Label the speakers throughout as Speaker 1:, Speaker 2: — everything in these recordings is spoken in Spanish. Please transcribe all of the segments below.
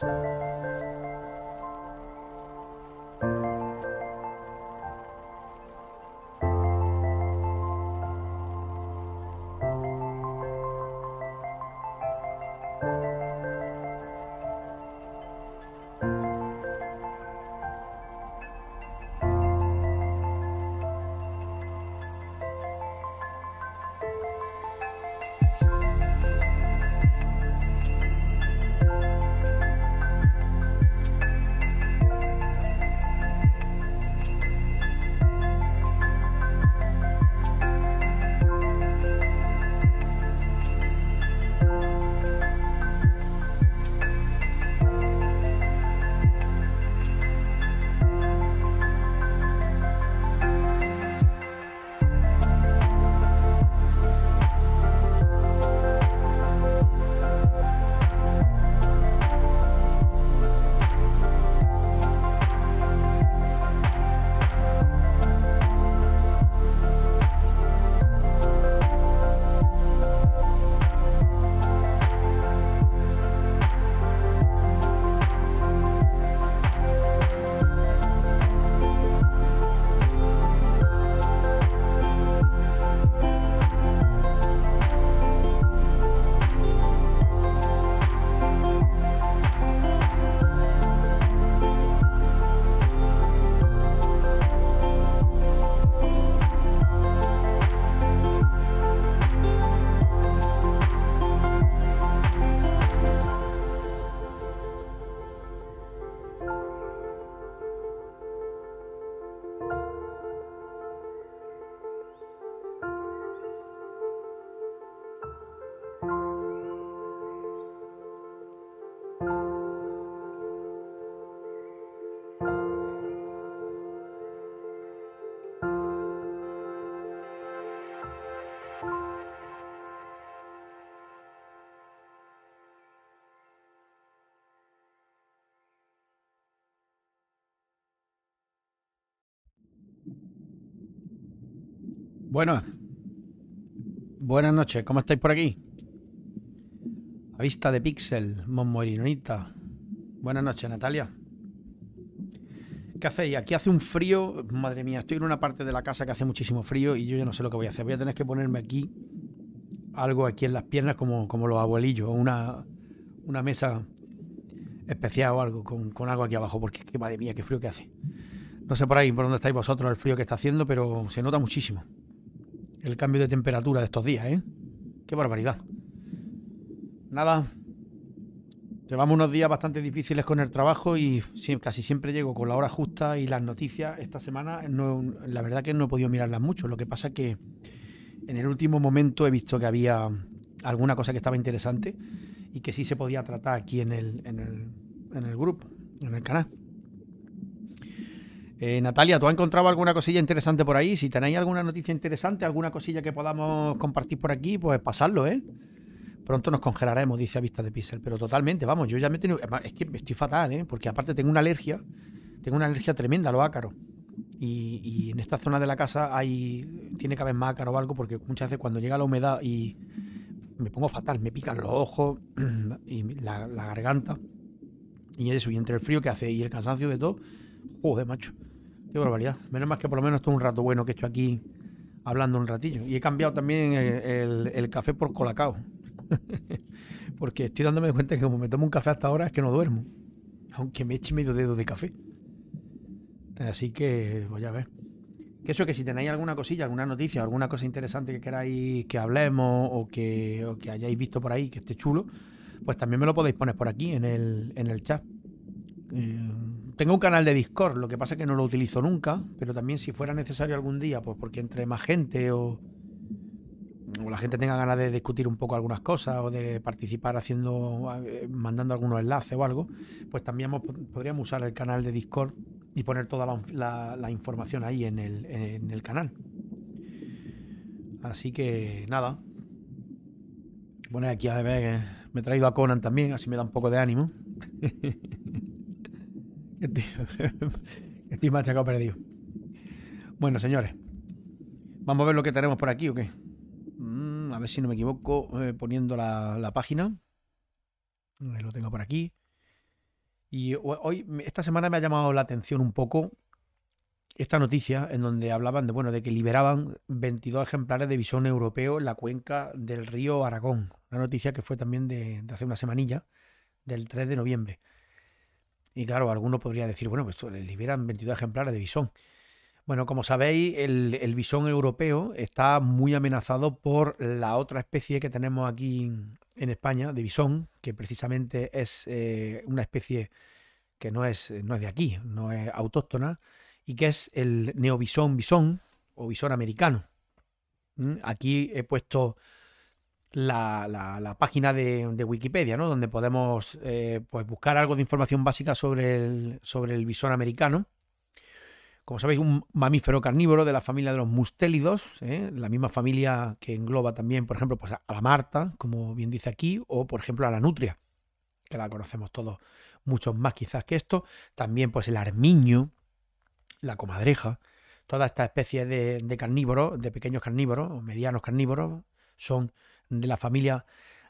Speaker 1: 嗯。Buenas. Buenas noches, ¿cómo estáis por aquí? A vista de Pixel, Monmoirinonita Buenas noches, Natalia. ¿Qué hacéis? Aquí hace un frío. Madre mía, estoy en una parte de la casa que hace muchísimo frío y yo ya no sé lo que voy a hacer. Voy a tener que ponerme aquí algo aquí en las piernas como, como los abuelillos, una, una mesa especial o algo, con, con algo aquí abajo, porque madre mía, qué frío que hace. No sé por ahí por dónde estáis vosotros el frío que está haciendo, pero se nota muchísimo el cambio de temperatura de estos días, ¿eh? Qué barbaridad. Nada. Llevamos unos días bastante difíciles con el trabajo y casi siempre llego con la hora justa y las noticias esta semana, la verdad que no he podido mirarlas mucho. Lo que pasa que en el último momento he visto que había alguna cosa que estaba interesante y que sí se podía tratar aquí en el, en el, en el grupo, en el canal. Eh, Natalia, ¿tú has encontrado alguna cosilla interesante por ahí? Si tenéis alguna noticia interesante, alguna cosilla que podamos compartir por aquí, pues pasadlo, ¿eh? Pronto nos congelaremos, dice a vista de Pixel. Pero totalmente, vamos, yo ya me he tenido. Es que estoy fatal, ¿eh? Porque aparte tengo una alergia. Tengo una alergia tremenda a los ácaros. Y, en esta zona de la casa hay. Tiene que haber más ácaro o algo, porque muchas veces cuando llega la humedad y. Me pongo fatal, me pican los ojos y la, garganta. Y eso, y entre el frío que hace y el cansancio de todo. Joder, macho. Qué barbaridad. Menos más que por lo menos todo un rato bueno que he hecho aquí hablando un ratillo. Y he cambiado también el, café por colacao. Porque estoy dándome cuenta que como me tomo un café hasta ahora es que no duermo. Aunque me eche medio dedo de café. Así que voy pues a ver. Que eso, que si tenéis alguna cosilla, alguna noticia, alguna cosa interesante que queráis que hablemos o que, que hayáis visto por ahí que esté chulo, pues también me lo podéis poner por aquí en el, en el chat. Eh, tengo un canal de Discord, lo que pasa es que no lo utilizo nunca, pero también si fuera necesario algún día, pues porque entre más gente o, la gente tenga ganas de discutir un poco algunas cosas o de participar haciendo, eh, mandando algunos enlaces o algo, pues también podríamos usar el canal de Discord y poner toda la, información ahí en el, canal. Así que nada. bueno, aquí a ver, eh, me he traído a Conan también, así me da un poco de ánimo. Estoy machacado perdido. Bueno, señores. Vamos a ver lo que tenemos por aquí o qué. Mm, a ver si no me equivoco eh, poniendo la, página. lo tengo por aquí. Y hoy, esta semana me ha llamado la atención un poco esta noticia en donde hablaban de, bueno, de que liberaban 22 ejemplares de visón europeo en la cuenca del río Aragón. Una noticia que fue también de, de hace una semanilla, del 3 de noviembre. Y claro, alguno podría decir, bueno, pues liberan 22 ejemplares de bisón. Bueno, como sabéis, el, el, bisón europeo está muy amenazado por la otra especie que tenemos aquí en España, de bisón, que precisamente es eh, una especie que no es, no es de aquí, no es autóctona, y que es el neobisón bisón o bisón americano. ¿Mm? Aquí he puesto la, página de, Wikipedia, ¿no? Donde podemos eh, pues, buscar algo de información básica sobre el, sobre el bisón americano. Como sabéis, un mamífero carnívoro de la familia de los mustélidos, ¿eh? la misma familia que engloba también, por ejemplo, pues a la marta, como bien dice aquí, o por ejemplo a la nutria, que la conocemos todos, muchos más quizás que esto. También pues el armiño, la comadreja, Toda esta especie de, de, carnívoros, de pequeños carnívoros medianos carnívoros, son de la familia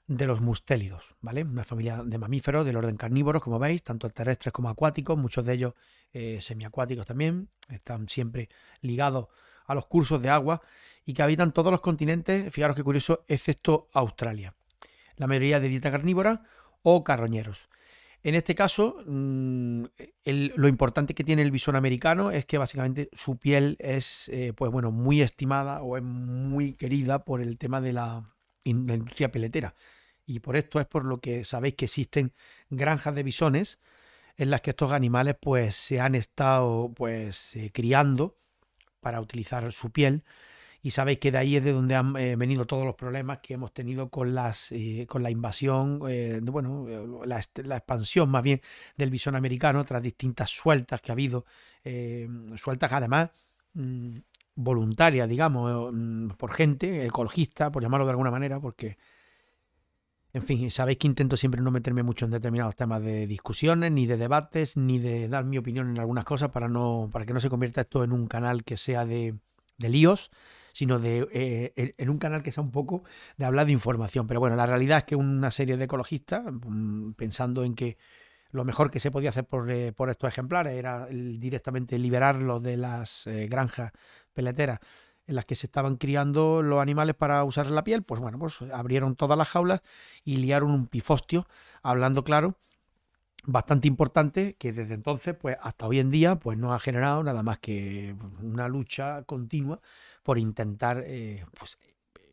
Speaker 1: de los mustélidos, ¿vale? Una familia de mamíferos del orden carnívoros, como veis, tanto terrestres como acuáticos, muchos de ellos eh, semiacuáticos también, están siempre ligados a los cursos de agua y que habitan todos los continentes, fijaros qué curioso, excepto Australia. La mayoría de dieta carnívora o carroñeros. En este caso, mm, lo importante que tiene el bisón americano es que básicamente su piel es, eh, pues bueno, muy estimada o es muy querida por el tema de la, la industria peletera. Y por esto es por lo que sabéis que existen granjas de bisones en las que estos animales pues se han estado pues eh, criando para utilizar su piel y sabéis que de ahí es de donde han eh, venido todos los problemas que hemos tenido con las eh, con la invasión bueno la, expansión más bien del bisón americano tras distintas sueltas que ha habido sueltas además mm, voluntaria, digamos, mm, por gente, ecologista, por llamarlo de alguna manera, porque, en fin, sabéis que intento siempre no meterme mucho en determinados temas de discusiones, ni de debates, ni de dar mi opinión en algunas cosas para, no, para que no se convierta esto en un canal que sea de, de líos, sino de, eh, en un canal que sea un poco de hablar de información. Pero bueno, la realidad es que una serie de ecologistas, mm, pensando en que lo mejor que se podía hacer por, eh, estos ejemplares era directamente liberarlos de las eh, granjas peleteras en las que se estaban criando los animales para usar la piel, pues bueno, pues abrieron todas las jaulas y liaron un pifostio, hablando claro, bastante importante, que desde entonces, pues hasta hoy en día, pues no ha generado nada más que una lucha continua por intentar eh, pues,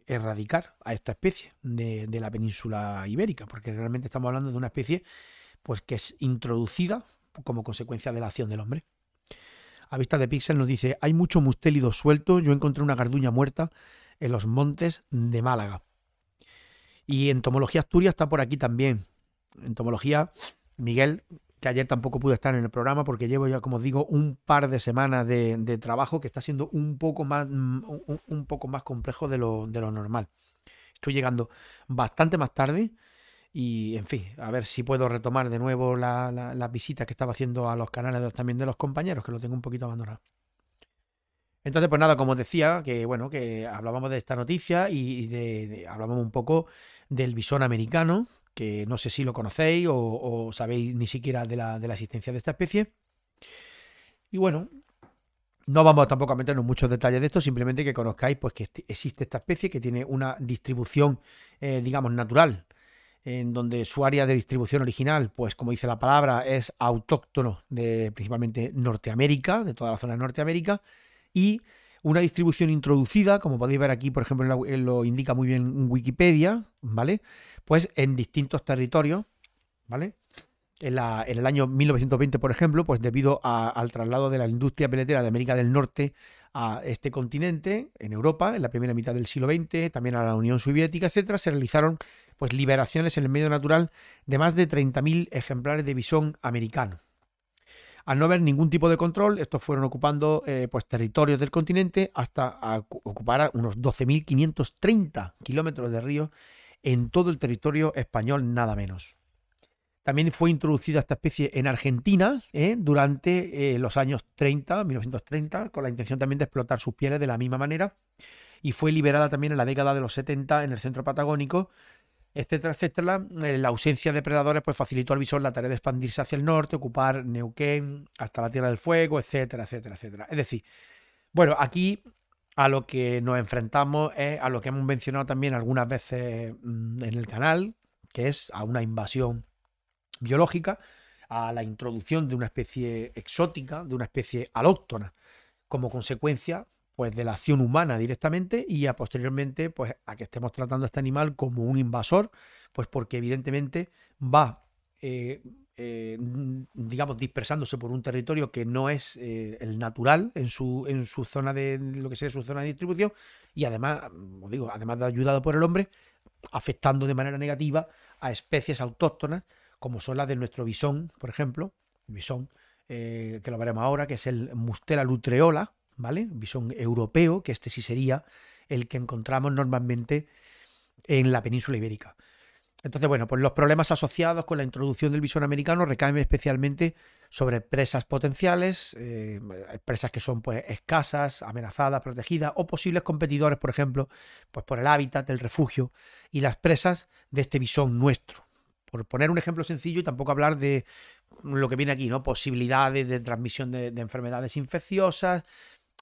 Speaker 1: erradicar a esta especie de, de la península ibérica, porque realmente estamos hablando de una especie pues que es introducida como consecuencia de la acción del hombre. A vista de Pixel nos dice, hay mucho mustélido suelto, yo encontré una garduña muerta en los montes de Málaga. Y entomología Asturias está por aquí también. Entomología, Miguel, que ayer tampoco pude estar en el programa porque llevo ya, como digo, un par de semanas de, trabajo que está siendo un poco más, un poco más complejo de lo, de lo normal. Estoy llegando bastante más tarde y en fin, a ver si puedo retomar de nuevo las visitas que estaba haciendo a los canales también de los compañeros, que lo tengo un poquito abandonado. Entonces, pues nada, como decía, que bueno, que hablábamos de esta noticia y de, hablábamos un poco del bisón americano, que no sé si lo conocéis o, sabéis ni siquiera de la, existencia de esta especie. Y bueno, no vamos tampoco a meternos muchos detalles de esto, simplemente que conozcáis pues que este, existe esta especie que tiene una distribución, eh, digamos, natural en donde su área de distribución original, pues como dice la palabra, es autóctono de principalmente Norteamérica, de toda la zona de Norteamérica, y una distribución introducida, como podéis ver aquí, por ejemplo, lo indica muy bien Wikipedia, ¿vale? Pues en distintos territorios, ¿vale? En, el año 1920, por ejemplo, pues debido al traslado de la industria peletera de América del Norte a este continente, en Europa, en la primera mitad del siglo XX, también a la Unión Soviética, etcétera, se realizaron pues liberaciones en el medio natural de más de 30.000 ejemplares de bisón americano. Al no haber ningún tipo de control, estos fueron ocupando eh, pues, territorios del continente hasta ocupar unos 12.530 kilómetros de río en todo el territorio español, nada menos. También fue introducida esta especie en Argentina eh, durante eh, los años 30, 1930, con la intención también de explotar sus pieles de la misma manera. Y fue liberada también en la década de los 70 en el centro patagónico etcétera, etcétera. Eh, la ausencia de predadores pues facilitó al visor la tarea de expandirse hacia el norte, ocupar Neuquén hasta la Tierra del Fuego, etcétera, etcétera, etcétera. Es decir, bueno, aquí a lo que nos enfrentamos es a lo que hemos mencionado también algunas veces mm, en el canal, que es a una invasión biológica, a la introducción de una especie exótica, de una especie alóctona, como consecuencia pues de la acción humana directamente y a posteriormente pues a que estemos tratando a este animal como un invasor, pues porque evidentemente va eh, eh, digamos dispersándose por un territorio que no es eh, el natural en su, en su zona de lo que sea su zona de distribución y además, digo, además de ayudado por el hombre, afectando de manera negativa a especies autóctonas como son las de nuestro bisón, por ejemplo, el bisón que lo veremos ahora, que es el Mustela lutreola, ¿vale? Un bisón europeo, que este sí sería el que encontramos normalmente en la península ibérica. Entonces, bueno, pues los problemas asociados con la introducción del visón americano recaen especialmente sobre presas potenciales, eh, presas que son pues escasas, amenazadas, protegidas o posibles competidores, por ejemplo, pues por el hábitat, el refugio y las presas de este visón nuestro. Por poner un ejemplo sencillo y tampoco hablar de lo que viene aquí, ¿no? Posibilidades de transmisión de enfermedades infecciosas,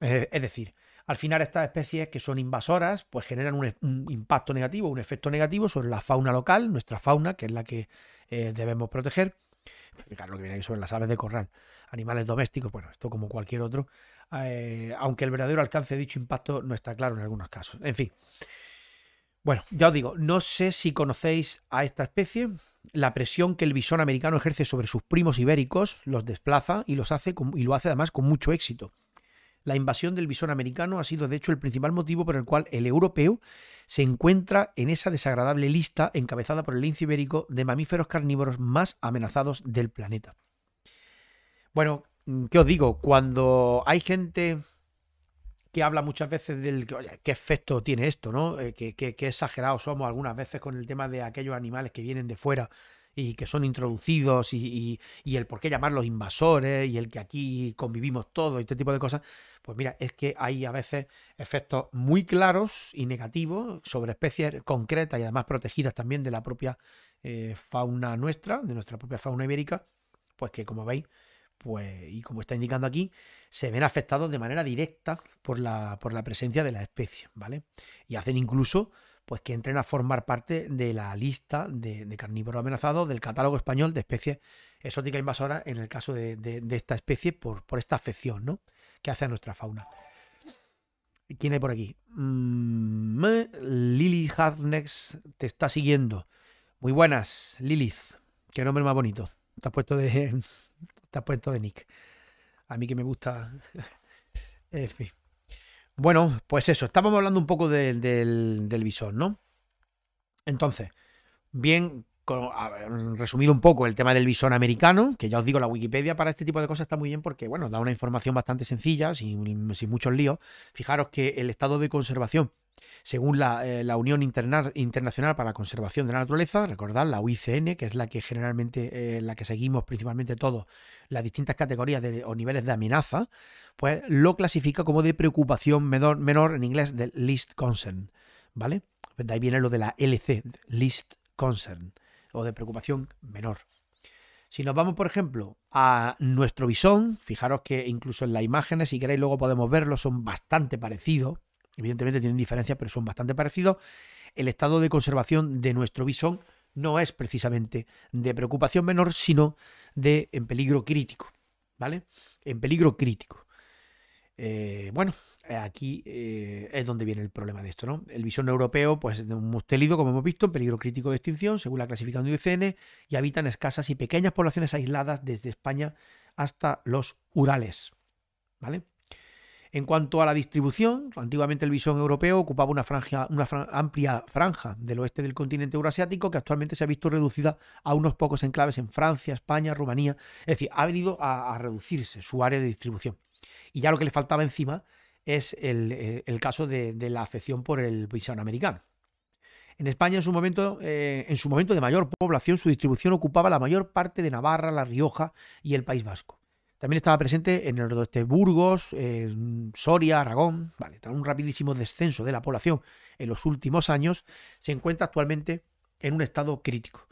Speaker 1: eh, es decir, al final estas especies que son invasoras, pues generan e-, un, impacto negativo, un efecto negativo sobre la fauna local, nuestra fauna, que es la que eh, debemos proteger. Fijaros lo que viene ahí sobre las aves de corral, animales domésticos, bueno, esto como cualquier otro, eh, aunque el verdadero alcance de dicho impacto no está claro en algunos casos. En fin. Bueno, ya os digo, no sé si conocéis a esta especie. La presión que el bisón americano ejerce sobre sus primos ibéricos los desplaza y los hace y lo hace además con mucho éxito. La invasión del visón americano ha sido de hecho el principal motivo por el cual el europeo se encuentra en esa desagradable lista encabezada por el lince ibérico de mamíferos carnívoros más amenazados del planeta. Bueno, mm, ¿qué os digo? Cuando hay gente que habla muchas veces del qué efecto tiene esto, ¿no? Eh, que qué exagerados somos algunas veces con el tema de aquellos animales que vienen de fuera y que son introducidos y, el por qué llamarlos invasores y el que aquí convivimos todos y este tipo de cosas, pues mira, es que hay a veces efectos muy claros y negativos sobre especies concretas y además protegidas también de la propia eh, fauna nuestra, de nuestra propia fauna ibérica, pues que como veis, pues, y como está indicando aquí, se ven afectados de manera directa por la, por la presencia de la especie, ¿vale? Y hacen incluso pues que entren a formar parte de la lista de, carnívoros amenazados del catálogo español de especies exóticas invasoras en el caso de, esta especie por, esta afección ¿no? que hace a nuestra fauna. ¿Quién hay por aquí? Mm, eh, Lily Harnex te está siguiendo. Muy buenas, Lilith. Qué nombre más bonito. Te has puesto de, te puesto de Nick. A mí que me gusta. Bueno, pues eso, estábamos hablando un poco del, del visor, ¿no? Entonces, bien, resumido un poco el tema del visón americano, que ya os digo, la Wikipedia para este tipo de cosas está muy bien porque, bueno, da una información bastante sencilla, sin, sin muchos líos. Fijaros que el estado de conservación según la, eh, Unión Internacional para la Conservación de la Naturaleza, recordad la UICN, que es la que generalmente eh, la que seguimos principalmente todos, las distintas categorías o niveles de amenaza, pues lo clasifica como de preocupación menor, en inglés de least concern, ¿vale? Pues de ahí viene lo de la LC, least concern, o de preocupación menor. Si nos vamos, por ejemplo, a nuestro visón, fijaros que incluso en las imágenes, si queréis luego podemos verlo, son bastante parecidos, Evidentemente tienen diferencias, pero son bastante parecidos. El estado de conservación de nuestro bisón no es precisamente de preocupación menor, sino de en peligro crítico. ¿Vale? En peligro crítico. Eh, bueno, aquí eh, es donde viene el problema de esto, ¿no? El visón europeo, pues es un mustélido, como hemos visto, en peligro crítico de extinción, según la clasificación de UCN, y habitan escasas y pequeñas poblaciones aisladas desde España hasta los Urales, ¿vale? En cuanto a la distribución, antiguamente el visón europeo ocupaba una, franja, una amplia franja del oeste del continente eurasiático que actualmente se ha visto reducida a unos pocos enclaves en Francia, España, Rumanía. Es decir, ha venido a, reducirse su área de distribución. Y ya lo que le faltaba encima es el, eh, caso de, la afección por el visón americano. En España, en su, momento, eh, en su momento de mayor población, su distribución ocupaba la mayor parte de Navarra, La Rioja y el País Vasco. También estaba presente en el de Burgos, en Soria, Aragón. Vale, tras un rapidísimo descenso de la población en los últimos años, se encuentra actualmente en un estado crítico.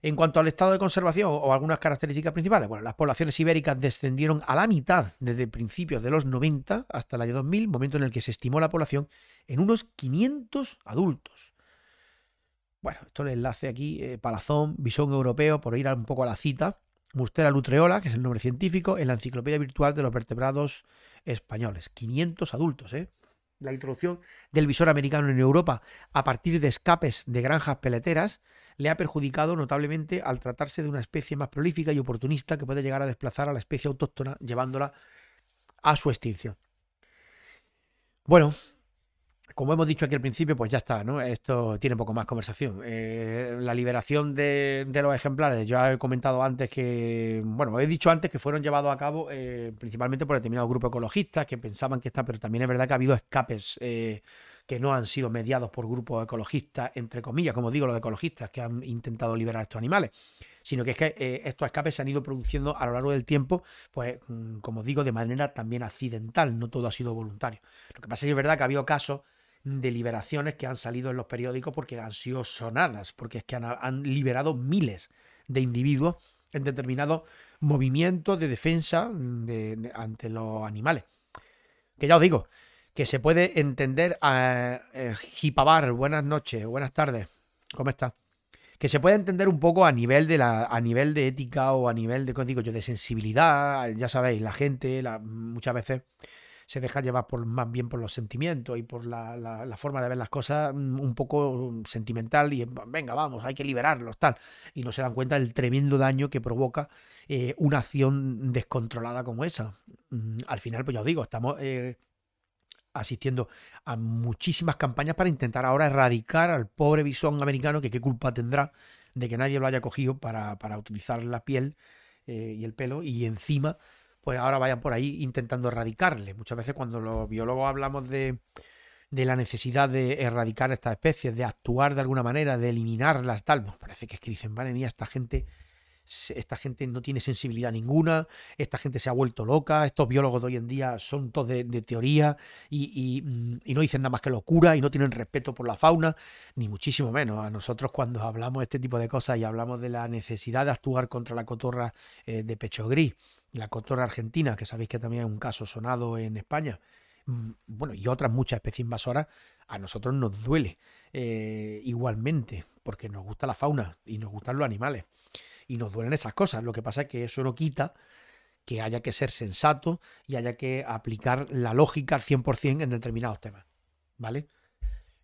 Speaker 1: En cuanto al estado de conservación o algunas características principales, bueno, las poblaciones ibéricas descendieron a la mitad desde principios de los 90 hasta el año 2000, momento en el que se estimó la población en unos 500 adultos. Bueno, esto le enlace aquí, eh, Palazón, Visón Europeo, por ir un poco a la cita. Mustela lutreola, que es el nombre científico, en la Enciclopedia Virtual de los Vertebrados Españoles. 500 adultos, ¿eh? La introducción del visor americano en Europa a partir de escapes de granjas peleteras le ha perjudicado notablemente al tratarse de una especie más prolífica y oportunista que puede llegar a desplazar a la especie autóctona llevándola a su extinción. Bueno, como hemos dicho aquí al principio, pues ya está, ¿no? Esto tiene poco más conversación. Eh, la liberación de, los ejemplares, yo he comentado antes que, bueno, he dicho antes que fueron llevados a cabo eh, principalmente por determinados grupos ecologistas que pensaban que está, pero también es verdad que ha habido escapes. Eh, que no han sido mediados por grupos ecologistas, entre comillas, como digo, los ecologistas que han intentado liberar estos animales, sino que es que estos escapes se han ido produciendo a lo largo del tiempo, pues mm, como digo, de manera también accidental, no todo ha sido voluntario. Lo que pasa es que es verdad que ha habido casos de liberaciones que han salido en los periódicos porque han sido sonadas, porque es que han, liberado miles de individuos en determinados movimientos de defensa ante los animales. Que ya os digo, que se puede entender a eh, eh, hipabar, buenas noches, buenas tardes, ¿cómo está? Que se puede entender un poco a nivel de la, a nivel de ética o a nivel de, digo yo, de sensibilidad, ya sabéis, la gente, muchas veces se deja llevar por, más bien por los sentimientos y por la, la, forma de ver las cosas mm, un poco mm, sentimental y venga, vamos, hay que liberarlos, tal. Y no se dan cuenta del tremendo daño que provoca eh, una acción descontrolada como esa. Mm, al final, pues ya os digo, estamos... Eh, asistiendo a muchísimas campañas para intentar ahora erradicar al pobre bisón americano, que qué culpa tendrá de que nadie lo haya cogido para, utilizar la piel eh, y el pelo y encima pues ahora vayan por ahí intentando erradicarle. Muchas veces cuando los biólogos hablamos de, la necesidad de erradicar estas especies, de actuar de alguna manera, de eliminarlas, tal, pues parece que es que dicen, vale mía, esta gente, esta gente no tiene sensibilidad ninguna, esta gente se ha vuelto loca, estos biólogos de hoy en día son todos de, teoría mm, y, no dicen nada más que locura y no tienen respeto por la fauna, ni muchísimo menos. A nosotros cuando hablamos de este tipo de cosas y hablamos de la necesidad de actuar contra la cotorra eh, de pecho gris, la cotorra argentina, que sabéis que también es un caso sonado en España, mm, bueno, y otras muchas especies invasoras, a nosotros nos duele eh, igualmente, porque nos gusta la fauna y nos gustan los animales. Y nos duelen esas cosas. Lo que pasa es que eso no quita que haya que ser sensato y haya que aplicar la lógica al 100% en determinados temas. ¿Vale?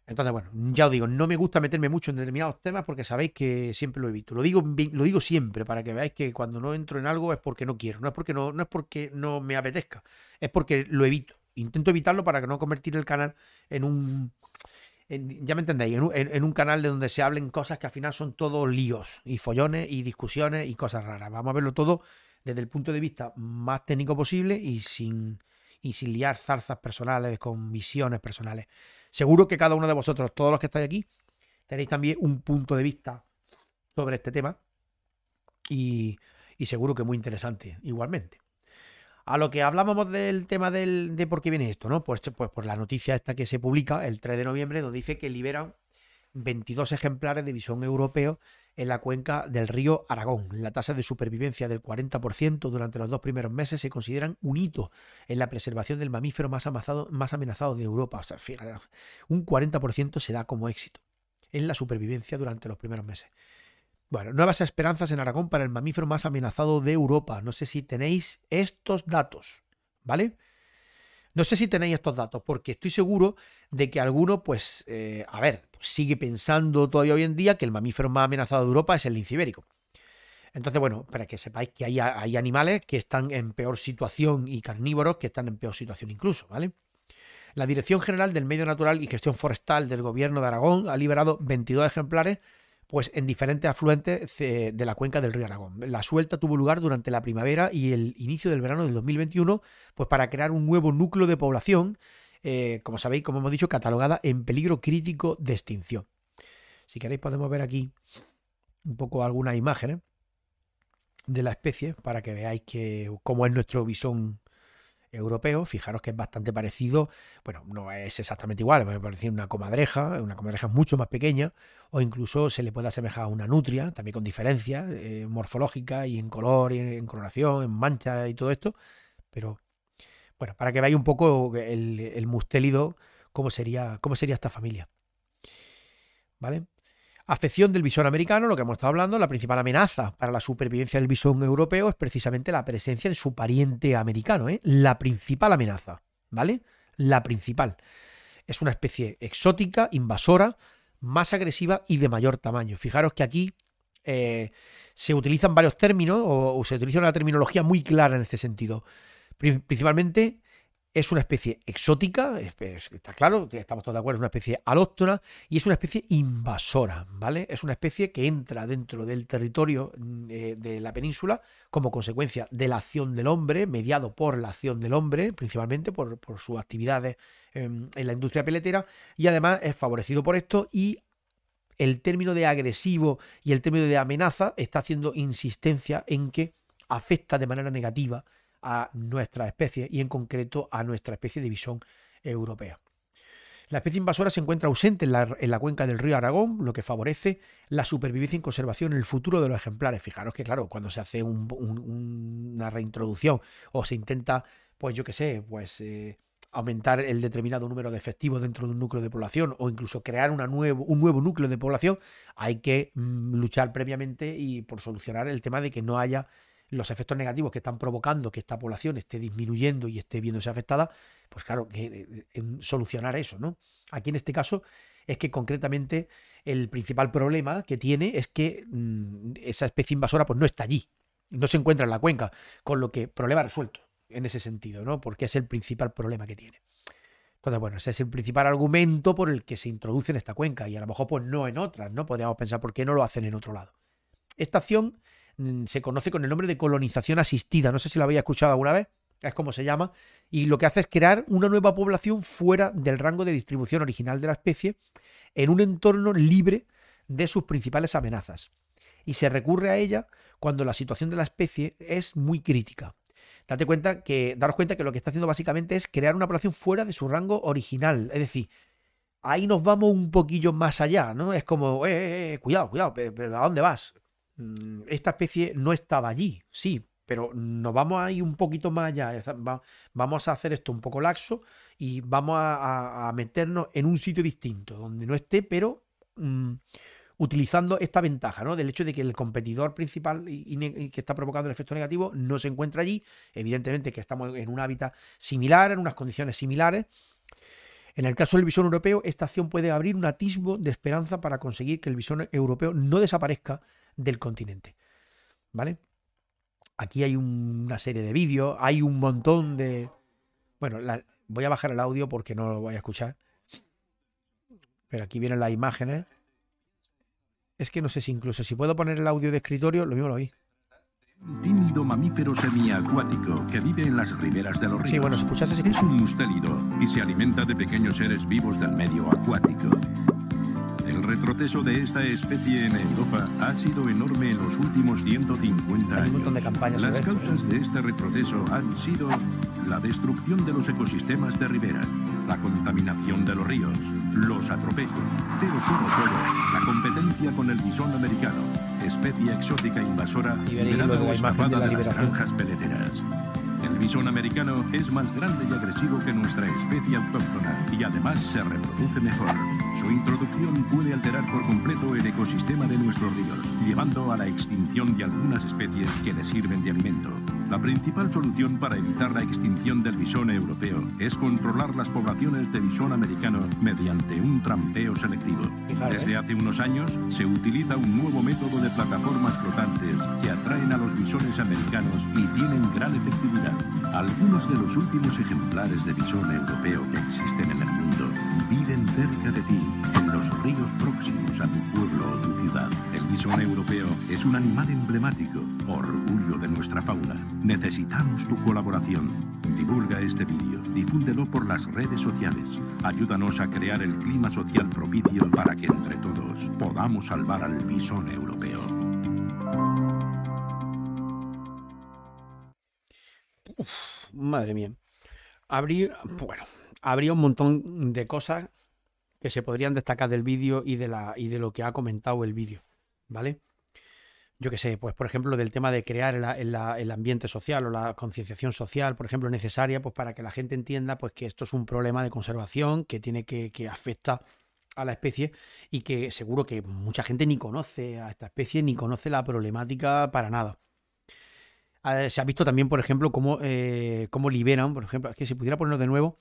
Speaker 1: Entonces, bueno, ya os digo, no me gusta meterme mucho en determinados temas porque sabéis que siempre lo evito. Lo digo, lo digo siempre para que veáis que cuando no entro en algo es porque no quiero, no es porque no, no es porque no me apetezca, es porque lo evito. Intento evitarlo para que no convertir el canal en un. ya me entendéis, en un, canal de donde se hablen cosas que al final son todos líos y follones y discusiones y cosas raras. Vamos a verlo todo desde el punto de vista más técnico posible y sin, y sin liar zarzas personales con visiones personales. Seguro que cada uno de vosotros, todos los que estáis aquí, tenéis también un punto de vista sobre este tema y, seguro que muy interesante igualmente. A lo que hablábamos del tema del, de por qué viene esto, ¿no? Pues, pues por la noticia esta que se publica el 3 de noviembre, nos dice que liberan 22 ejemplares de visión europeo en la cuenca del río Aragón. La tasa de supervivencia del 40% durante los dos primeros meses se consideran un hito en la preservación del mamífero más, amenazado de Europa. O sea, fíjate, un 40% se da como éxito en la supervivencia durante los primeros meses. Bueno, nuevas esperanzas en Aragón para el mamífero más amenazado de Europa. No sé si tenéis estos datos, ¿vale? No sé si tenéis estos datos, porque estoy seguro de que alguno, pues, eh, a ver, sigue pensando todavía hoy en día que el mamífero más amenazado de Europa es el lince ibérico. Entonces, bueno, para que sepáis que hay, animales que están en peor situación y carnívoros que están en peor situación incluso, ¿vale? La Dirección General del Medio Natural y Gestión Forestal del Gobierno de Aragón ha liberado 22 ejemplares pues en diferentes afluentes eh, de la cuenca del río Aragón. La suelta tuvo lugar durante la primavera y el inicio del verano del 2021, pues para crear un nuevo núcleo de población eh, como sabéis, como hemos dicho, catalogada en peligro crítico de extinción. Si queréis podemos ver aquí un poco algunas imágenes de la especie para que veáis cómo es nuestro visón europeo. Fijaros que es bastante parecido, bueno, no es exactamente igual, me parece una comadreja, una comadreja mucho más pequeña, o incluso se le puede asemejar a una nutria, también con diferencias eh, morfológicas y en color, y en, coloración, en manchas y todo esto, pero bueno, para que veáis un poco el, mustélido, cómo sería, cómo sería esta familia. ¿Vale? Afección del visón americano, lo que hemos estado hablando, la principal amenaza para la supervivencia del visón europeo es precisamente la presencia de su pariente americano, ¿eh? la principal amenaza, ¿vale? La principal. Es una especie exótica, invasora, más agresiva y de mayor tamaño. Fijaros que aquí eh, se utilizan varios términos o, se utiliza una terminología muy clara en este sentido. Principalmente es una especie exótica, está claro, estamos todos de acuerdo, es una especie alóctona y es una especie invasora, ¿vale? Es una especie que entra dentro del territorio mm, eh, de la península como consecuencia de la acción del hombre, mediado por la acción del hombre, principalmente por, sus actividades em, en la industria peletera, y además es favorecido por esto y el término de agresivo y el término de amenaza está haciendo insistencia en que afecta de manera negativa a nuestra especie y en concreto a nuestra especie de visión europea. La especie invasora se encuentra ausente en la, cuenca del río Aragón, lo que favorece la supervivencia y conservación en el futuro de los ejemplares. Fijaros que, claro, cuando se hace una reintroducción o se intenta, pues yo qué sé, pues eh, aumentar el determinado número de efectivos dentro de un núcleo de población o incluso crear nuevo, un nuevo núcleo de población, hay que mm, luchar previamente y por solucionar el tema de que no haya los efectos negativos que están provocando que esta población esté disminuyendo y esté viéndose afectada, pues claro, que, eh, eh, solucionar eso, ¿no? Aquí en este caso es que concretamente el principal problema que tiene es que mm, esa especie invasora pues no está allí, no se encuentra en la cuenca, con lo que problema resuelto en ese sentido, ¿no? Porque es el principal problema que tiene. Entonces, bueno, ese es el principal argumento por el que se introduce en esta cuenca y a lo mejor pues no en otras, ¿no? Podríamos pensar por qué no lo hacen en otro lado. Esta acción Mm, se conoce con el nombre de colonización asistida. No sé si la habéis escuchado alguna vez, es como se llama. Y lo que hace es crear una nueva población fuera del rango de distribución original de la especie, en un entorno libre de sus principales amenazas. Y se recurre a ella cuando la situación de la especie es muy crítica. Date cuenta que, daros cuenta que lo que está haciendo básicamente es crear una población fuera de su rango original. Es decir, ahí nos vamos un poquillo más allá, ¿no? Es como, eh, eh, eh cuidado, cuidado, ¿a dónde vas? Mm, esta especie no estaba allí, sí, pero nos vamos a ir un poquito más allá, vamos a hacer esto un poco laxo y vamos a, meternos en un sitio distinto, donde no esté, pero mm, utilizando esta ventaja, ¿no? Del hecho de que el competidor principal que está provocando el efecto negativo no se encuentra allí, evidentemente que estamos en un hábitat similar, en unas condiciones similares, en el caso del visón europeo, esta acción puede abrir un atisbo de esperanza para conseguir que el visón europeo no desaparezca, del continente. ¿Vale? Aquí hay una serie de vídeos, hay un montón de... Bueno, voy a bajar el audio porque no lo voy a escuchar. Pero aquí vienen las imágenes. Es que no sé si incluso si puedo poner el audio de escritorio, lo mismo lo oí.
Speaker 2: Tímido mamífero semiacuático que vive en las riberas de los ríos. Sí, bueno, Es un mustélido y se alimenta de pequeños seres vivos del medio acuático. El retroceso de esta especie en Europa ha sido enorme en los últimos 150 años. Las causas ¿eh? de este retroceso han sido la destrucción de los ecosistemas de ribera, la contaminación de los ríos, los atropellos, pero sobre todo la competencia con el bisón americano, especie exótica invasora y de, la, de las granjas peleteras bisón americano es más grande y agresivo que nuestra especie autóctona y además se reproduce mejor. Su introducción puede alterar por completo el ecosistema de nuestros ríos, llevando a la extinción de algunas especies que le sirven de alimento. La principal solución para evitar la extinción del bisón europeo es controlar las poblaciones de bisón americano mediante un trampeo selectivo. ¿eh? Desde hace unos años se utiliza un nuevo método de plataformas flotantes que atraen a los bisones americanos y tienen gran efectividad. Algunos de los últimos ejemplares de bisón europeo que existen en el mundo cerca de ti, en los ríos próximos a tu pueblo o tu ciudad. El bisón europeo es un animal emblemático, orgullo de nuestra fauna. Necesitamos tu colaboración. Divulga este vídeo, difúndelo por las redes sociales. Ayúdanos a crear el clima social propicio para que entre todos podamos salvar al bisón europeo.
Speaker 1: madre mía. Abrí, bueno, habría un montón de cosas que se podrían destacar del vídeo y de, la, y de lo que ha comentado el vídeo, ¿vale? Yo qué sé, pues por ejemplo del tema de crear el ambiente social o la concienciación social, por ejemplo, necesaria pues para que la gente entienda pues que esto es un problema de conservación que tiene que, que afecta a la especie y que seguro que mucha gente ni conoce a esta especie ni conoce la problemática para nada. Ah, se ha visto también, por ejemplo, cómo, eh, cómo liberan, por ejemplo, es que si pudiera ponerlo de nuevo,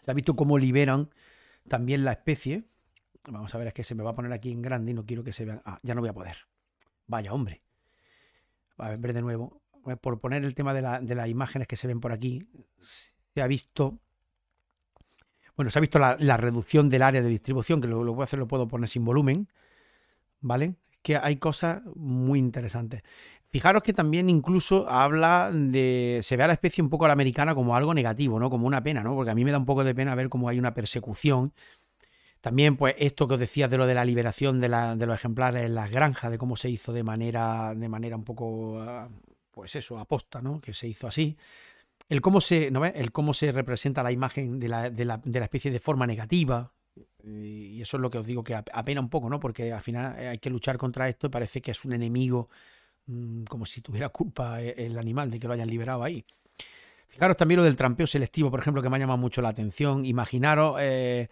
Speaker 1: se ha visto cómo liberan también la especie. Vamos a ver, es que se me va a poner aquí en grande y no quiero que se vea, Ah, ya no voy a poder. Vaya, hombre. A ver, de nuevo. Eh, por poner el tema de, las imágenes que se ven por aquí, se ha visto. Bueno, se ha visto la, reducción del área de distribución, que lo, lo voy a hacer, lo puedo poner sin volumen. ¿Vale? que hay cosas muy interesantes. Fijaros que también incluso habla de. se ve a la especie un poco a la americana como algo negativo, ¿no? Como una pena, ¿no? Porque a mí me da un poco de pena ver cómo hay una persecución. También, pues, esto que os decía de lo de la liberación de, los ejemplares en las granjas, de cómo se hizo de manera. de manera un poco. Ah, pues eso, aposta, ¿no? Que se hizo así. El cómo se. ¿no El cómo se representa la imagen de la, de la especie de forma negativa, y eso es lo que os digo que apena un poco, ¿no? Porque al final eh, hay que luchar contra esto y parece que es un enemigo Mm, como si tuviera culpa eh, el animal de que lo hayan liberado ahí. Fijaros también lo del trampeo selectivo, por ejemplo, que me ha llamado mucho la atención. Imaginaros, eh,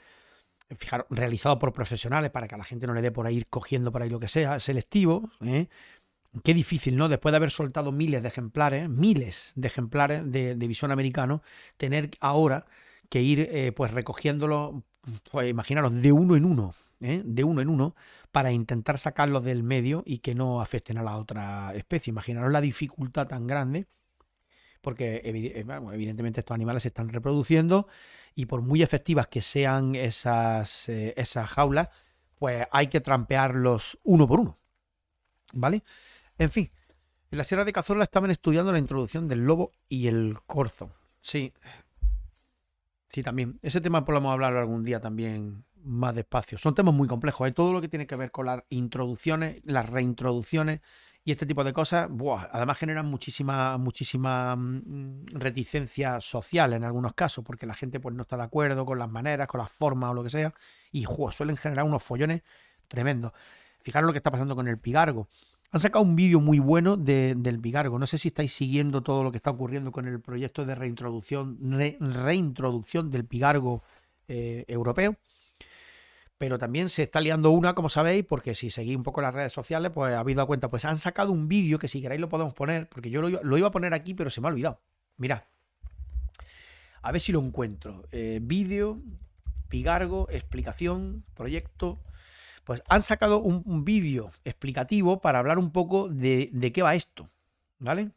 Speaker 1: fijaros, realizado por profesionales para que a la gente no le dé por ahí ir cogiendo por ahí lo que sea, selectivo. ¿eh? Qué difícil, ¿no? Después de haber soltado miles de ejemplares, miles de ejemplares de, de americano, tener ahora que ir pues recogiéndolo, pues imaginaros, de uno en uno, de uno en uno, para intentar sacarlos del medio y que no afecten a la otra especie. Imaginaros la dificultad tan grande, porque eh, evidentemente estos animales se están reproduciendo y por muy efectivas que sean eh, esas, jaulas, pues hay que trampearlos uno por uno. ¿Vale? En fin, en la Sierra de Cazorla estaban estudiando la introducción del lobo y el corzo. Sí. Sí, también. Ese tema podemos pues hablar algún día también más despacio. Son temas muy complejos. hay ¿eh? Todo lo que tiene que ver con las introducciones, las reintroducciones y este tipo de cosas, además generan muchísima, muchísima mm, reticencia social en algunos casos, porque la gente pues, no está de acuerdo con las maneras, con las formas o lo que sea, y suelen generar unos follones tremendos. Fijaros lo que está pasando con el pigargo. Han sacado un vídeo muy bueno del pigargo, No sé si estáis siguiendo todo lo que está ocurriendo con el proyecto de reintroducción, reintroducción del Pigargo eh, europeo pero también se está liando una, como sabéis, porque si seguís un poco las redes sociales, pues habéis dado cuenta, pues han sacado un vídeo que si queréis lo podemos poner, porque yo lo, iba a poner aquí, pero se me ha olvidado. Mira. a ver si lo encuentro. Eh, vídeo, pigargo, explicación, proyecto. Pues han sacado un, vídeo explicativo para hablar un poco de, de qué va esto, ¿vale?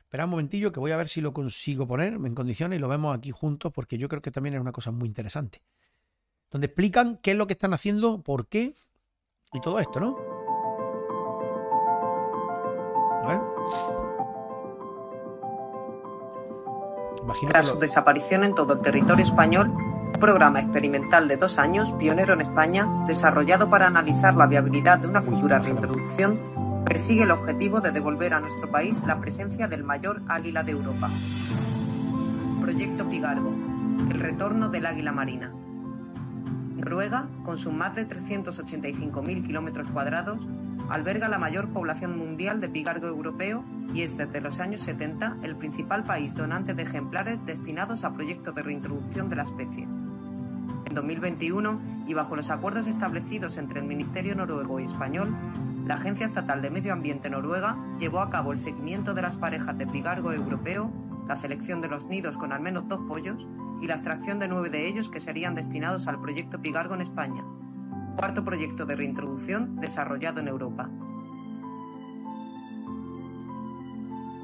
Speaker 1: Espera un momentillo que voy a ver si lo consigo poner en condiciones y lo vemos aquí juntos porque yo creo que también es una cosa muy interesante donde explican qué es lo que están haciendo, por qué y todo esto, ¿no? Tras su
Speaker 3: desaparición en todo el territorio español, un programa experimental de dos años, pionero en España, desarrollado para analizar la viabilidad de una futura reintroducción, persigue el objetivo de devolver a nuestro país la presencia del mayor águila de Europa. Proyecto Pigargo el retorno del águila marina. Noruega, con sus más de 385.000 kilómetros cuadrados, alberga la mayor población mundial de pigargo europeo y es desde los años 70 el principal país donante de ejemplares destinados a proyectos de reintroducción de la especie. En 2021, y bajo los acuerdos establecidos entre el Ministerio noruego y español, la Agencia Estatal de Medio Ambiente noruega llevó a cabo el seguimiento de las parejas de pigargo europeo, la selección de los nidos con al menos dos pollos, y la extracción de nueve de ellos que serían destinados al proyecto Pigargo en España, cuarto proyecto de reintroducción desarrollado en Europa.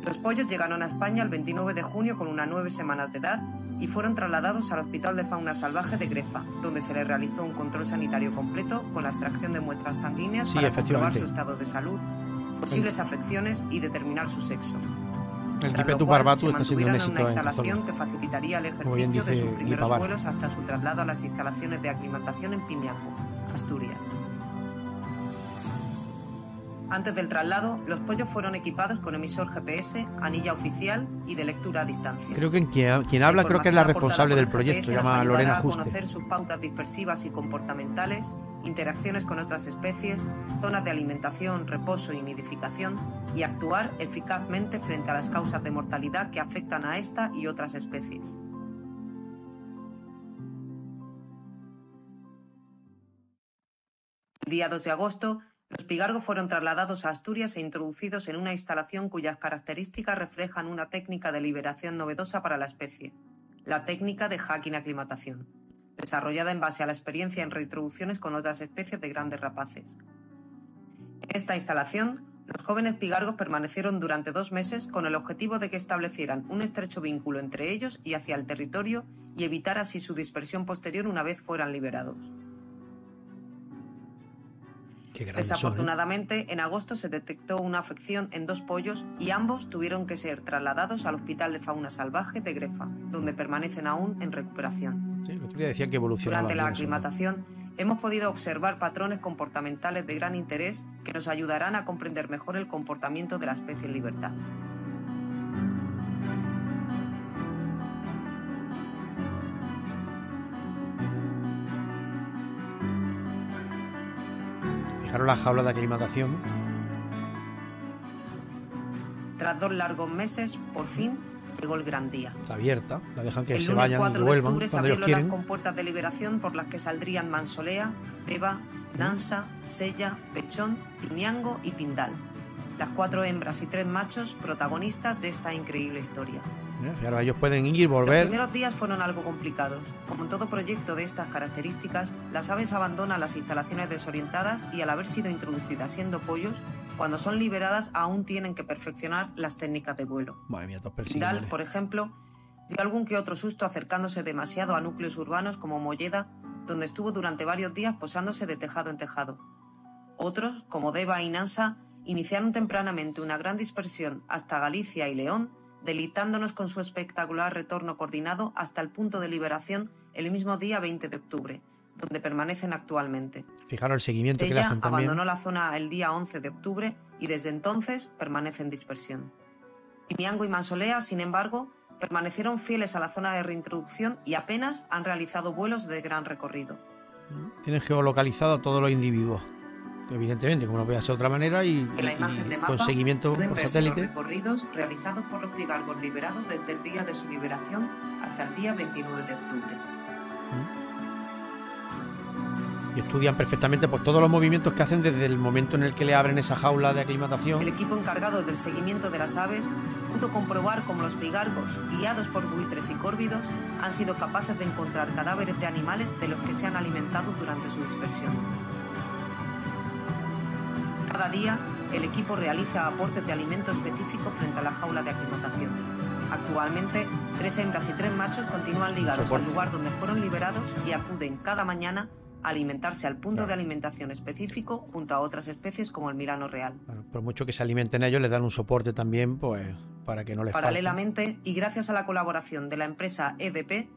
Speaker 3: Los pollos llegaron a España el 29 de junio con una nueve semanas de edad y fueron trasladados al Hospital de Fauna Salvaje de Grefa, donde se les realizó un control sanitario completo con la extracción de muestras sanguíneas para comprobar su estado de salud, posibles afecciones y determinar su sexo. El Ripetu barbato está siendo una instalación que facilitaría el ejercicio de sus primeros vuelos hasta su traslado a las instalaciones de aclimatación en Pimiaco, Asturias. Antes del traslado, los pollos fueron equipados con emisor GPS, anilla oficial y de lectura a distancia. Creo que quien, habla creo que es la responsable del proyecto, se llama Lorena Juste. conocer sus pautas dispersivas y comportamentales interacciones con otras especies, zonas de alimentación, reposo y nidificación, y actuar eficazmente frente a las causas de mortalidad que afectan a esta y otras especies. El día 2 de agosto, los pigargos fueron trasladados a Asturias e introducidos en una instalación cuyas características reflejan una técnica de liberación novedosa para la especie, la técnica de hacking aclimatación desarrollada en base a la experiencia en reintroducciones con otras especies de grandes rapaces. En esta instalación, los jóvenes pigargos permanecieron durante dos meses con el objetivo de que establecieran un estrecho vínculo entre ellos y hacia el territorio y evitar así su dispersión posterior una vez fueran liberados.
Speaker 1: ¿eh? Desafortunadamente,
Speaker 3: en agosto se detectó una afección en dos pollos y ambos tuvieron que ser trasladados al Hospital de Fauna Salvaje de Grefa, donde permanecen aún en recuperación
Speaker 1: que evolucionaba. Durante la
Speaker 3: aclimatación hemos podido observar patrones comportamentales de gran interés que nos ayudarán a comprender mejor el comportamiento de la especie en libertad.
Speaker 1: Fijaros la jaula de aclimatación.
Speaker 3: Tras dos largos meses, por fin Llegó el gran día.
Speaker 1: Está abierta, la dejan que se vayan 4 y de octubre se abrieron las
Speaker 3: compuertas de liberación por las que saldrían Mansolea, Eva, Nansa, Sella, Pechón, Pimiango y Pindal. Las cuatro hembras y tres machos protagonistas de esta increíble historia.
Speaker 1: Eh, y ahora ellos pueden ir, volver. Los primeros
Speaker 3: días fueron algo complicados. Como en todo proyecto de estas características, las aves abandonan las instalaciones desorientadas y al haber sido introducidas siendo pollos, cuando son liberadas aún tienen que perfeccionar las técnicas de vuelo. Madre por ejemplo, dio algún que otro susto acercándose demasiado a núcleos urbanos como Molleda, donde estuvo durante varios días posándose de tejado en tejado. Otros, como Deva y Nansa, iniciaron tempranamente una gran dispersión hasta Galicia y León, delitándonos con su espectacular retorno coordinado hasta el punto de liberación el mismo día 20 de octubre, donde permanecen actualmente.
Speaker 1: Fijaron el seguimiento Ella que abandonó la
Speaker 3: zona el día 11 de octubre y desde entonces permanece en dispersión. Imiango y Mansolea, sin embargo, permanecieron fieles a la zona de reintroducción y apenas han realizado vuelos de gran recorrido.
Speaker 1: tienes geolocalizado a todos los individuos, evidentemente, como no puede ser de otra manera, y, con seguimiento por satélite. Los
Speaker 3: recorridos realizados por los pigargos liberados desde el día de su liberación hasta el día 29 de octubre
Speaker 1: y estudian perfectamente por todos los movimientos que hacen desde el momento en el que le abren esa jaula de aclimatación. El
Speaker 3: equipo encargado del seguimiento de las aves pudo comprobar cómo los pigargos, guiados por buitres y córvidos, han sido capaces de encontrar cadáveres de animales de los que se han alimentado durante su dispersión. Cada día, el equipo realiza aportes de alimento específico frente a la jaula de aclimatación. Actualmente, tres hembras y tres machos continúan ligados al lugar donde fueron liberados y acuden cada mañana alimentarse al punto de alimentación específico junto a otras especies como el milano real.
Speaker 1: por mucho que se alimenten ellos, les dan un soporte también pues, para que no les Paralelamente,
Speaker 3: y gracias a la colaboración de la empresa EDP,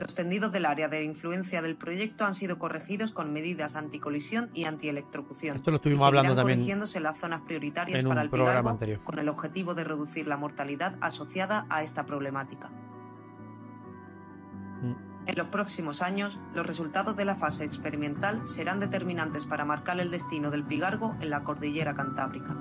Speaker 3: los tendidos del área de influencia del proyecto han sido corregidos con medidas anticolisión y antielectrocución. Esto lo estuvimos hablando también. corrigiéndose las zonas prioritarias para el programa anterior. con el objetivo de reducir la mortalidad asociada a esta problemática. Mm. En los próximos años, los resultados de la fase experimental serán determinantes para marcar el destino del pigargo en la cordillera cantábrica.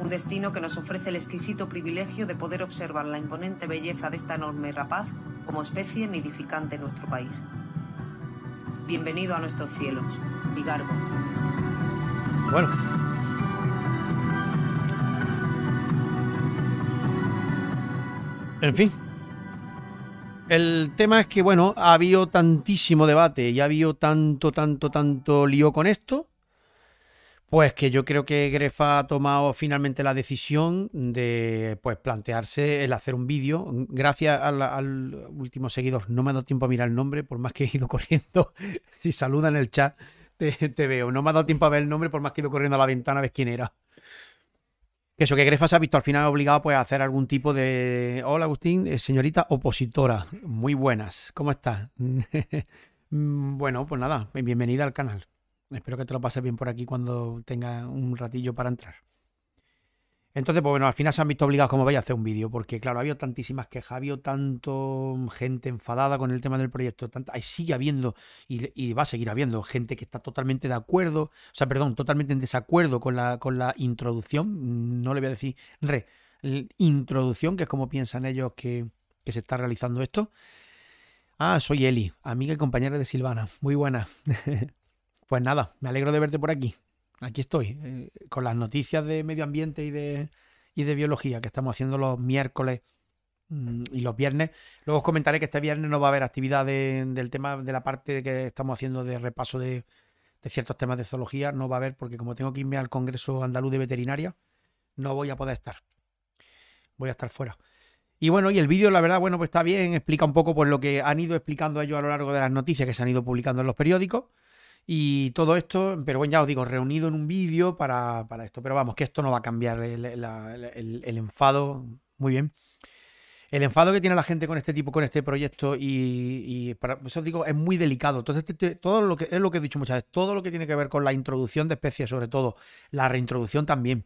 Speaker 3: Un destino que nos ofrece el exquisito privilegio de poder observar la imponente belleza de esta enorme rapaz como especie nidificante en nuestro país. Bienvenido a nuestros cielos, Pigargo.
Speaker 1: Bueno. En fin, el tema es que, bueno, ha habido tantísimo debate y ha habido tanto, tanto, tanto lío con esto. Pues que yo creo que Grefa ha tomado finalmente la decisión de pues, plantearse el hacer un vídeo. Gracias al, último seguidor, no me ha dado tiempo a mirar el nombre, por más que he ido corriendo. si saluda en el chat, te, te, veo. No me ha dado tiempo a ver el nombre, por más que he ido corriendo a la ventana a ver quién era. Que eso que Grefa ha visto al final obligado pues, a hacer algún tipo de. Hola Agustín, eh, señorita opositora. Muy buenas, ¿cómo estás? Mm, bueno, pues nada, bienvenida al canal. Espero que te lo pases bien por aquí cuando tengas un ratillo para entrar. Entonces, pues bueno, al final se han visto obligados, como vaya, a hacer un vídeo, porque claro, ha habido tantísimas quejas, ha habido tanto gente enfadada con el tema del proyecto, ahí sigue habiendo y, va a seguir habiendo gente que está totalmente de acuerdo, o sea, perdón, totalmente en desacuerdo con la, con la introducción, no le voy a decir re, introducción, que es como piensan ellos que, que se está realizando esto. Ah, soy Eli, amiga y compañera de Silvana, muy buena. pues nada, me alegro de verte por aquí aquí estoy, eh, con las noticias de medio ambiente y de, y de biología que estamos haciendo los miércoles mm, y los viernes. Luego os comentaré que este viernes no va a haber actividad del tema de la parte que estamos haciendo de repaso de, ciertos temas de zoología. No va a haber porque como tengo que irme al Congreso Andaluz de Veterinaria, no voy a poder estar. Voy a estar fuera. Y bueno, y el vídeo, la verdad, bueno, pues está bien, explica un poco pues, lo que han ido explicando ellos a lo largo de las noticias que se han ido publicando en los periódicos. Y todo esto, pero bueno, ya os digo, reunido en un vídeo para, esto. Pero vamos, que esto no va a cambiar el, enfado. Muy bien. El enfado que tiene la gente con este tipo, con este proyecto, y, eso pues os digo, es muy delicado. Entonces, este todo lo que es lo que he dicho muchas veces, todo lo que tiene que ver con la introducción de especies, sobre todo, la reintroducción también.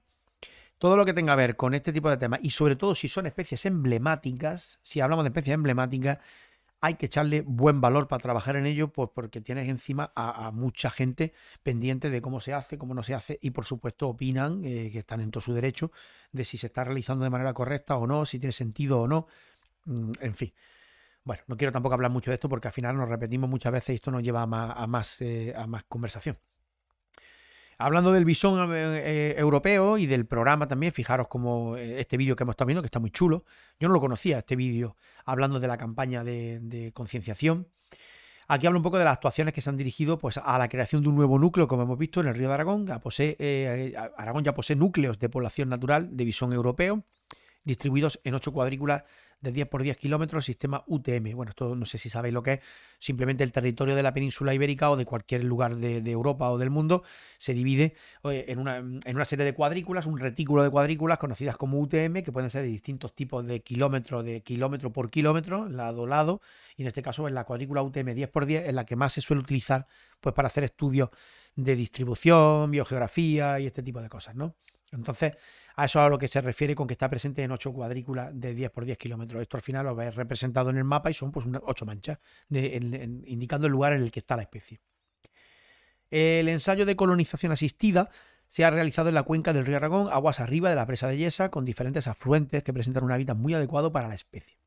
Speaker 1: Todo lo que tenga que ver con este tipo de temas, y sobre todo si son especies emblemáticas, si hablamos de especies emblemáticas, hay que echarle buen valor para trabajar en ello, pues porque tienes encima a, mucha gente pendiente de cómo se hace, cómo no se hace, y por supuesto opinan, eh, que están en todo su derecho, de si se está realizando de manera correcta o no, si tiene sentido o no, mm, en fin. Bueno, no quiero tampoco hablar mucho de esto porque al final nos repetimos muchas veces y esto nos lleva a más, a más eh, conversación. Hablando del visón eh, eh, europeo y del programa también, fijaros como eh, este vídeo que hemos estado viendo, que está muy chulo. Yo no lo conocía, este vídeo, hablando de la campaña de, concienciación. Aquí habla un poco de las actuaciones que se han dirigido pues, a la creación de un nuevo núcleo, como hemos visto en el río de Aragón. posee, Aragón ya posee núcleos de población natural de bisón europeo, distribuidos en ocho cuadrículas de 10 por 10 kilómetros, sistema UTM. Bueno, esto no sé si sabéis lo que es, simplemente el territorio de la península ibérica o de cualquier lugar de, Europa o del mundo se divide eh, en una, en una, serie de cuadrículas, un retículo de cuadrículas conocidas como UTM, que pueden ser de distintos tipos de kilómetros, de kilómetro por kilómetro, lado a lado, y en este caso es la cuadrícula UTM 10 por 10 es la que más se suele utilizar pues, para hacer estudios de distribución, biogeografía y este tipo de cosas, ¿no? Entonces, a eso a lo que se refiere con que está presente en ocho cuadrículas de 10 por 10 kilómetros. Esto al final lo veis representado en el mapa y son pues 8 manchas, indicando el lugar en el que está la especie. El ensayo de colonización asistida se ha realizado en la cuenca del río Aragón, aguas arriba de la presa de Yesa, con diferentes afluentes que presentan un hábitat muy adecuado para la especie.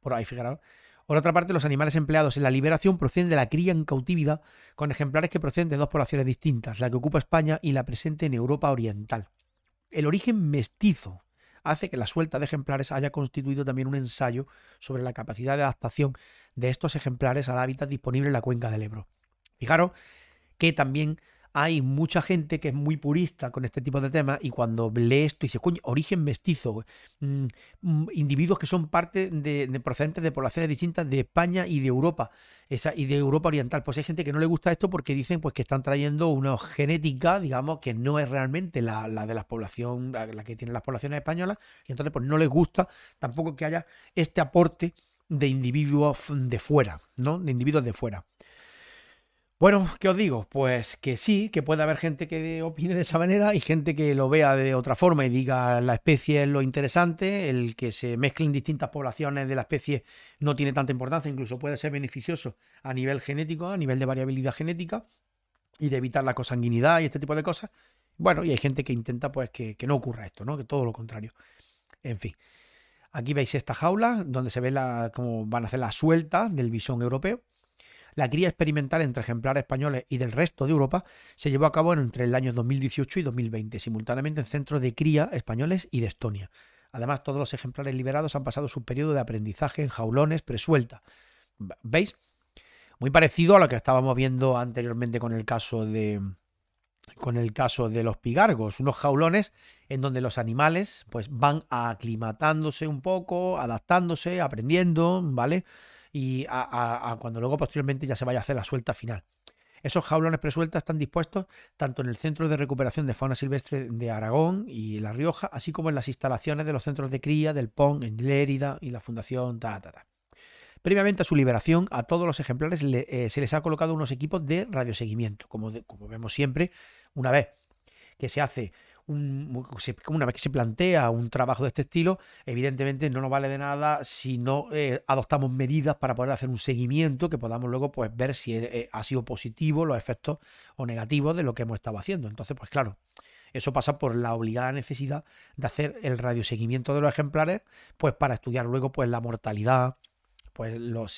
Speaker 1: Por ahí, fijaros. Por otra parte, los animales empleados en la liberación proceden de la cría en cautividad, con ejemplares que proceden de dos poblaciones distintas, la que ocupa España y la presente en Europa Oriental. El origen mestizo hace que la suelta de ejemplares haya constituido también un ensayo sobre la capacidad de adaptación de estos ejemplares al hábitat disponible en la cuenca del Ebro. Fijaros que también hay mucha gente que es muy purista con este tipo de temas y cuando lee esto dice, coño, origen mestizo, mm, mm, individuos que son parte de, procedentes de poblaciones distintas de España y de Europa, esa, y de Europa Oriental. Pues hay gente que no le gusta esto porque dicen pues que están trayendo una genética, digamos, que no es realmente la, de las población, la, que tienen las poblaciones españolas, y entonces pues no les gusta tampoco que haya este aporte de individuos de fuera, ¿no? De individuos de fuera. Bueno, ¿qué os digo? Pues que sí, que puede haber gente que opine de esa manera y gente que lo vea de otra forma y diga la especie es lo interesante, el que se mezclen distintas poblaciones de la especie no tiene tanta importancia, incluso puede ser beneficioso a nivel genético, a nivel de variabilidad genética y de evitar la consanguinidad y este tipo de cosas. Bueno, y hay gente que intenta pues que, no ocurra esto, ¿no? Que todo lo contrario. En fin. Aquí veis esta jaula donde se ve la, cómo van a hacer la suelta del bisón europeo. La cría experimental entre ejemplares españoles y del resto de Europa se llevó a cabo entre el año 2018 y 2020, simultáneamente en centros de cría españoles y de Estonia. Además, todos los ejemplares liberados han pasado su periodo de aprendizaje en jaulones presuelta. ¿Veis? Muy parecido a lo que estábamos viendo anteriormente con el caso de, con el caso de los pigargos, unos jaulones en donde los animales pues van aclimatándose un poco, adaptándose, aprendiendo, ¿vale? y a, cuando luego posteriormente ya se vaya a hacer la suelta final. Esos jaulones presueltas están dispuestos tanto en el Centro de Recuperación de Fauna Silvestre de Aragón y La Rioja, así como en las instalaciones de los centros de cría del PON en Lérida y la Fundación ta, Previamente a su liberación, a todos los ejemplares eh, se les ha colocado unos equipos de radioseguimiento, como, como vemos siempre, una vez que se hace una vez que se plantea un trabajo de este estilo, evidentemente no nos vale de nada si no eh, adoptamos medidas para poder hacer un seguimiento que podamos luego pues, ver si eh, eh, ha sido positivo los efectos o negativos de lo que hemos estado haciendo. Entonces, pues claro, eso pasa por la obligada necesidad de hacer el radioseguimiento de los ejemplares, pues para estudiar luego pues, la mortalidad, pues la,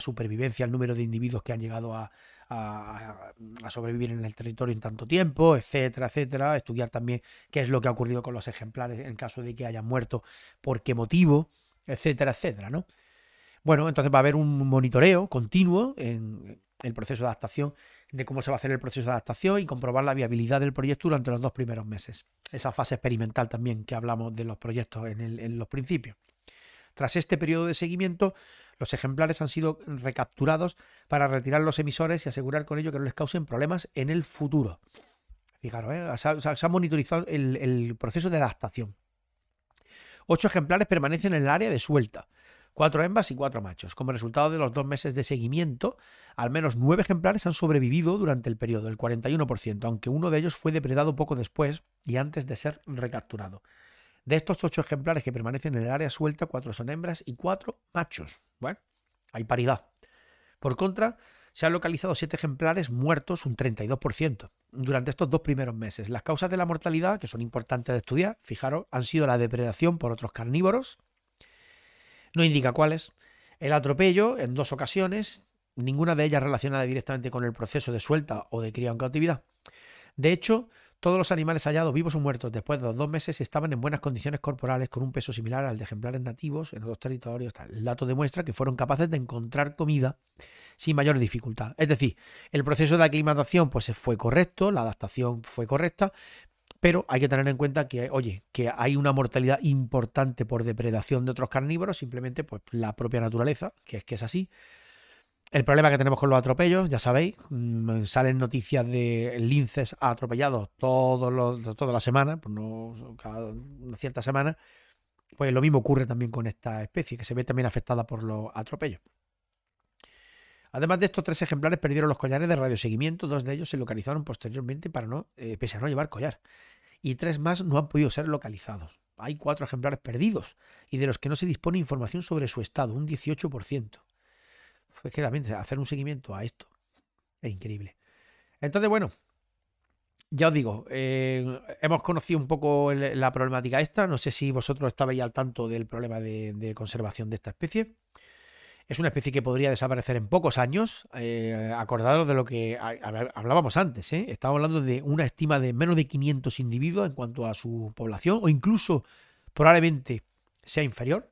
Speaker 1: supervivencia, el número de individuos que han llegado a, a, sobrevivir en el territorio en tanto tiempo, etcétera, etcétera. Estudiar también qué es lo que ha ocurrido con los ejemplares en caso de que hayan muerto, por qué motivo, etcétera, etcétera, ¿no? Bueno, entonces va a haber un monitoreo continuo en el proceso de adaptación, de cómo se va a hacer el proceso de adaptación y comprobar la viabilidad del proyecto durante los dos primeros meses. Esa fase experimental también que hablamos de los proyectos en, en los principios. Tras este periodo de seguimiento, los ejemplares han sido recapturados para retirar los emisores y asegurar con ello que no les causen problemas en el futuro. Fijaros, ¿eh? se, ha, monitorizado el, el proceso de adaptación. Ocho ejemplares permanecen en el área de suelta cuatro hembras y cuatro machos. Como resultado de los dos meses de seguimiento, al menos nueve ejemplares han sobrevivido durante el periodo, el 41%, aunque uno de ellos fue depredado poco después y antes de ser recapturado. De estos ocho ejemplares que permanecen en el área suelta, cuatro son hembras y cuatro machos. Bueno, hay paridad. Por contra, se han localizado siete ejemplares muertos, un 32%, durante estos dos primeros meses. Las causas de la mortalidad, que son importantes de estudiar, fijaros, han sido la depredación por otros carnívoros, no indica cuáles, el atropello en dos ocasiones, ninguna de ellas relacionada directamente con el proceso de suelta o de cría en cautividad. De hecho, todos los animales hallados vivos o muertos después de los dos meses estaban en buenas condiciones corporales con un peso similar al de ejemplares nativos en otros territorios. El dato demuestra que fueron capaces de encontrar comida sin mayor dificultad. Es decir, el proceso de aclimatación pues, fue correcto, la adaptación fue correcta, pero hay que tener en cuenta que, oye, que hay una mortalidad importante por depredación de otros carnívoros, simplemente pues, la propia naturaleza, que es que es así, el problema que tenemos con los atropellos, ya sabéis, mm, salen noticias de linces atropellados toda la semana, pues no, cada una cierta semana. Pues lo mismo ocurre también con esta especie, que se ve también afectada por los atropellos. Además de estos tres ejemplares, perdieron los collares de radioseguimiento, dos de ellos se localizaron posteriormente para no, eh, pese a no llevar collar, y tres más no han podido ser localizados. Hay cuatro ejemplares perdidos y de los que no se dispone información sobre su estado, un 18%. Es que también hacer un seguimiento a esto es increíble. Entonces, bueno, ya os digo, eh, hemos conocido un poco la problemática esta. No sé si vosotros estabais al tanto del problema de, conservación de esta especie. Es una especie que podría desaparecer en pocos años. Eh, acordaros de lo que hablábamos antes. ¿eh? Estábamos hablando de una estima de menos de 500 individuos en cuanto a su población, o incluso probablemente sea inferior.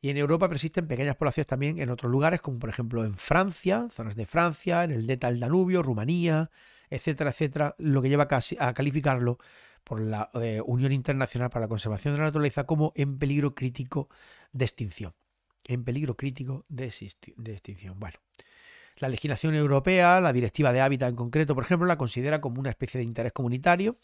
Speaker 1: Y en Europa persisten pequeñas poblaciones también en otros lugares, como por ejemplo en Francia, zonas de Francia, en el delta del Danubio, Rumanía, etcétera, etcétera, lo que lleva casi a calificarlo por la eh, Unión Internacional para la Conservación de la Naturaleza como en peligro crítico de extinción. En peligro crítico de, De extinción. Bueno, la legislación europea, la directiva de hábitat en concreto, por ejemplo, la considera como una especie de interés comunitario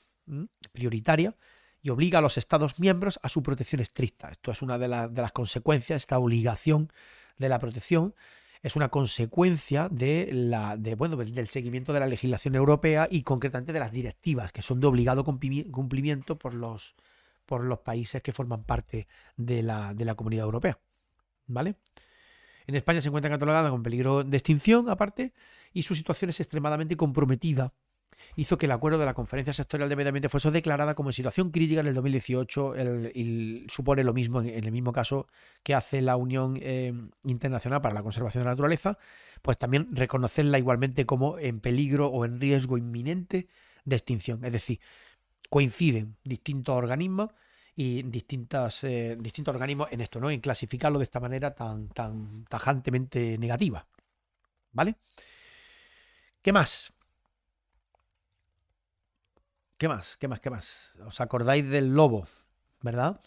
Speaker 1: prioritaria y obliga a los Estados miembros a su protección estricta. Esto es una de, las consecuencias, esta obligación de la protección es una consecuencia del seguimiento de la legislación europea y concretamente de las directivas que son de obligado cumplimiento por los, países que forman parte de la, de la comunidad europea. ¿Vale? En España se encuentra catalogada con peligro de extinción, aparte, y su situación es extremadamente comprometida hizo que el acuerdo de la Conferencia Sectorial de Medio Ambiente fuese declarada como situación crítica en el 2018 el, supone lo mismo en, el mismo caso que hace la Unión em, Internacional para la Conservación de la Naturaleza, pues también reconocerla igualmente como en peligro o en riesgo inminente de extinción. Es decir, coinciden distintos organismos y distintas, eh, distintos organismos en esto, ¿no? En clasificarlo de esta manera tan, tan tajantemente negativa. ¿Vale? ¿Qué más? ¿Qué más? ¿Qué más? ¿Qué más? ¿Os acordáis del lobo, verdad?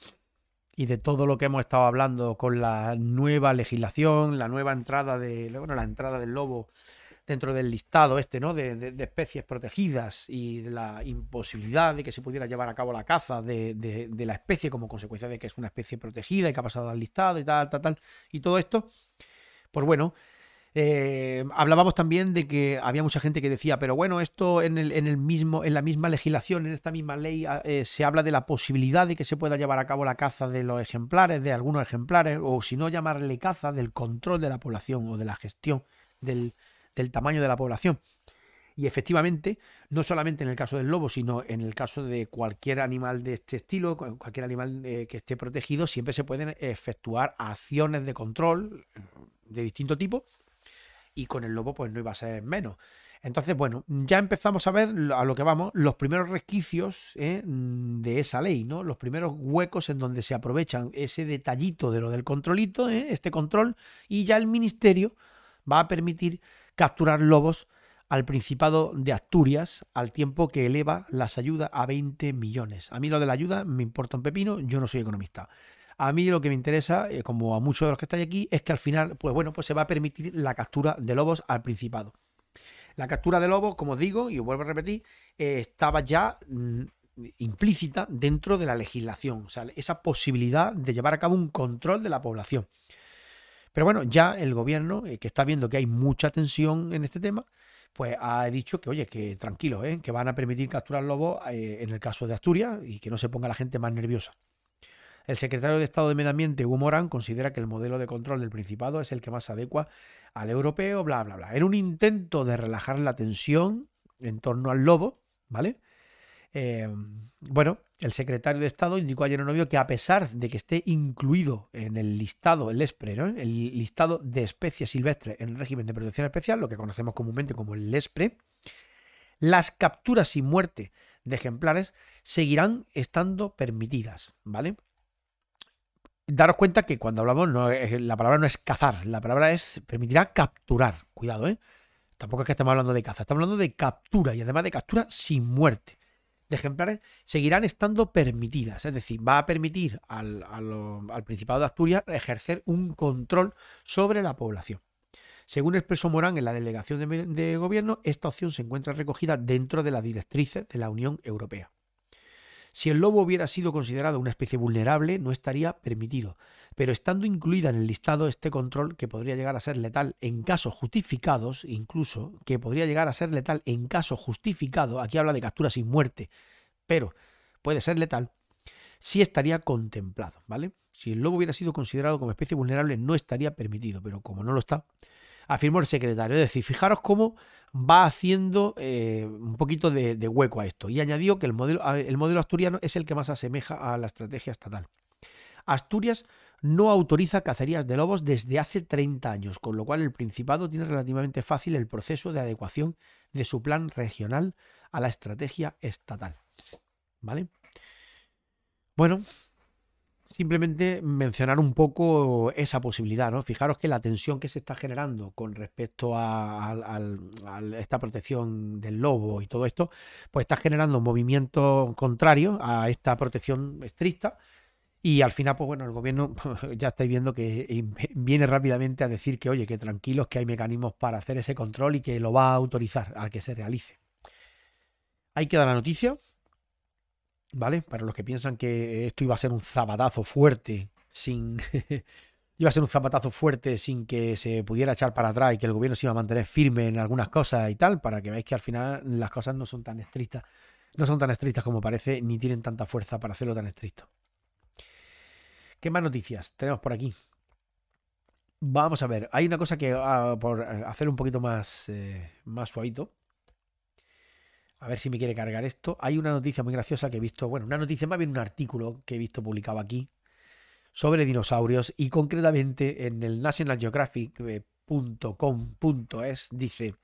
Speaker 1: Y de todo lo que hemos estado hablando con la nueva legislación, la nueva entrada de. Bueno, la entrada del lobo dentro del listado este, ¿no? De, especies protegidas y de la imposibilidad de que se pudiera llevar a cabo la caza de, de, la especie como consecuencia de que es una especie protegida y que ha pasado al listado y tal, tal, tal. Y todo esto. Pues bueno, eh, hablábamos también de que había mucha gente que decía, pero bueno, esto en, el, mismo, en la misma legislación, en esta misma ley, ah, eh, se habla de la posibilidad de que se pueda llevar a cabo la caza de los ejemplares, de algunos ejemplares, o si no llamarle caza, del control de la población o de la gestión del, del tamaño de la población. Y efectivamente, no solamente en el caso del lobo, sino en el caso de cualquier animal de este estilo, cualquier animal eh, que esté protegido, siempre se pueden efectuar acciones de control de distinto tipo y con el lobo pues no iba a ser menos. Entonces, bueno, ya empezamos a ver a lo que vamos, los primeros resquicios ¿eh? mm, de esa ley, ¿no? Los primeros huecos en donde se aprovechan ese detallito de lo del controlito, ¿eh? este control, y ya el ministerio va a permitir capturar lobos al Principado de Asturias al tiempo que eleva las ayudas a 20 millones. A mí lo de la ayuda me importa un pepino, yo no soy economista. A mí lo que me interesa, eh, como a muchos de los que estáis aquí, es que al final, pues bueno, pues se va a permitir la captura de lobos al Principado. La captura de lobos, como digo, y vuelvo a repetir, eh, estaba ya mm, implícita dentro de la legislación, esa posibilidad de llevar a cabo un control de la población. Pero bueno, ya el gobierno, eh, que está viendo que hay mucha tensión en este tema, pues ha dicho que, oye, que tranquilo, que van a permitir capturar lobos en el caso de Asturias y que no se ponga la gente más nerviosa. El secretario de Estado de Medio Ambiente, Hugo Morán, considera que el modelo de control del Principado es el que más adecua al europeo, bla, bla, bla. En un intento de relajar la tensión en torno al lobo, ¿vale? Eh, bueno, el secretario de Estado indicó ayer en novio que a pesar de que esté incluido en el listado, el ESPRE, el listado de especies silvestres en el régimen de protección especial, lo que conocemos comúnmente como el ESPRE, las capturas y muerte de ejemplares seguirán estando permitidas, ¿vale? daros cuenta que cuando hablamos, la palabra no es cazar, la palabra es permitirá capturar. Cuidado, ¿eh? Tampoco es que estemos hablando de caza, estamos hablando de captura y además de captura sin muerte. De ejemplares seguirán estando permitidas, es decir, va a permitir al, Principado de Asturias ejercer un control sobre la población. Según expresó Morán en la delegación de gobierno, esta opción se encuentra recogida dentro de las directrices de la Unión Europea. Si el lobo hubiera sido considerado una especie vulnerable, no estaría permitido, pero estando incluida en el listado este control que podría llegar a ser letal en casos justificados, incluso que podría llegar a ser letal en casos justificados, aquí habla de captura sin muerte, pero puede ser letal, sí estaría contemplado, ¿vale? Si el lobo hubiera sido considerado como especie vulnerable, no estaría permitido, pero como no lo está, afirmó el secretario. Es decir, fijaros cómo va haciendo eh, un poquito de, hueco a esto. Y añadió que el modelo, el modelo asturiano es el que más asemeja a la estrategia estatal. Asturias no autoriza cacerías de lobos desde hace 30 años, con lo cual el Principado tiene relativamente fácil el proceso de adecuación de su plan regional a la estrategia estatal. ¿Vale? Bueno, simplemente mencionar un poco esa posibilidad, ¿no? Fijaros que la tensión que se está generando con respecto a, esta protección del lobo y todo esto, pues está generando un movimiento contrario a esta protección estricta. Y al final, pues bueno, el gobierno ya estáis viendo que viene rápidamente a decir que, oye, que tranquilos, que hay mecanismos para hacer ese control y que lo va a autorizar al que se realice. Ahí queda la noticia. ¿vale? Para los que piensan que esto iba a ser un zapatazo fuerte sin... iba a ser un fuerte sin que se pudiera echar para atrás y que el gobierno se iba a mantener firme en algunas cosas y tal, para que veáis que al final las cosas no son tan estrictas, no son tan estrictas como parece, ni tienen tanta fuerza para hacerlo tan estricto. ¿Qué más noticias tenemos por aquí? Vamos a ver, hay una cosa que ah, por hacer un poquito más, eh, más suavito, a ver si me quiere cargar esto. Hay una noticia muy graciosa que he visto, bueno, una noticia más bien un artículo que he visto publicado aquí sobre dinosaurios y concretamente en el National Geographic.com.es eh, dice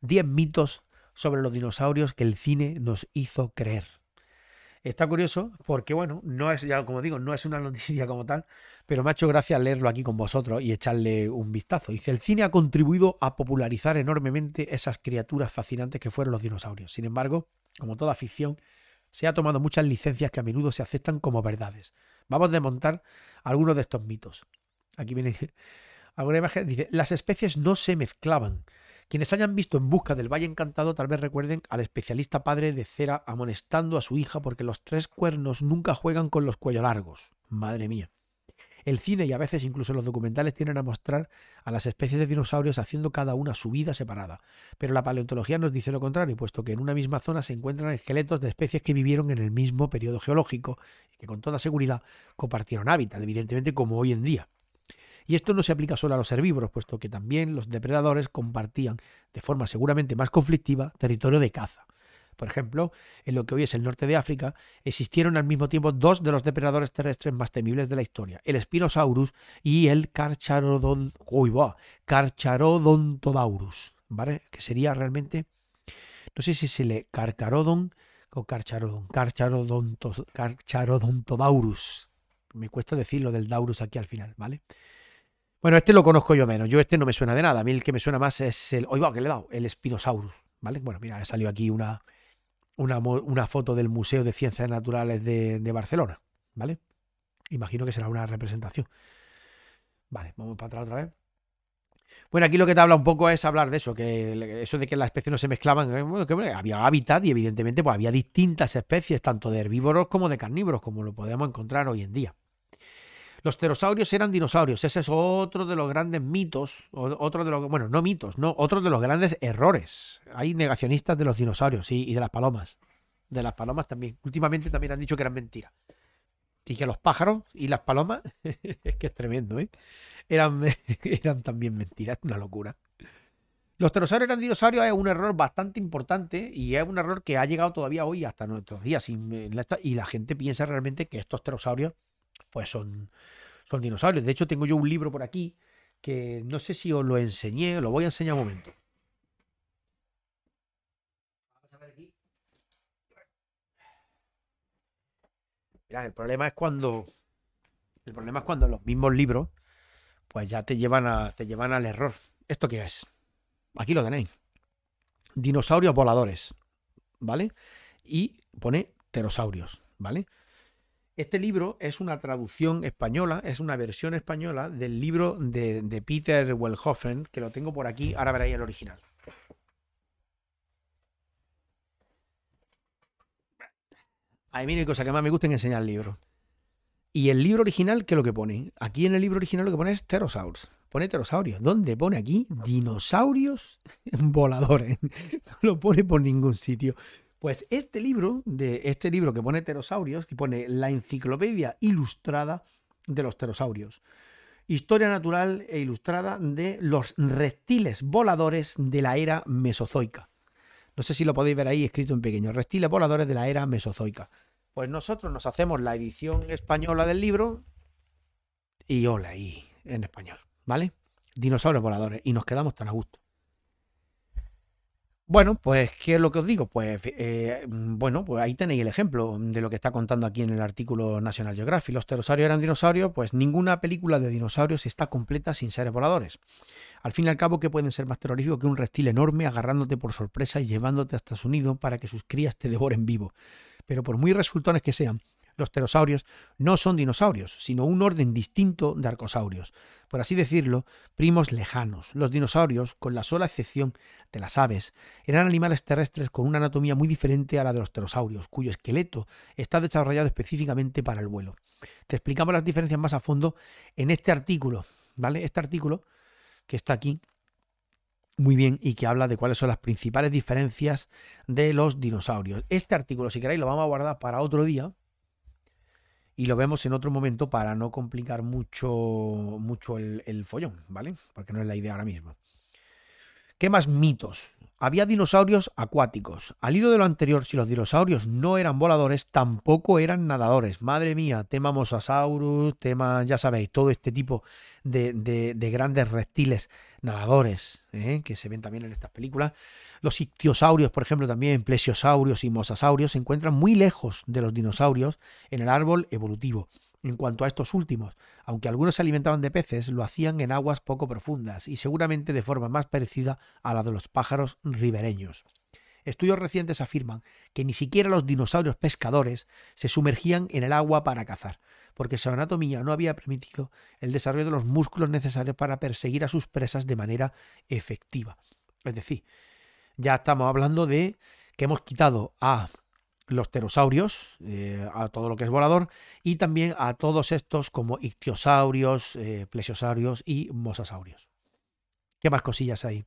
Speaker 1: 10 mitos sobre los dinosaurios que el cine nos hizo creer. Está curioso porque, bueno, no es, ya como digo, no es una noticia como tal, pero me ha hecho gracia leerlo aquí con vosotros y echarle un vistazo. Dice, el cine ha contribuido a popularizar enormemente esas criaturas fascinantes que fueron los dinosaurios. Sin embargo, como toda ficción, se ha tomado muchas licencias que a menudo se aceptan como verdades. Vamos a desmontar algunos de estos mitos. Aquí viene alguna imagen, dice, las especies no se mezclaban. Quienes hayan visto En Busca del Valle Encantado tal vez recuerden al especialista padre de cera amonestando a su hija porque los tres cuernos nunca juegan con los cuellos largos. Madre mía. El cine y a veces incluso los documentales tienen a mostrar a las especies de dinosaurios haciendo cada una su vida separada, pero la paleontología nos dice lo contrario, puesto que en una misma zona se encuentran esqueletos de especies que vivieron en el mismo periodo geológico y que con toda seguridad compartieron hábitat, evidentemente como hoy en día. Y esto no se aplica solo a los herbívoros, puesto que también los depredadores compartían, de forma seguramente más conflictiva, territorio de caza. Por ejemplo, en lo que hoy es el norte de África, existieron al mismo tiempo dos de los depredadores terrestres más temibles de la historia, el Spinosaurus y el Carcharodon... Carcharodontodaurus, ¿vale? Que sería realmente, no sé si se le Carcharodon o Carcharodon, Carcharodontos, Carcharodontodaurus. Me cuesta decir lo del Daurus aquí al final, ¿vale? Bueno, este lo conozco yo menos. Yo este no me suena de nada. A mí el que me suena más es el. Oiga, que le he dado. El Spinosaurus. ¿Vale? Bueno, mira, ha salido aquí una, una, foto del Museo de Ciencias Naturales de, Barcelona. ¿Vale? Imagino que será una representación. Vale, vamos para atrás otra vez. Bueno, aquí lo que te habla un poco es hablar de eso, que eso de que las especies no se mezclaban, eh, bueno, que había hábitat y evidentemente pues había distintas especies, tanto de herbívoros como de carnívoros, como lo podemos encontrar hoy en día. Los pterosaurios eran dinosaurios. Ese es otro de los grandes mitos, otro de los, bueno, no mitos, no, otro de los grandes errores. Hay negacionistas de los dinosaurios y, de las palomas. De las palomas también. Últimamente también han dicho que eran mentiras. Y que los pájaros y las palomas, es que es tremendo, ¿eh? Eran, eran también mentiras, una locura. Los pterosaurios eran dinosaurios es un error bastante importante y es un error que ha llegado todavía hoy hasta nuestros días. Y eh, la gente piensa realmente que estos pterosaurios pues son, son dinosaurios. De hecho, tengo yo un libro por aquí que no sé si os lo enseñé, lo voy a enseñar un momento. Mirad, el problema es cuando. El problema es cuando los mismos libros, pues ya te llevan, a, te llevan al error. ¿Esto qué es? Aquí lo tenéis. Dinosaurios voladores. ¿Vale? Y pone pterosaurios. ¿Vale? Este libro es una traducción española, es una versión española del libro de, Peter Wellhoffen, que lo tengo por aquí, ahora veréis el original. A mí cosa que más me gusta en enseñar libro. Y el libro original, ¿qué es lo que pone? Aquí en el libro original lo que pone es pterosaurs. Pone pterosaurios. ¿Dónde pone aquí? Dinosaurios voladores. No lo pone por ningún sitio. Pues este libro, de este libro que pone pterosaurios, que pone la enciclopedia ilustrada de los pterosaurios. Historia natural e ilustrada de los reptiles voladores de la era mesozoica. No sé si lo podéis ver ahí escrito en pequeño. Reptiles voladores de la era mesozoica. Pues nosotros nos hacemos la edición española del libro y hola ahí en español, ¿vale? Dinosaurios voladores y nos quedamos tan a gusto. Bueno, pues, ¿qué es lo que os digo? Pues, eh, bueno, pues ahí tenéis el ejemplo de lo que está contando aquí en el artículo National Geographic. Los pterosaurios eran dinosaurios, pues ninguna película de dinosaurios está completa sin seres voladores. Al fin y al cabo, ¿qué pueden ser más terroríficos que un reptil enorme agarrándote por sorpresa y llevándote hasta su nido para que sus crías te devoren vivo? Pero por muy resultones que sean, los pterosaurios no son dinosaurios, sino un orden distinto de arcosaurios, por así decirlo, primos lejanos. Los dinosaurios, con la sola excepción de las aves, eran animales terrestres con una anatomía muy diferente a la de los pterosaurios, cuyo esqueleto está desarrollado específicamente para el vuelo. Te explicamos las diferencias más a fondo en este artículo, ¿vale? Este artículo que está aquí muy bien y que habla de cuáles son las principales diferencias de los dinosaurios. Este artículo, si queréis, lo vamos a guardar para otro día, y lo vemos en otro momento para no complicar mucho, mucho el, el follón, ¿vale? Porque no es la idea ahora mismo. ¿Qué más mitos? Había dinosaurios acuáticos. Al hilo de lo anterior, si los dinosaurios no eran voladores, tampoco eran nadadores. Madre mía, tema mosasaurus, tema, ya sabéis, todo este tipo de, grandes reptiles nadadores ¿eh? que se ven también en estas películas. Los ictiosaurios, por ejemplo, también, plesiosaurios y mosasaurios, se encuentran muy lejos de los dinosaurios en el árbol evolutivo. En cuanto a estos últimos, aunque algunos se alimentaban de peces, lo hacían en aguas poco profundas y seguramente de forma más parecida a la de los pájaros ribereños. Estudios recientes afirman que ni siquiera los dinosaurios pescadores se sumergían en el agua para cazar, porque su anatomía no había permitido el desarrollo de los músculos necesarios para perseguir a sus presas de manera efectiva. Es decir, ya estamos hablando de que hemos quitado a los pterosaurios, eh, a todo lo que es volador, y también a todos estos como ictiosaurios, eh, plesiosaurios y mosasaurios. ¿Qué más cosillas hay?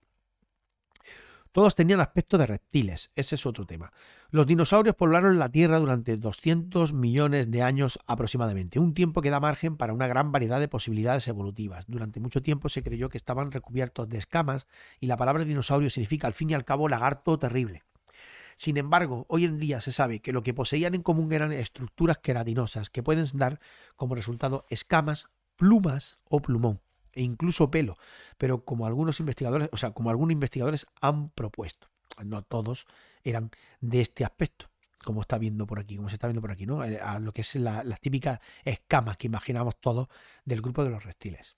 Speaker 1: Todos tenían aspecto de reptiles, ese es otro tema. Los dinosaurios poblaron la Tierra durante 200 millones de años aproximadamente, un tiempo que da margen para una gran variedad de posibilidades evolutivas. Durante mucho tiempo se creyó que estaban recubiertos de escamas y la palabra dinosaurio significa al fin y al cabo lagarto terrible. Sin embargo, hoy en día se sabe que lo que poseían en común eran estructuras queratinosas que pueden dar como resultado escamas, plumas o plumón e incluso pelo, pero como algunos investigadores, o sea, como algunos investigadores han propuesto. No todos eran de este aspecto, como está viendo por aquí, como se está viendo por aquí, ¿no? Eh, a lo que es la, las típicas escamas que imaginamos todos del grupo de los reptiles.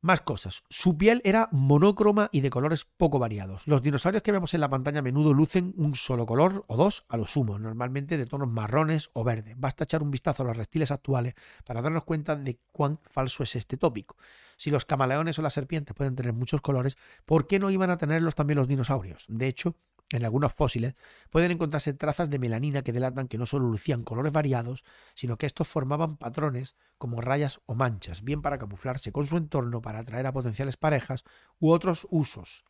Speaker 1: Más cosas. Su piel era monócroma y de colores poco variados. Los dinosaurios que vemos en la pantalla a menudo lucen un solo color o dos a lo sumo, normalmente de tonos marrones o verdes. Basta echar un vistazo a los reptiles actuales para darnos cuenta de cuán falso es este tópico. Si los camaleones o las serpientes pueden tener muchos colores, ¿por qué no iban a tenerlos también los dinosaurios? De hecho, en algunos fósiles pueden encontrarse trazas de melanina que delatan que no solo lucían colores variados, sino que estos formaban patrones como rayas o manchas, bien para camuflarse con su entorno, para atraer a potenciales parejas u otros usos.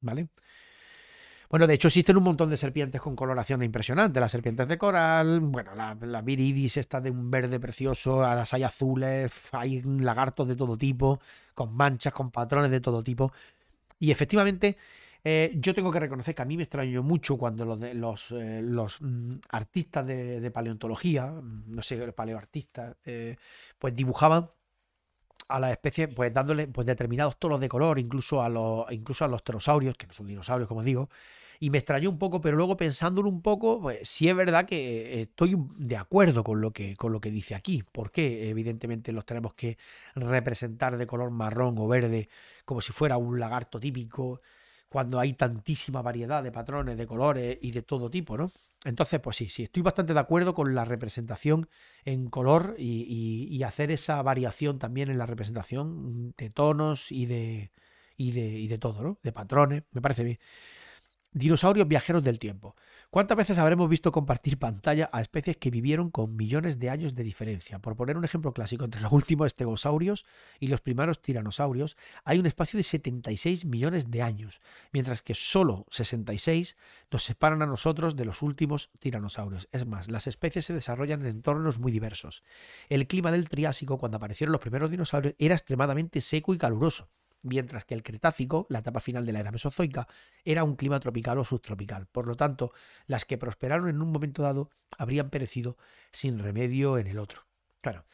Speaker 1: ¿Vale? Bueno, de hecho existen un montón de serpientes con coloración impresionante. Las serpientes de coral, bueno, la, la viridis está de un verde precioso, las hay azules, hay lagartos de todo tipo, con manchas, con patrones de todo tipo. Y efectivamente, eh, yo tengo que reconocer que a mí me extrañó mucho cuando los, los, eh, mm, artistas de, paleontología, mm, no sé, paleoartistas, eh, pues dibujaban a las especies, pues dándole pues determinados tonos de color, incluso a los, incluso a los pterosaurios, que no son dinosaurios, como digo, y me extrañó un poco, pero luego pensándolo un poco, pues sí es verdad que estoy de acuerdo con lo con lo que dice aquí, porque evidentemente los tenemos que representar de color marrón o verde, como si fuera un lagarto típico, cuando hay tantísima variedad de patrones, de colores y de todo tipo, ¿no? Entonces, pues sí, sí, estoy bastante de acuerdo con la representación en color y, hacer esa variación también en la representación de tonos y de, y de, y de todo, ¿no? De patrones, me parece bien. Dinosaurios viajeros del tiempo. ¿Cuántas veces habremos visto compartir pantalla a especies que vivieron con millones de años de diferencia? Por poner un ejemplo clásico, entre los últimos estegosaurios y los primeros tiranosaurios hay un espacio de 76 millones de años, mientras que solo 66 nos separan a nosotros de los últimos tiranosaurios. Es más, las especies se desarrollan en entornos muy diversos. El clima del Triásico, cuando aparecieron los primeros dinosaurios, era extremadamente seco y caluroso mientras que el Cretácico, la etapa final de la era mesozoica, era un clima tropical o subtropical. Por lo tanto, las que prosperaron en un momento dado habrían perecido sin remedio en el otro. Claro,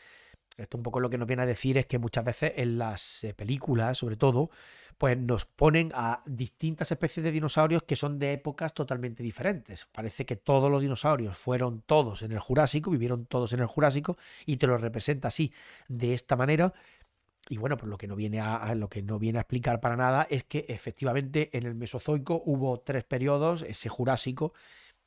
Speaker 1: esto un poco lo que nos viene a decir es que muchas veces en las eh, películas, sobre todo, pues nos ponen a distintas especies de dinosaurios que son de épocas totalmente diferentes. Parece que todos los dinosaurios fueron todos en el Jurásico, vivieron todos en el Jurásico y te lo representa así, de esta manera, y bueno, pues lo que no viene a, lo que no viene a explicar para nada es que efectivamente en el Mesozoico hubo tres periodos, ese Jurásico,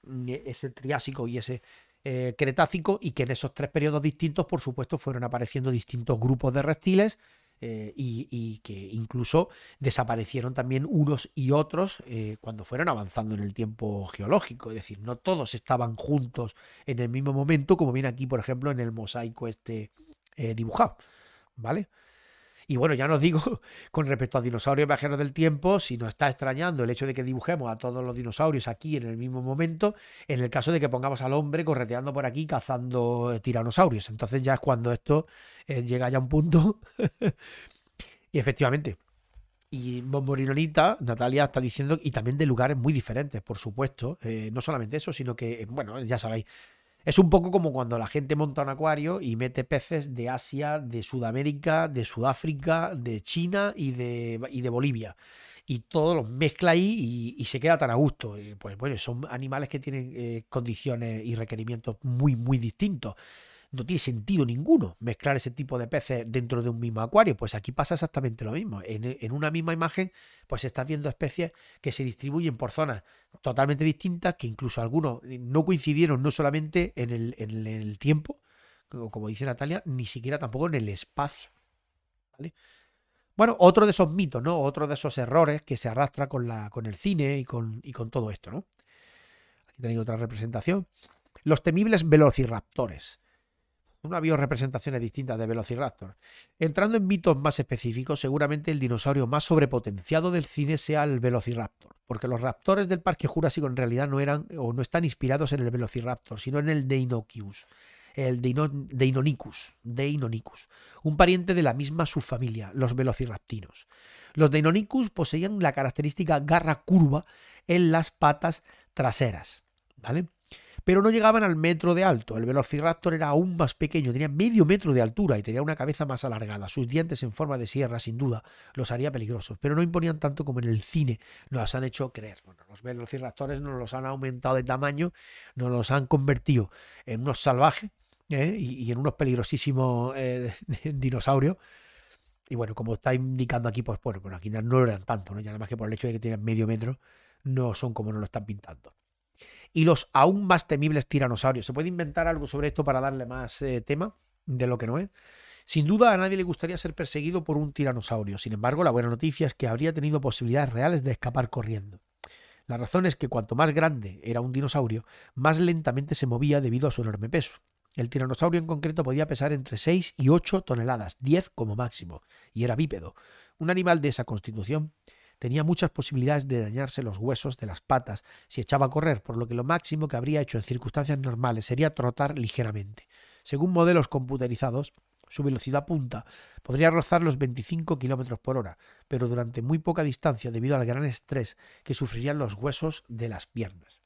Speaker 1: mm, e, ese Triásico y ese eh, Cretácico, y que en esos tres periodos distintos, por supuesto, fueron apareciendo distintos grupos de reptiles. Eh, y, que incluso desaparecieron también unos y otros eh, cuando fueron avanzando en el tiempo geológico. Es decir, no todos estaban juntos en el mismo momento, como viene aquí, por ejemplo, en el mosaico este dibujado. ¿Vale? Y bueno, ya nos digo, con respecto a dinosaurios viajeros del tiempo, si nos está extrañando el hecho de que dibujemos a todos los dinosaurios aquí en el mismo momento, en el caso de que pongamos al hombre correteando por aquí cazando tiranosaurios. Entonces ya es cuando esto eh, llega ya a un punto. y efectivamente. Y Bomborinolita, Natalia está diciendo, y también de lugares muy diferentes, por supuesto. Eh, no solamente eso, sino que, bueno, ya sabéis, es un poco como cuando la gente monta un acuario y mete peces de Asia, de Sudamérica, de Sudáfrica, de China y de, de Bolivia. Y todo los mezcla ahí y, se queda tan a gusto. Pues bueno, son animales que tienen eh, condiciones y requerimientos muy, muy distintos no tiene sentido ninguno mezclar ese tipo de peces dentro de un mismo acuario. Pues aquí pasa exactamente lo mismo. En, una misma imagen, pues estás viendo especies que se distribuyen por zonas totalmente distintas, que incluso algunos no coincidieron no solamente en el, tiempo, como dice Natalia, ni siquiera tampoco en el espacio. ¿Vale? Bueno, otro de esos mitos, ¿no? Otro de esos errores que se arrastra con, la, con el cine y con, y con todo esto, ¿no? Aquí tenéis otra representación. Los temibles velociraptores. No había representaciones distintas de Velociraptor. Entrando en mitos más específicos, seguramente el dinosaurio más sobrepotenciado del cine sea el Velociraptor, porque los raptores del Parque Jurásico en realidad no eran o no están inspirados en el Velociraptor, sino en el Deinonychus, el un pariente de la misma subfamilia, los Velociraptinos. Los Deinonychus poseían la característica garra curva en las patas traseras, ¿vale? pero no llegaban al metro de alto. El Velociraptor era aún más pequeño, tenía medio metro de altura y tenía una cabeza más alargada. Sus dientes en forma de sierra, sin duda, los haría peligrosos, pero no imponían tanto como en el cine nos han hecho creer. Bueno, los Velociraptores nos los han aumentado de tamaño, nos los han convertido en unos salvajes ¿eh? y, en unos peligrosísimos eh, dinosaurios. Y bueno, como está indicando aquí, pues bueno, bueno pues, aquí no eran tanto, ¿no? ya nada más que por el hecho de que tienen medio metro, no son como nos lo están pintando y los aún más temibles tiranosaurios. ¿Se puede inventar algo sobre esto para darle más eh, tema de lo que no es? Sin duda a nadie le gustaría ser perseguido por un tiranosaurio. Sin embargo, la buena noticia es que habría tenido posibilidades reales de escapar corriendo. La razón es que cuanto más grande era un dinosaurio, más lentamente se movía debido a su enorme peso. El tiranosaurio en concreto podía pesar entre 6 y 8 toneladas, 10 como máximo, y era bípedo. Un animal de esa constitución Tenía muchas posibilidades de dañarse los huesos de las patas si echaba a correr, por lo que lo máximo que habría hecho en circunstancias normales sería trotar ligeramente. Según modelos computerizados, su velocidad punta podría rozar los 25 km por hora, pero durante muy poca distancia debido al gran estrés que sufrirían los huesos de las piernas.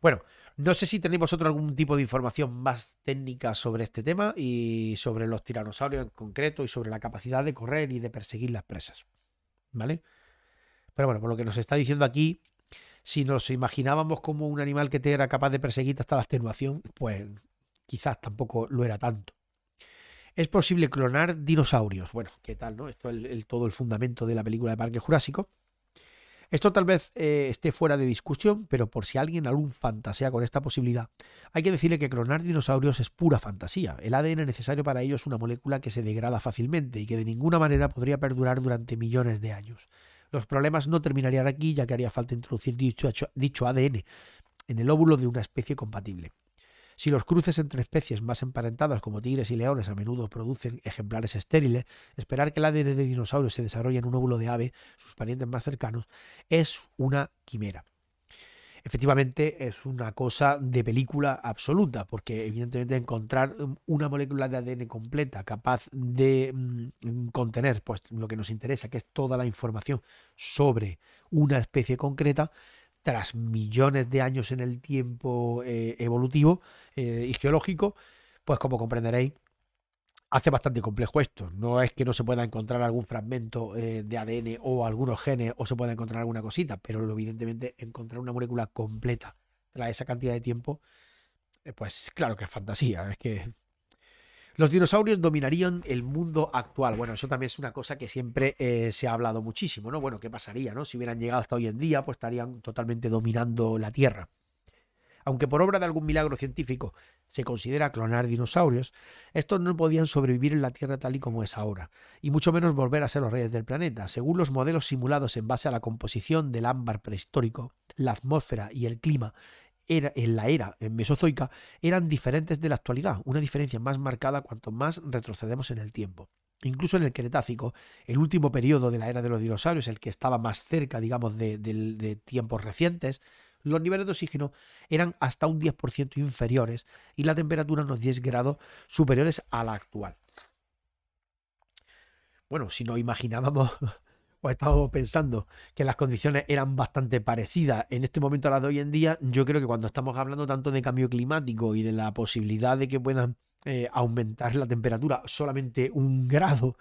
Speaker 1: Bueno, no sé si tenéis otro algún tipo de información más técnica sobre este tema y sobre los tiranosaurios en concreto y sobre la capacidad de correr y de perseguir las presas. ¿vale? Pero bueno, por lo que nos está diciendo aquí, si nos imaginábamos como un animal que te era capaz de perseguir hasta la extenuación, pues quizás tampoco lo era tanto. ¿Es posible clonar dinosaurios? Bueno, ¿qué tal, no? Esto es el, todo el fundamento de la película de Parque Jurásico. Esto tal vez eh, esté fuera de discusión, pero por si alguien algún fantasea con esta posibilidad, hay que decirle que clonar dinosaurios es pura fantasía. El ADN necesario para ello es una molécula que se degrada fácilmente y que de ninguna manera podría perdurar durante millones de años. Los problemas no terminarían aquí, ya que haría falta introducir dicho, dicho ADN en el óvulo de una especie compatible. Si los cruces entre especies más emparentadas como tigres y leones a menudo producen ejemplares estériles, esperar que el ADN de dinosaurios se desarrolle en un óvulo de ave, sus parientes más cercanos, es una quimera efectivamente es una cosa de película absoluta, porque evidentemente encontrar um, una molécula de ADN completa capaz de mm, contener pues lo que nos interesa, que es toda la información sobre una especie concreta, tras millones de años en el tiempo eh, evolutivo eh, y geológico, pues como comprenderéis, hace bastante complejo esto. No es que no se pueda encontrar algún fragmento eh, de ADN o algunos genes o se pueda encontrar alguna cosita, pero evidentemente encontrar una molécula completa tras esa cantidad de tiempo, pues claro que es fantasía, es que los dinosaurios dominarían el mundo actual. Bueno, eso también es una cosa que siempre eh, se ha hablado muchísimo, ¿no? Bueno, ¿qué pasaría, no? Si hubieran llegado hasta hoy en día, pues estarían totalmente dominando la Tierra. Aunque por obra de algún milagro científico se considera clonar dinosaurios, estos no podían sobrevivir en la Tierra tal y como es ahora, y mucho menos volver a ser los reyes del planeta. Según los modelos simulados en base a la composición del ámbar prehistórico, la atmósfera y el clima en la era en mesozoica eran diferentes de la actualidad, una diferencia más marcada cuanto más retrocedemos en el tiempo. Incluso en el Cretácico, el último periodo de la era de los dinosaurios, el que estaba más cerca, digamos, de, de tiempos recientes, los niveles de oxígeno eran hasta un 10% inferiores y la temperatura unos 10 grados superiores a la actual. Bueno, si no imaginábamos o he estado pensando que las condiciones eran bastante parecidas en este momento a las de hoy en día, yo creo que cuando estamos hablando tanto de cambio climático y de la posibilidad de que puedan eh, aumentar la temperatura solamente un grado,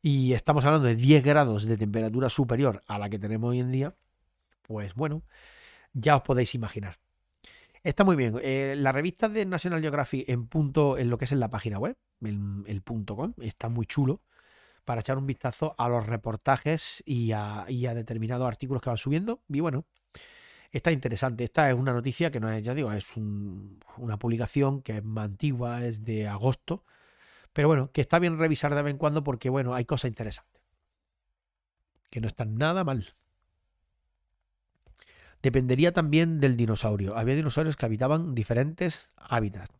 Speaker 1: y estamos hablando de 10 grados de temperatura superior a la que tenemos hoy en día, pues bueno, ya os podéis imaginar. Está muy bien. Eh, la revista de National Geographic en punto, en lo que es en la página web, el punto com, está muy chulo para echar un vistazo a los reportajes y a, determinados artículos que van subiendo. Y bueno, está interesante. Esta es una noticia que no es, ya digo, es una publicación que es más antigua, es de agosto. Pero bueno, que está bien revisar de vez en cuando porque, bueno, hay cosas interesantes. Que no están nada mal. Dependería también del dinosaurio. Había dinosaurios que habitaban diferentes hábitats.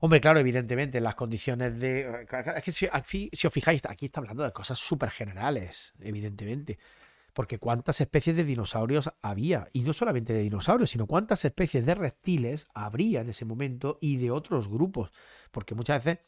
Speaker 1: Hombre, claro, evidentemente, las condiciones de. Es que si, os fijáis, aquí está hablando de cosas súper generales, evidentemente. Porque cuántas especies de dinosaurios había. Y no solamente de dinosaurios, sino cuántas especies de reptiles habría en ese momento y de otros grupos. Porque muchas veces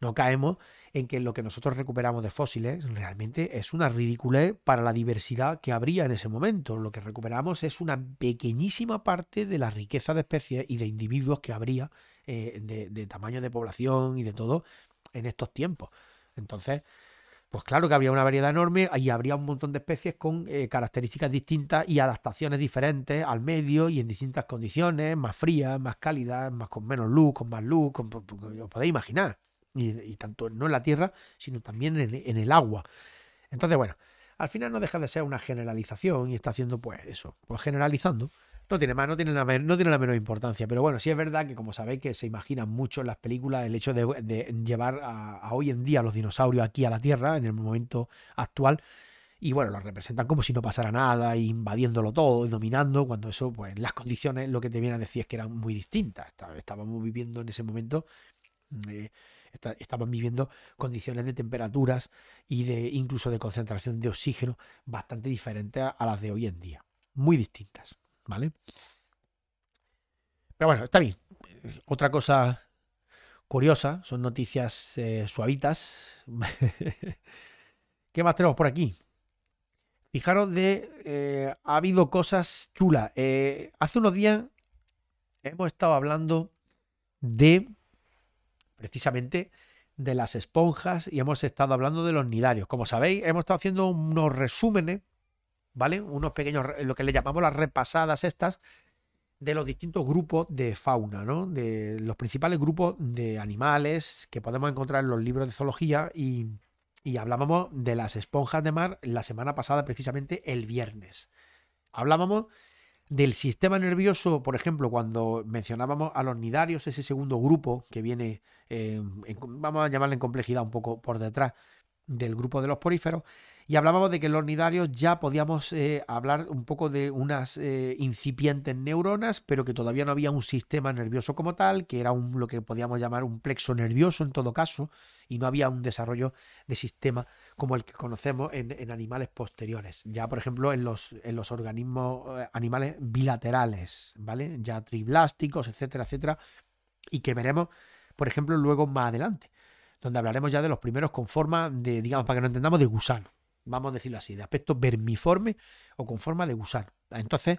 Speaker 1: no caemos en que lo que nosotros recuperamos de fósiles realmente es una ridiculez para la diversidad que habría en ese momento. Lo que recuperamos es una pequeñísima parte de la riqueza de especies y de individuos que habría eh, de, tamaño de población y de todo en estos tiempos. Entonces, pues claro que habría una variedad enorme y habría un montón de especies con eh, características distintas y adaptaciones diferentes al medio y en distintas condiciones, más frías, más cálidas, más con menos luz, con más luz, como pues, pues, os podéis imaginar. Y, tanto no en la tierra, sino también en, en, el agua. Entonces, bueno, al final no deja de ser una generalización y está haciendo pues eso, pues generalizando. No tiene la, no la menor importancia. Pero bueno, sí es verdad que, como sabéis, que se imaginan mucho en las películas el hecho de, llevar a, hoy en día los dinosaurios aquí a la Tierra, en el momento actual. Y bueno, los representan como si no pasara nada, invadiéndolo todo, dominando, cuando eso, pues las condiciones, lo que te viene a decir es que eran muy distintas. Estábamos viviendo en ese momento. Mm, eh, viviendo condiciones de temperaturas y de incluso de concentración de oxígeno bastante diferentes a, las de hoy en día, muy distintas. ¿vale? Pero bueno, está bien. Otra cosa curiosa, son noticias eh, suavitas. ¿Qué más tenemos por aquí? Fijaros de, eh, ha habido cosas chulas. Eh, hace unos días hemos estado hablando de, precisamente, de las esponjas y hemos estado hablando de los nidarios. Como sabéis, hemos estado haciendo unos resúmenes ¿vale? Unos pequeños, lo que le llamamos las repasadas estas de los distintos grupos de fauna, ¿no? De los principales grupos de animales que podemos encontrar en los libros de zoología y, hablábamos de las esponjas de mar la semana pasada, precisamente el viernes. Hablábamos del sistema nervioso, por ejemplo, cuando mencionábamos a los nidarios, ese segundo grupo que viene, eh, vamos a llamarle en complejidad un poco por detrás del grupo de los poríferos, y hablábamos de que en los nidarios ya podíamos eh, hablar un poco de unas eh, incipientes neuronas, pero que todavía no había un sistema nervioso como tal, que era un, lo que podíamos llamar un plexo nervioso en todo caso, y no había un desarrollo de sistema como el que conocemos en, animales posteriores. Ya, por ejemplo, en los, en los organismos eh, animales bilaterales, ¿vale? Ya triblásticos, etcétera, etcétera, y que veremos, por ejemplo, luego más adelante, donde hablaremos ya de los primeros con forma de, digamos, para que no entendamos, de gusano vamos a decirlo así, de aspecto vermiforme o con forma de gusano. Entonces,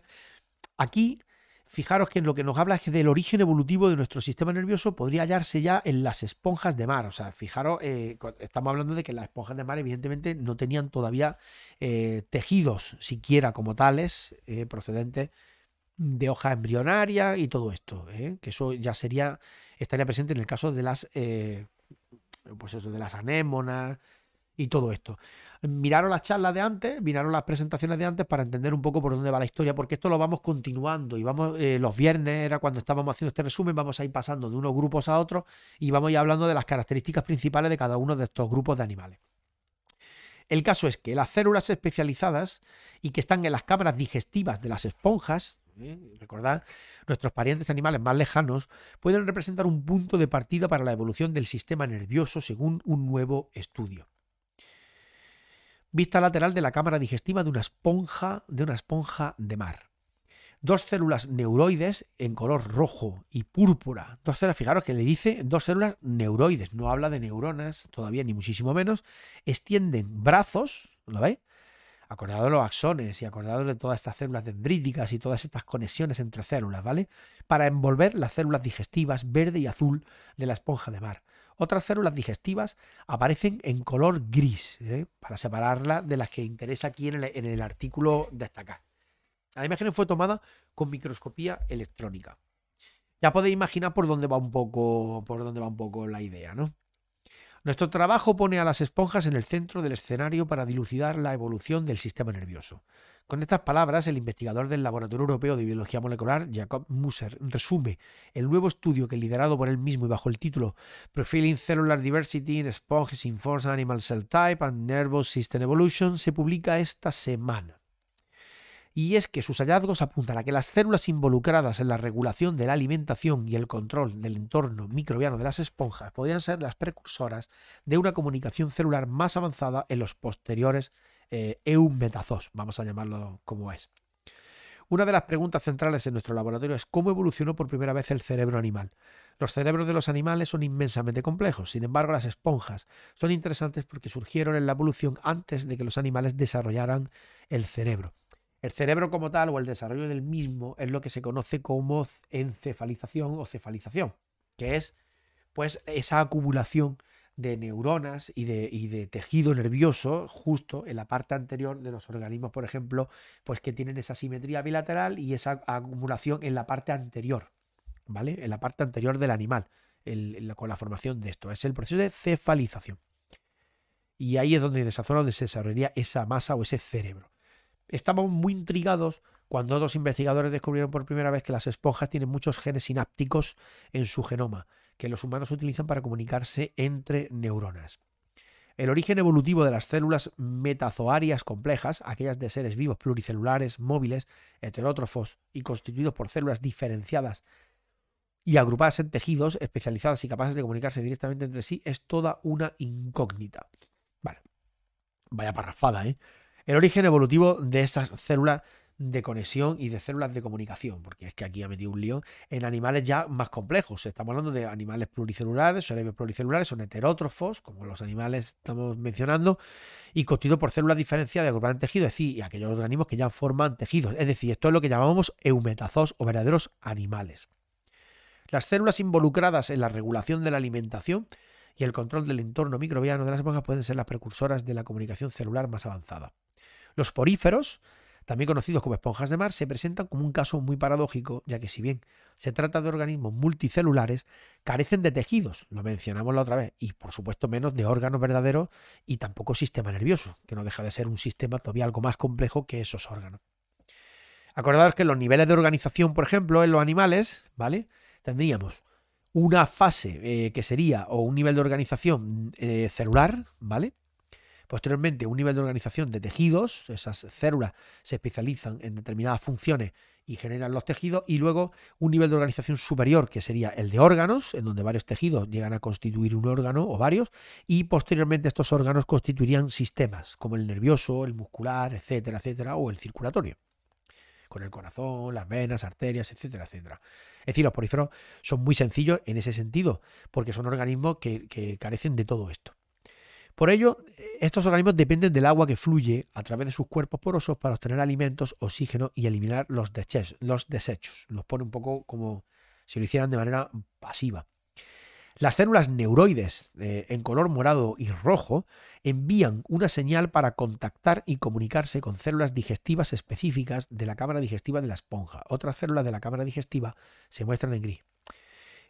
Speaker 1: aquí, fijaros que lo que nos habla es que del origen evolutivo de nuestro sistema nervioso podría hallarse ya en las esponjas de mar. O sea, fijaros, eh, estamos hablando de que las esponjas de mar evidentemente no tenían todavía eh, tejidos siquiera como tales eh, procedentes de hoja embrionaria y todo esto, que eso ya sería, estaría presente en el caso de las, pues eso, de las anémonas, y todo esto. Miraron las charlas de antes, miraron las presentaciones de antes para entender un poco por dónde va la historia, porque esto lo vamos continuando y vamos, eh, los viernes era cuando estábamos haciendo este resumen, vamos a ir pasando de unos grupos a otros y vamos a ir hablando de las características principales de cada uno de estos grupos de animales. El caso es que las células especializadas y que están en las cámaras digestivas de las esponjas, ¿eh? recordad, nuestros parientes animales más lejanos, pueden representar un punto de partida para la evolución del sistema nervioso según un nuevo estudio. Vista lateral de la cámara digestiva de una esponja, de una esponja de mar. Dos células neuroides en color rojo y púrpura. Dos células, fijaros que le dice dos células neuroides, no habla de neuronas todavía, ni muchísimo menos. Extienden brazos, ¿lo veis? acordado de los axones y acordado de todas estas células dendríticas y todas estas conexiones entre células, ¿vale? Para envolver las células digestivas verde y azul de la esponja de mar. Otras células digestivas aparecen en color gris, ¿eh? para separarlas de las que interesa aquí en el, en el artículo destacar. La imagen fue tomada con microscopía electrónica. Ya podéis imaginar por dónde va un poco, por dónde va un poco la idea, ¿no? Nuestro trabajo pone a las esponjas en el centro del escenario para dilucidar la evolución del sistema nervioso. Con estas palabras, el investigador del Laboratorio Europeo de Biología Molecular, Jacob Musser, resume el nuevo estudio que, liderado por él mismo y bajo el título Profiling Cellular Diversity in Sponges Informs Animal Cell Type and Nervous System Evolution, se publica esta semana y es que sus hallazgos apuntan a que las células involucradas en la regulación de la alimentación y el control del entorno microbiano de las esponjas podrían ser las precursoras de una comunicación celular más avanzada en los posteriores eh, eumetazos, vamos a llamarlo como es. Una de las preguntas centrales en nuestro laboratorio es cómo evolucionó por primera vez el cerebro animal. Los cerebros de los animales son inmensamente complejos, sin embargo las esponjas son interesantes porque surgieron en la evolución antes de que los animales desarrollaran el cerebro. El cerebro como tal o el desarrollo del mismo es lo que se conoce como encefalización o cefalización, que es pues esa acumulación de neuronas y de, tejido nervioso justo en la parte anterior de los organismos, por ejemplo, pues que tienen esa simetría bilateral y esa acumulación en la parte anterior, ¿vale? En la parte anterior del animal, con la formación de esto. Es el proceso de cefalización. Y ahí es donde esa zona donde se desarrollaría esa masa o ese cerebro. Estábamos muy intrigados cuando otros investigadores descubrieron por primera vez que las esponjas tienen muchos genes sinápticos en su genoma, que los humanos utilizan para comunicarse entre neuronas. El origen evolutivo de las células metazoarias complejas, aquellas de seres vivos pluricelulares, móviles, heterótrofos y constituidos por células diferenciadas y agrupadas en tejidos especializadas y capaces de comunicarse directamente entre sí, es toda una incógnita. Vale. Vaya parrafada, ¿eh? El origen evolutivo de esas células de conexión y de células de comunicación, porque es que aquí ha metido un lío en animales ya más complejos. Estamos hablando de animales pluricelulares, cerebros pluricelulares, son heterótrofos, como los animales estamos mencionando, y constituidos por células diferenciadas que en tejido, es decir, aquellos organismos que ya forman tejidos. Es decir, esto es lo que llamamos eumetazos o verdaderos animales. Las células involucradas en la regulación de la alimentación y el control del entorno microbiano de las mangas pueden ser las precursoras de la comunicación celular más avanzada. Los poríferos, también conocidos como esponjas de mar, se presentan como un caso muy paradójico, ya que si bien se trata de organismos multicelulares, carecen de tejidos, lo mencionamos la otra vez, y por supuesto menos de órganos verdaderos y tampoco sistema nervioso, que no deja de ser un sistema todavía algo más complejo que esos órganos. Acordaros que los niveles de organización, por ejemplo, en los animales, ¿vale? Tendríamos una fase eh, que sería, o un nivel de organización eh, celular, ¿vale? Posteriormente, un nivel de organización de tejidos, esas células se especializan en determinadas funciones y generan los tejidos, y luego un nivel de organización superior, que sería el de órganos, en donde varios tejidos llegan a constituir un órgano o varios, y posteriormente estos órganos constituirían sistemas, como el nervioso, el muscular, etcétera, etcétera, o el circulatorio con el corazón, las venas, arterias, etcétera, etcétera. Es decir, los poríferos son muy sencillos en ese sentido, porque son organismos que, que carecen de todo esto. Por ello, estos organismos dependen del agua que fluye a través de sus cuerpos porosos para obtener alimentos, oxígeno y eliminar los desechos. Los, desechos. los pone un poco como si lo hicieran de manera pasiva. Las células neuroides eh, en color morado y rojo envían una señal para contactar y comunicarse con células digestivas específicas de la cámara digestiva de la esponja. Otras células de la cámara digestiva se muestran en gris.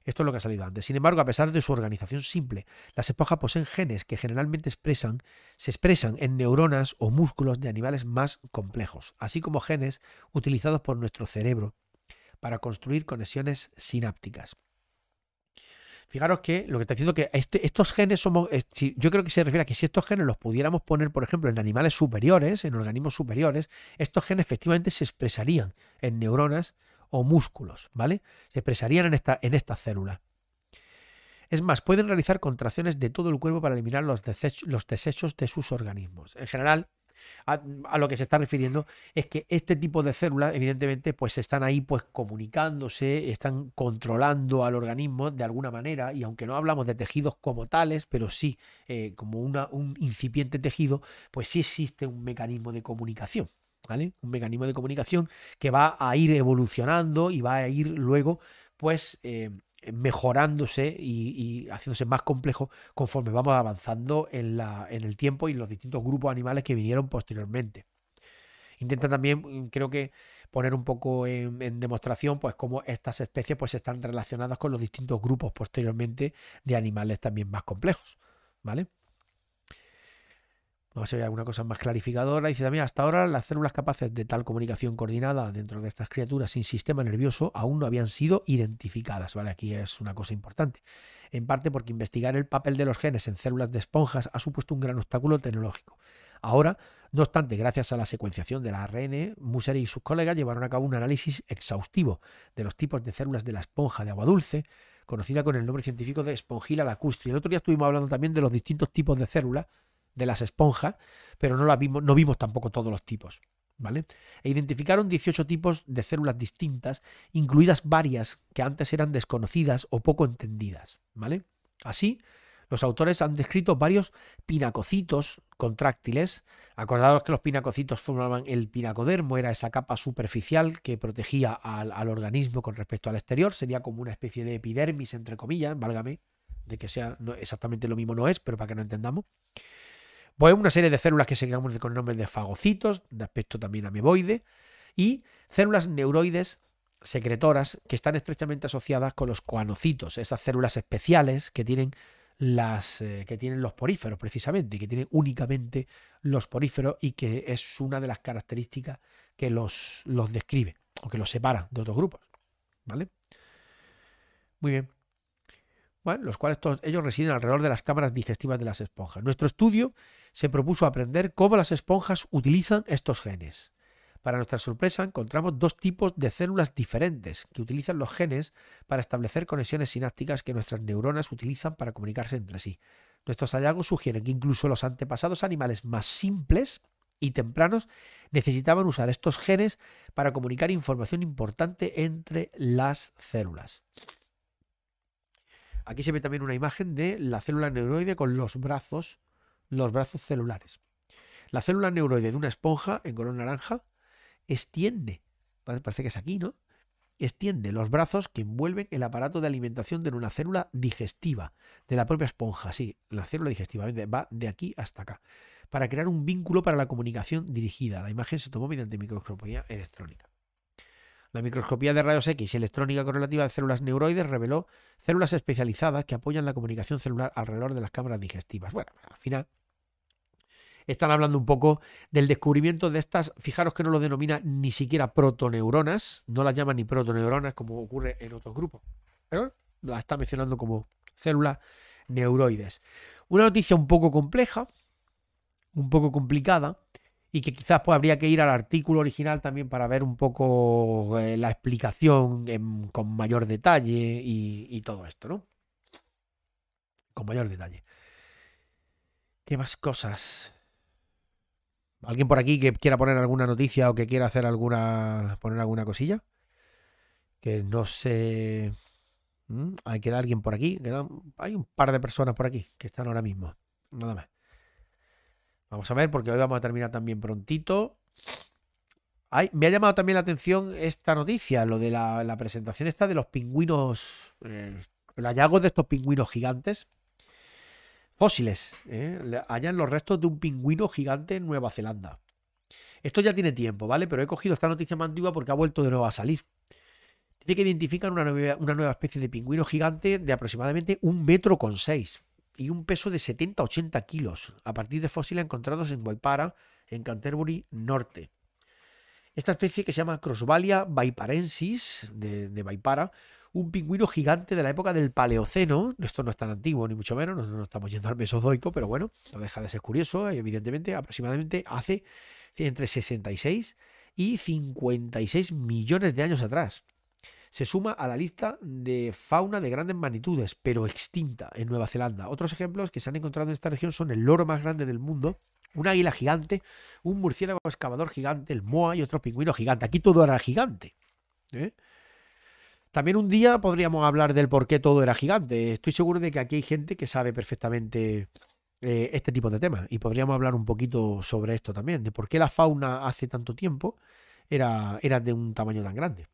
Speaker 1: Esto es lo que ha salido antes. Sin embargo, a pesar de su organización simple, las espojas poseen genes que generalmente expresan, se expresan en neuronas o músculos de animales más complejos, así como genes utilizados por nuestro cerebro para construir conexiones sinápticas. Fijaros que lo que está diciendo que este, estos genes somos. yo creo que se refiere a que si estos genes los pudiéramos poner, por ejemplo, en animales superiores, en organismos superiores, estos genes efectivamente se expresarían en neuronas o músculos, ¿vale? Se expresarían en, esta, en estas células. Es más, pueden realizar contracciones de todo el cuerpo para eliminar los, desechos, los desechos de sus organismos. En general, a, lo que se está refiriendo es que este tipo de células, evidentemente, pues están ahí pues comunicándose, están controlando al organismo de alguna manera, y aunque no hablamos de tejidos como tales, pero sí eh, como un incipiente tejido, pues sí existe un mecanismo de comunicación. Un mecanismo de comunicación que va a ir evolucionando y va a ir luego, pues, eh, mejorándose y, haciéndose más complejo conforme vamos avanzando en, el tiempo y los distintos grupos animales que vinieron posteriormente. Intenta también, mm, creo que, poner un poco en, en, demostración pues cómo estas especies pues están relacionadas con los distintos grupos posteriormente de animales también más complejos, ¿vale? vamos a ver alguna cosa más clarificadora. Dice también, hasta ahora las células capaces de tal comunicación coordinada dentro de estas criaturas sin sistema nervioso aún no habían sido identificadas. ¿vale? Aquí es una cosa importante. En parte porque investigar el papel de los genes en células de esponjas ha supuesto un gran obstáculo tecnológico. Ahora, no obstante, gracias a la secuenciación de la ARN, Musseri y sus colegas llevaron a cabo un análisis exhaustivo de los tipos de células de la esponja de agua dulce, conocida con el nombre científico de esponjila lacustri. El otro día estuvimos hablando también de los distintos tipos de células de las esponjas, pero no, las vimos, no vimos tampoco todos los tipos. ¿Vale? E identificaron 18 tipos de células distintas, incluidas varias que antes eran desconocidas o poco entendidas, ¿vale? Así, los autores han descrito varios pinacocitos contráctiles. Acordados que los pinacocitos formaban el pinacodermo, era esa capa superficial que protegía al, organismo con respecto al exterior, sería como una especie de epidermis, entre comillas, válgame, de que sea exactamente lo mismo no es, pero para que no entendamos. Pues una serie de células que se llaman con el nombre de fagocitos, de aspecto también ameboide, y células neuroides secretoras que están estrechamente asociadas con los cuanocitos, esas células especiales que tienen las eh, que tienen los poríferos precisamente, que tienen únicamente los poríferos y que es una de las características que los, los describe o que los separa de otros grupos. ¿Vale? Muy bien. Bueno, los cuales ellos residen alrededor de las cámaras digestivas de las esponjas. Nuestro estudio se propuso aprender cómo las esponjas utilizan estos genes. Para nuestra sorpresa, encontramos dos tipos de células diferentes que utilizan los genes para establecer conexiones sinápticas que nuestras neuronas utilizan para comunicarse entre sí. Nuestros hallazgos sugieren que incluso los antepasados animales más simples y tempranos necesitaban usar estos genes para comunicar información importante entre las células. Aquí se ve también una imagen de la célula neuroide con los brazos los brazos celulares. La célula neuroide de una esponja en color naranja extiende, parece que es aquí, ¿no? Extiende los brazos que envuelven el aparato de alimentación de una célula digestiva, de la propia esponja, sí, la célula digestiva, va de aquí hasta acá, para crear un vínculo para la comunicación dirigida. La imagen se tomó mediante microscopía electrónica. La microscopía de rayos X y electrónica correlativa de células neuroides reveló células especializadas que apoyan la comunicación celular alrededor de las cámaras digestivas. Bueno, al final están hablando un poco del descubrimiento de estas, fijaros que no lo denomina ni siquiera protoneuronas, no las llama ni protoneuronas como ocurre en otros grupos, pero las está mencionando como células neuroides. Una noticia un poco compleja, un poco complicada, y que quizás pues habría que ir al artículo original también para ver un poco eh, la explicación con mayor detalle y, todo esto, ¿no? Con mayor detalle. ¿Qué más cosas? ¿Alguien por aquí que quiera poner alguna noticia o que quiera hacer alguna. poner alguna cosilla? Que no sé. Mm, hay que dar alguien por aquí. Hay un par de personas por aquí que están ahora mismo. Nada más. Vamos a ver, porque hoy vamos a terminar también prontito. me ha llamado también la atención esta noticia, lo de la, presentación esta de los pingüinos, eh, el hallazgo de estos pingüinos gigantes. Fósiles, eh, hallan los restos de un pingüino gigante en Nueva Zelanda. Esto ya tiene tiempo, ¿vale? Pero he cogido esta noticia más antigua porque ha vuelto de nuevo a salir. Dice que identifican una nueva, una nueva especie de pingüino gigante de aproximadamente un metro con seis y un peso de 70-80 kilos a partir de fósiles encontrados en Guaypara, en Canterbury Norte. Esta especie que se llama Crosvalia vaiparensis, de, de Vaipara, un pingüino gigante de la época del Paleoceno, esto no es tan antiguo ni mucho menos, no, estamos yendo al Mesozoico, pero bueno, no deja de ser curioso, eh, evidentemente, aproximadamente hace entre 66 y 56 millones de años atrás se suma a la lista de fauna de grandes magnitudes, pero extinta en Nueva Zelanda. Otros ejemplos que se han encontrado en esta región son el loro más grande del mundo, un águila gigante, un murciélago excavador gigante, el moa y otro pingüino gigante. Aquí todo era gigante. ¿eh? También un día podríamos hablar del por qué todo era gigante. Estoy seguro de que aquí hay gente que sabe perfectamente eh, este tipo de temas y podríamos hablar un poquito sobre esto también, de por qué la fauna hace tanto tiempo era, era de un tamaño tan grande.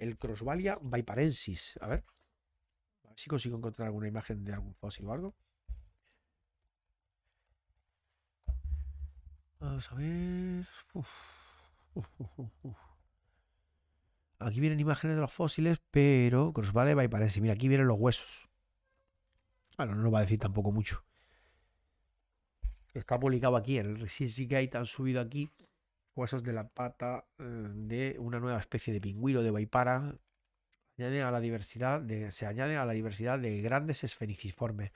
Speaker 1: El Crossvalia viparensis. A ver. A ver si consigo encontrar alguna imagen de algún fósil o algo. Vamos a ver. aquí vienen imágenes de los fósiles, pero Crossvalia viparensis. Mira, aquí vienen los huesos. Bueno, no nos va a decir tampoco mucho. Está publicado aquí en el Resistigate han subido aquí huesos de la pata eh, de una nueva especie de pingüino de vaipara añade a la diversidad se añade a la diversidad de grandes esfeniciformes.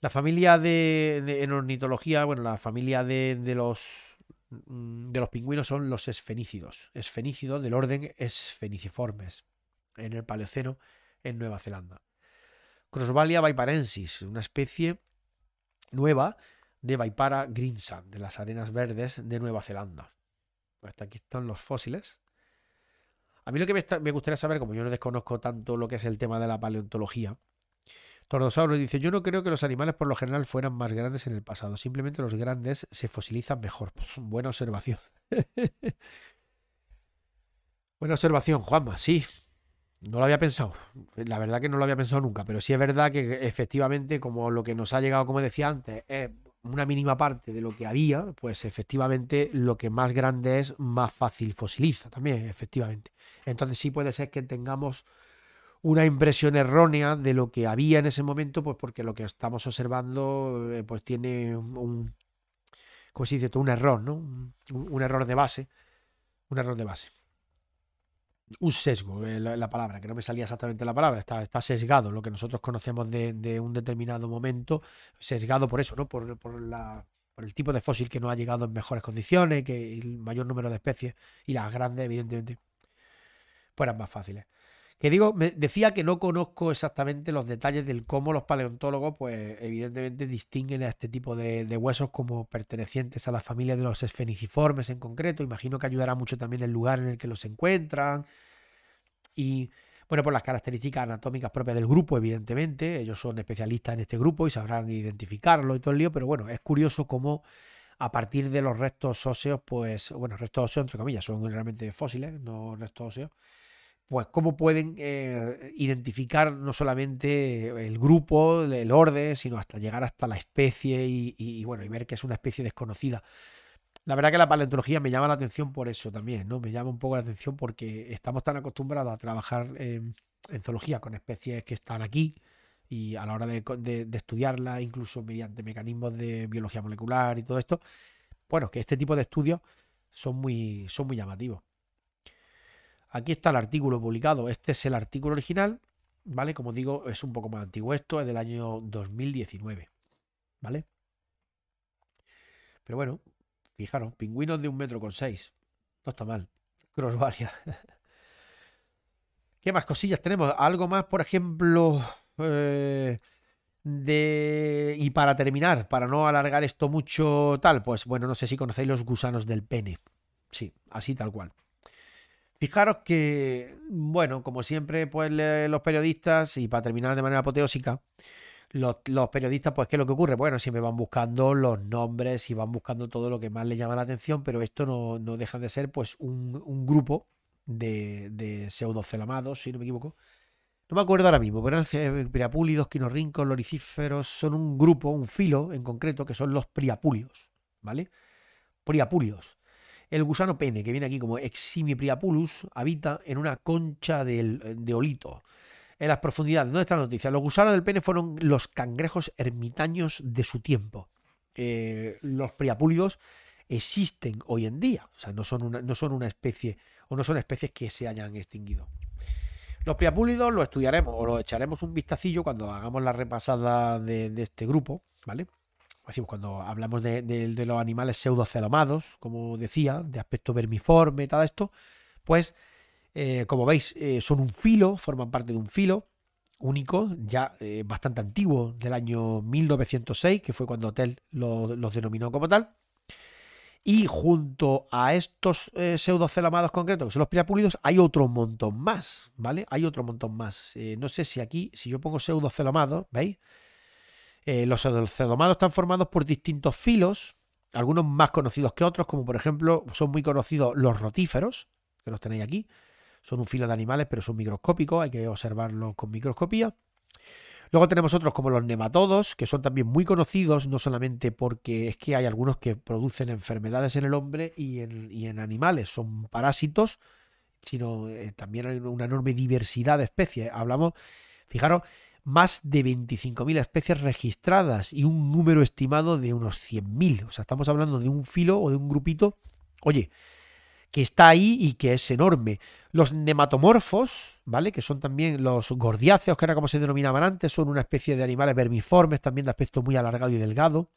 Speaker 1: La familia de, en ornitología, bueno, la familia de, los mm, de los pingüinos son los esfenícidos, esfenícidos del orden esfeniciformes en el Paleoceno en Nueva Zelanda. Crosvalia vaiparensis, una especie nueva de Vaipara Greensand, de las arenas verdes de Nueva Zelanda. Pues hasta aquí están los fósiles. A mí lo que me, gustaría saber, como yo no desconozco tanto lo que es el tema de la paleontología, Tordosaurus dice, yo no creo que los animales por lo general fueran más grandes en el pasado, simplemente los grandes se fosilizan mejor. Buena observación. Buena observación, Juanma, sí. No lo había pensado. La verdad que no lo había pensado nunca, pero sí es verdad que efectivamente como lo que nos ha llegado, como decía antes, es una mínima parte de lo que había, pues efectivamente lo que más grande es, más fácil fosiliza también, efectivamente. Entonces sí puede ser que tengamos una impresión errónea de lo que había en ese momento, pues porque lo que estamos observando eh, pues tiene un, ¿cómo se Un error, ¿no? un error de base, un error de base un sesgo, eh, la, palabra, que no me salía exactamente la palabra, está, está sesgado, lo que nosotros conocemos de, un determinado momento, sesgado por eso, ¿no? Por, por, la, por, el tipo de fósil que no ha llegado en mejores condiciones, que el mayor número de especies y las grandes, evidentemente, pues eran más fáciles. Que digo, decía que no conozco exactamente los detalles del cómo los paleontólogos, pues evidentemente distinguen a este tipo de, de huesos como pertenecientes a la familia de los esfeniciformes en concreto. Imagino que ayudará mucho también el lugar en el que los encuentran. Y bueno, por las características anatómicas propias del grupo, evidentemente. Ellos son especialistas en este grupo y sabrán identificarlo y todo el lío, pero bueno, es curioso cómo a partir de los restos óseos, pues, bueno, restos óseos entre comillas, son realmente fósiles, no restos óseos, pues cómo pueden eh, identificar no solamente el grupo, el orden, sino hasta llegar hasta la especie y, bueno, y ver que es una especie desconocida. La verdad que la paleontología me llama la atención por eso también, ¿no? Me llama un poco la atención porque estamos tan acostumbrados a trabajar en, zoología con especies que están aquí y a la hora de, estudiarlas, incluso mediante mecanismos de biología molecular y todo esto, bueno, que este tipo de estudios son muy, son muy llamativos. Aquí está el artículo publicado. Este es el artículo original, ¿vale? Como digo, es un poco más antiguo esto, es del año 2019, ¿vale? Pero bueno, fijaros, pingüinos de un metro con seis. No está mal. Crossvaria. ¿Qué más cosillas tenemos? Algo más, por ejemplo, eh, de... Y para terminar, para no alargar esto mucho tal, pues bueno, no sé si conocéis los gusanos del pene. Sí, así tal cual. Fijaros que, bueno, como siempre, pues los periodistas, y para terminar de manera apoteósica, los, periodistas, pues, ¿qué es lo que ocurre? Bueno, siempre van buscando los nombres y van buscando todo lo que más les llama la atención, pero esto no, deja de ser, pues, un, grupo de, pseudocelamados, si no me equivoco. No me acuerdo ahora mismo, pero priapúlidos, quinorrincos, loricíferos, son un grupo, un filo en concreto, que son los priapulios, ¿vale? Priapulios. El gusano pene, que viene aquí como Eximipriapulus, habita en una concha de, olito en las profundidades. ¿Dónde está la noticia? Los gusanos del pene fueron los cangrejos ermitaños de su tiempo. Eh, los priapulidos existen hoy en día. O sea, no son, una, no son una especie o no son especies que se hayan extinguido. Los priapulidos los estudiaremos o los echaremos un vistacillo cuando hagamos la repasada de este grupo, ¿vale? Pues, cuando hablamos de, los animales pseudocelomados, como decía, de aspecto vermiforme, todo esto, pues eh, como veis eh, son un filo, forman parte de un filo único, ya eh, bastante antiguo, del año 1906, que fue cuando Hotel los denominó como tal. Y junto a estos pseudocelomados concretos, que son los pirapulidos, hay otro montón más, ¿vale? Hay otro montón más. no sé si aquí, si yo pongo pseudocelomados ¿veis? Eh, los sedomados están formados por distintos filos, algunos más conocidos que otros, como por ejemplo son muy conocidos los rotíferos, que los tenéis aquí. Son un filo de animales, pero son microscópicos, hay que observarlos con microscopía. Luego tenemos otros como los nematodos, que son también muy conocidos, no solamente porque es que hay algunos que producen enfermedades en el hombre y en, animales, son parásitos, sino eh, también hay una enorme diversidad de especies. Hablamos, fijaros, más de 25.000 especies registradas y un número estimado de unos 100.000. O sea, estamos hablando de un filo o de un grupito, oye, que está ahí y que es enorme. Los nematomorfos, ¿vale? Que son también los gordiáceos, que era como se denominaban antes, son una especie de animales vermiformes, también de aspecto muy alargado y delgado.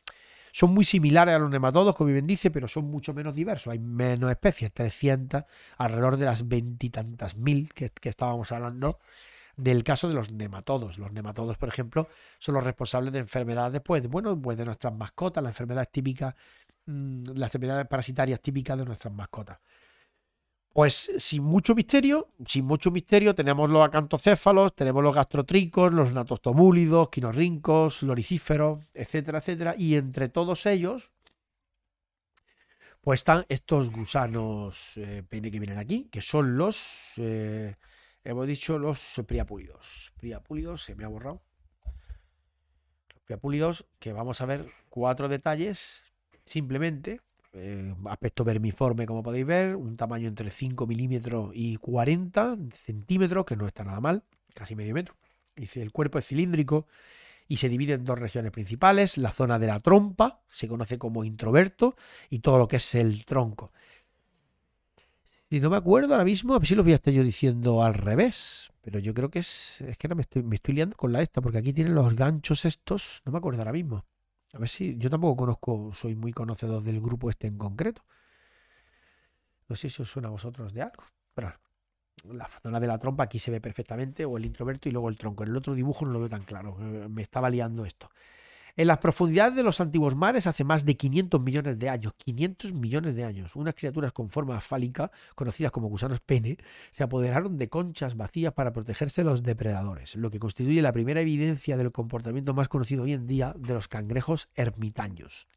Speaker 1: Son muy similares a los nematodos, como bien dice, pero son mucho menos diversos. Hay menos especies, 300, alrededor de las veintitantas mil que estábamos hablando del caso de los nematodos. Los nematodos, por ejemplo, son los responsables de enfermedades pues, bueno, pues de nuestras mascotas, las enfermedades típicas, mm, las enfermedades parasitarias típicas de nuestras mascotas. Pues sin mucho misterio, sin mucho misterio, tenemos los acantocéfalos, tenemos los gastrotricos, los natostomúlidos, quinorrincos, loricíferos, etcétera, etcétera. Y entre todos ellos, pues están estos gusanos eh, que vienen aquí, que son los eh, Hemos dicho los priapúlidos. Priapúlidos, se me ha borrado. Los priapúlidos, que vamos a ver cuatro detalles, simplemente. Eh, aspecto vermiforme, como podéis ver, un tamaño entre 5 milímetros y 40 centímetros, que no está nada mal, casi medio metro. el cuerpo es cilíndrico y se divide en dos regiones principales, la zona de la trompa, se conoce como introverto, y todo lo que es el tronco si no me acuerdo ahora mismo, a ver si lo voy a estar yo diciendo al revés. Pero yo creo que es. Es que ahora me estoy, me estoy liando con la esta, porque aquí tienen los ganchos estos. No me acuerdo ahora mismo. A ver si. Yo tampoco conozco, soy muy conocedor del grupo este en concreto. No sé si os suena a vosotros de algo. Pero la zona de la trompa aquí se ve perfectamente, o el introverto y luego el tronco. En el otro dibujo no lo veo tan claro. Eh, me estaba liando esto. En las profundidades de los antiguos mares hace más de 500 millones de años, 500 millones de años, unas criaturas con forma fálica, conocidas como gusanos pene, se apoderaron de conchas vacías para protegerse de los depredadores, lo que constituye la primera evidencia del comportamiento más conocido hoy en día de los cangrejos ermitaños.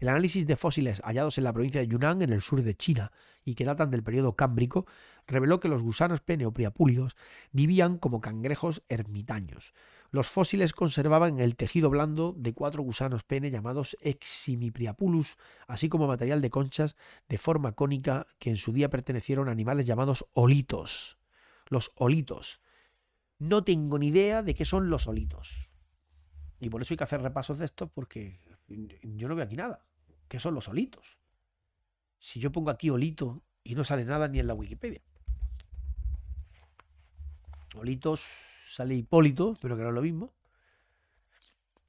Speaker 1: El análisis de fósiles hallados en la provincia de Yunnan, en el sur de China, y que datan del periodo Cámbrico, reveló que los gusanos pene o priapúlidos vivían como cangrejos ermitaños. Los fósiles conservaban el tejido blando de cuatro gusanos pene llamados Eximipriapulus, así como material de conchas de forma cónica que en su día pertenecieron a animales llamados olitos. Los olitos. No tengo ni idea de qué son los olitos. Y por eso hay que hacer repasos de estos porque yo no veo aquí nada. ¿Qué son los olitos? Si yo pongo aquí olito y no sale nada ni en la Wikipedia. Olitos sale Hipólito, pero que no es lo mismo.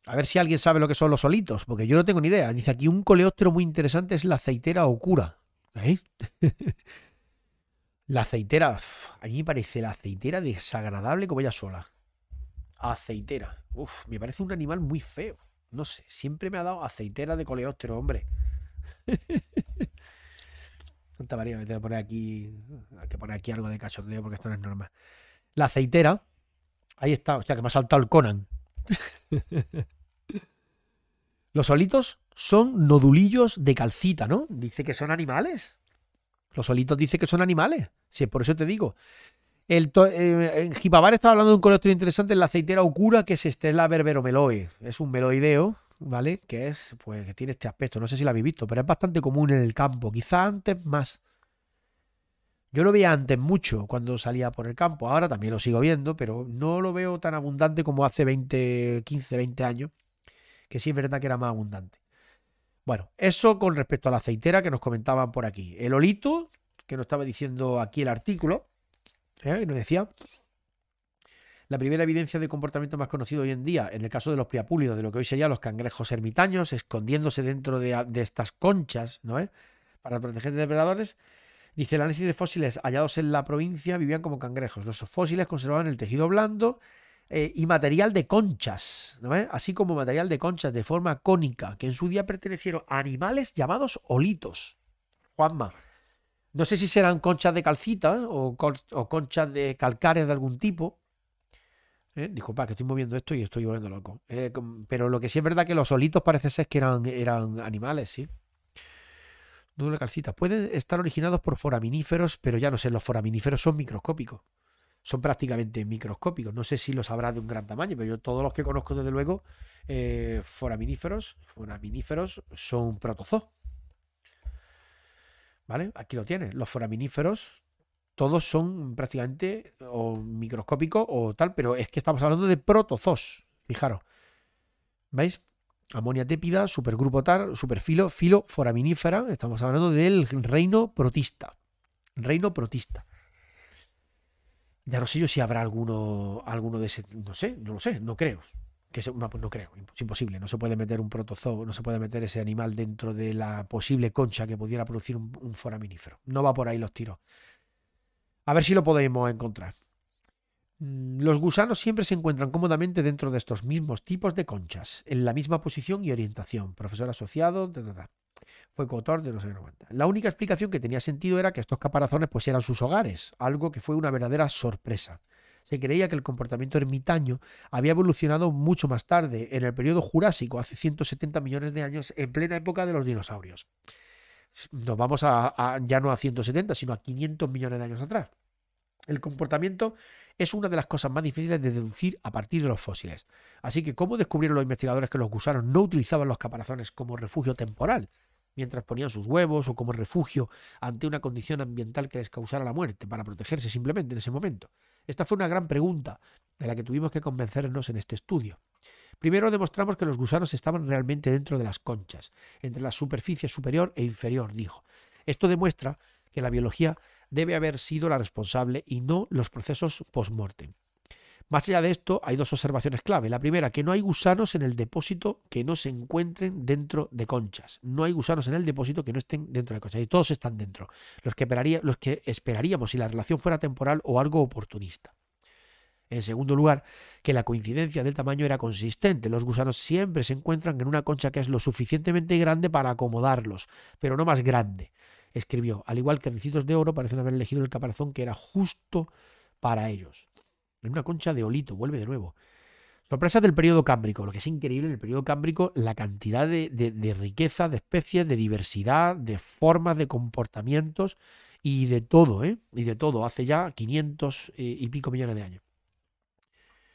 Speaker 1: A ver si alguien sabe lo que son los solitos, porque yo no tengo ni idea. Dice aquí un coleóptero muy interesante es la aceitera ocura. ¿Eh? la aceitera, a mí me parece la aceitera desagradable como ella sola. Aceitera. Uf, me parece un animal muy feo. No sé, siempre me ha dado aceitera de coleóptero, hombre. Santa María, me tengo que poner aquí, hay que poner aquí algo de cachondeo porque esto no es normal. La aceitera Ahí está, o sea que me ha saltado el Conan. Los solitos son nodulillos de calcita, ¿no? Dice que son animales. Los solitos dice que son animales. Sí, por eso te digo. El eh, en Jipabar estaba hablando de un colesterol interesante en la aceitera Ocura, que es Estela berberomeloe. Es un meloideo, ¿vale? Que es, pues, que tiene este aspecto. No sé si lo habéis visto, pero es bastante común en el campo. Quizá antes más. Yo lo veía antes mucho cuando salía por el campo, ahora también lo sigo viendo, pero no lo veo tan abundante como hace 20, 15, 20 años, que sí es verdad que era más abundante. Bueno, eso con respecto a la aceitera que nos comentaban por aquí. El olito, que nos estaba diciendo aquí el artículo, ¿eh? y nos decía, la primera evidencia de comportamiento más conocido hoy en día, en el caso de los priapúlidos, de lo que hoy llama los cangrejos ermitaños, escondiéndose dentro de, estas conchas, ¿no? Para proteger de depredadores, Dice, el análisis de fósiles hallados en la provincia vivían como cangrejos. Los fósiles conservaban el tejido blando eh, y material de conchas, así como material de conchas de forma cónica, que en su día pertenecieron a animales llamados olitos. Juanma, no sé si serán conchas de calcita ¿eh? o, conchas de calcares de algún tipo. Eh, disculpa, que estoy moviendo esto y estoy volviendo loco. Eh, pero lo que sí es verdad que los olitos parece ser que eran, eran animales, sí de calcita. Pueden estar originados por foraminíferos, pero ya no sé, los foraminíferos son microscópicos. Son prácticamente microscópicos. No sé si los habrá de un gran tamaño, pero yo todos los que conozco, desde luego, eh, foraminíferos, foraminíferos son protozoos. ¿Vale? Aquí lo tienen Los foraminíferos, todos son prácticamente microscópicos o tal, pero es que estamos hablando de protozoos. Fijaros. ¿Veis? Amonia tépida, supergrupo TAR, superfilo, filo foraminífera. Estamos hablando del reino protista. Reino protista. Ya no sé yo si habrá alguno, alguno de ese. No sé, no lo sé, no creo. Que pues no, creo, es imposible. No se puede meter un protozoo, no se puede meter ese animal dentro de la posible concha que pudiera producir un foraminífero. No va por ahí los tiros. A ver si lo podemos encontrar. Mm, los gusanos siempre se encuentran cómodamente dentro de estos mismos tipos de conchas, en la misma posición y orientación. Profesor asociado, fue coautor de los años 90. La única explicación que tenía sentido era que estos caparazones pues, eran sus hogares, algo que fue una verdadera sorpresa. Se creía que el comportamiento ermitaño había evolucionado mucho más tarde, en el periodo Jurásico, hace 170 millones de años, en plena época de los dinosaurios. Nos vamos ya no a 170, sino a 500 millones de años atrás. El comportamiento es una de las cosas más difíciles de deducir a partir de los fósiles. Así que, ¿cómo descubrieron los investigadores que los gusanos no utilizaban los caparazones como refugio temporal, mientras ponían sus huevos o como refugio ante una condición ambiental que les causara la muerte, para protegerse simplemente en ese momento? Esta fue una gran pregunta de la que tuvimos que convencernos en este estudio. Primero demostramos que los gusanos estaban realmente dentro de las conchas, entre la superficie superior e inferior, dijo. Esto demuestra que la biología debe haber sido la responsable y no los procesos post-mortem. Más allá de esto, hay dos observaciones clave. La primera, que no hay gusanos en el depósito que no se encuentren dentro de conchas. No hay gusanos en el depósito que no estén dentro de conchas. Y todos están dentro. Los que, los que esperaríamos si la relación fuera temporal o algo oportunista. En segundo lugar, que la coincidencia del tamaño era consistente. Los gusanos siempre se encuentran en una concha que es lo suficientemente grande para acomodarlos, pero no más grande escribió, al igual que ricitos de oro, parecen haber elegido el caparazón que era justo para ellos. En una concha de olito, vuelve de nuevo. Sorpresa del periodo cámbrico, lo que es increíble en el periodo cámbrico, la cantidad de, de riqueza, de especies, de diversidad, de formas, de comportamientos y de todo, ¿eh? Y de todo, hace ya 500 eh, y pico millones de años.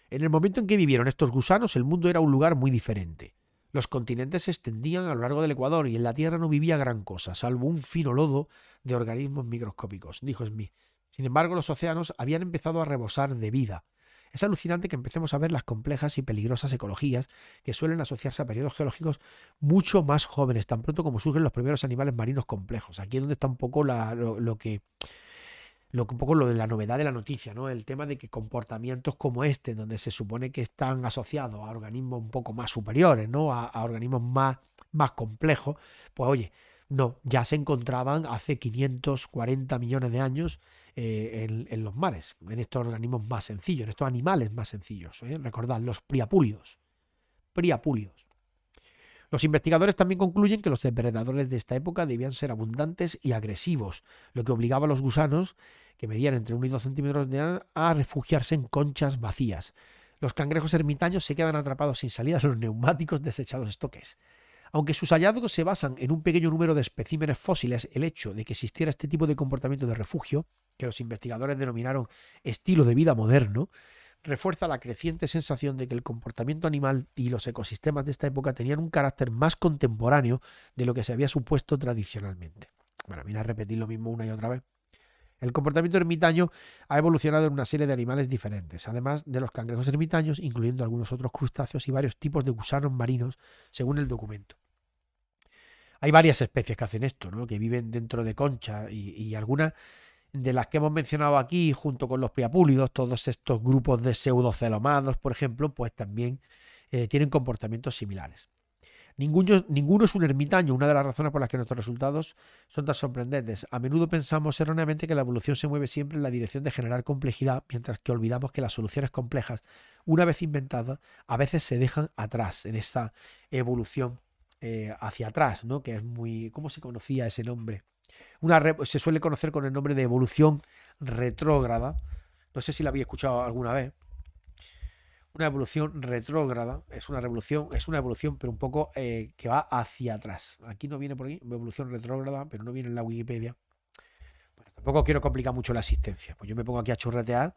Speaker 1: En el momento en que vivieron estos gusanos, el mundo era un lugar muy diferente. Los continentes se extendían a lo largo del Ecuador y en la Tierra no vivía gran cosa, salvo un fino lodo de organismos microscópicos, dijo Smith. Sin embargo, los océanos habían empezado a rebosar de vida. Es alucinante que empecemos a ver las complejas y peligrosas ecologías que suelen asociarse a periodos geológicos mucho más jóvenes, tan pronto como surgen los primeros animales marinos complejos. Aquí es donde está un poco lo, que, lo, un poco lo de la novedad de la noticia, ¿no? El tema de que comportamientos como este, donde se supone que están asociados a organismos un poco más superiores, ¿no? A, organismos más, más complejos, pues oye, no, ya se encontraban hace 540 millones de años eh, en, los mares, en estos organismos más sencillos, en estos animales más sencillos. ¿eh? Recordad, los priapulios, priapulios. Los investigadores también concluyen que los depredadores de esta época debían ser abundantes y agresivos, lo que obligaba a los gusanos, que medían entre 1 y 2 centímetros de edad, a refugiarse en conchas vacías. Los cangrejos ermitaños se quedan atrapados sin salida en los neumáticos desechados estoques. Aunque sus hallazgos se basan en un pequeño número de especímenes fósiles, el hecho de que existiera este tipo de comportamiento de refugio, que los investigadores denominaron estilo de vida moderno, refuerza la creciente sensación de que el comportamiento animal y los ecosistemas de esta época tenían un carácter más contemporáneo de lo que se había supuesto tradicionalmente. Bueno, mira, repetir lo mismo una y otra vez. El comportamiento ermitaño ha evolucionado en una serie de animales diferentes, además de los cangrejos ermitaños, incluyendo algunos otros crustáceos y varios tipos de gusanos marinos, según el documento. Hay varias especies que hacen esto, ¿no? que viven dentro de concha y, y algunas de las que hemos mencionado aquí, junto con los priapúlidos, todos estos grupos de pseudocelomados, por ejemplo, pues también eh, tienen comportamientos similares. Ninguno, ninguno, es un ermitaño, una de las razones por las que nuestros resultados son tan sorprendentes. A menudo pensamos erróneamente que la evolución se mueve siempre en la dirección de generar complejidad, mientras que olvidamos que las soluciones complejas, una vez inventadas, a veces se dejan atrás en esta evolución eh, hacia atrás, ¿no? Que es muy. ¿Cómo se conocía ese nombre? Una, se suele conocer con el nombre de evolución retrógrada. No sé si la había escuchado alguna vez. Una evolución retrógrada es una revolución, es una evolución, pero un poco eh, que va hacia atrás. Aquí no viene por aquí, evolución retrógrada, pero no viene en la Wikipedia. tampoco quiero complicar mucho la asistencia. Pues yo me pongo aquí a churretear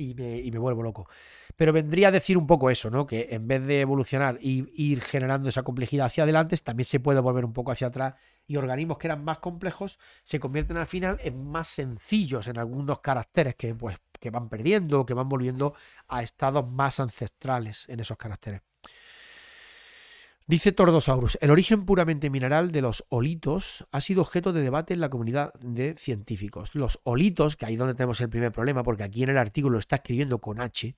Speaker 1: y me, vuelvo loco. Pero vendría a decir un poco eso, ¿no? Que en vez de evolucionar y ir generando esa complejidad hacia adelante, también se puede volver un poco hacia atrás y organismos que eran más complejos se convierten al final en más sencillos en algunos caracteres que, pues, que van perdiendo, que van volviendo a estados más ancestrales en esos caracteres. Dice Tordosaurus, el origen puramente mineral de los olitos ha sido objeto de debate en la comunidad de científicos. Los olitos, que ahí es donde tenemos el primer problema, porque aquí en el artículo lo está escribiendo con H,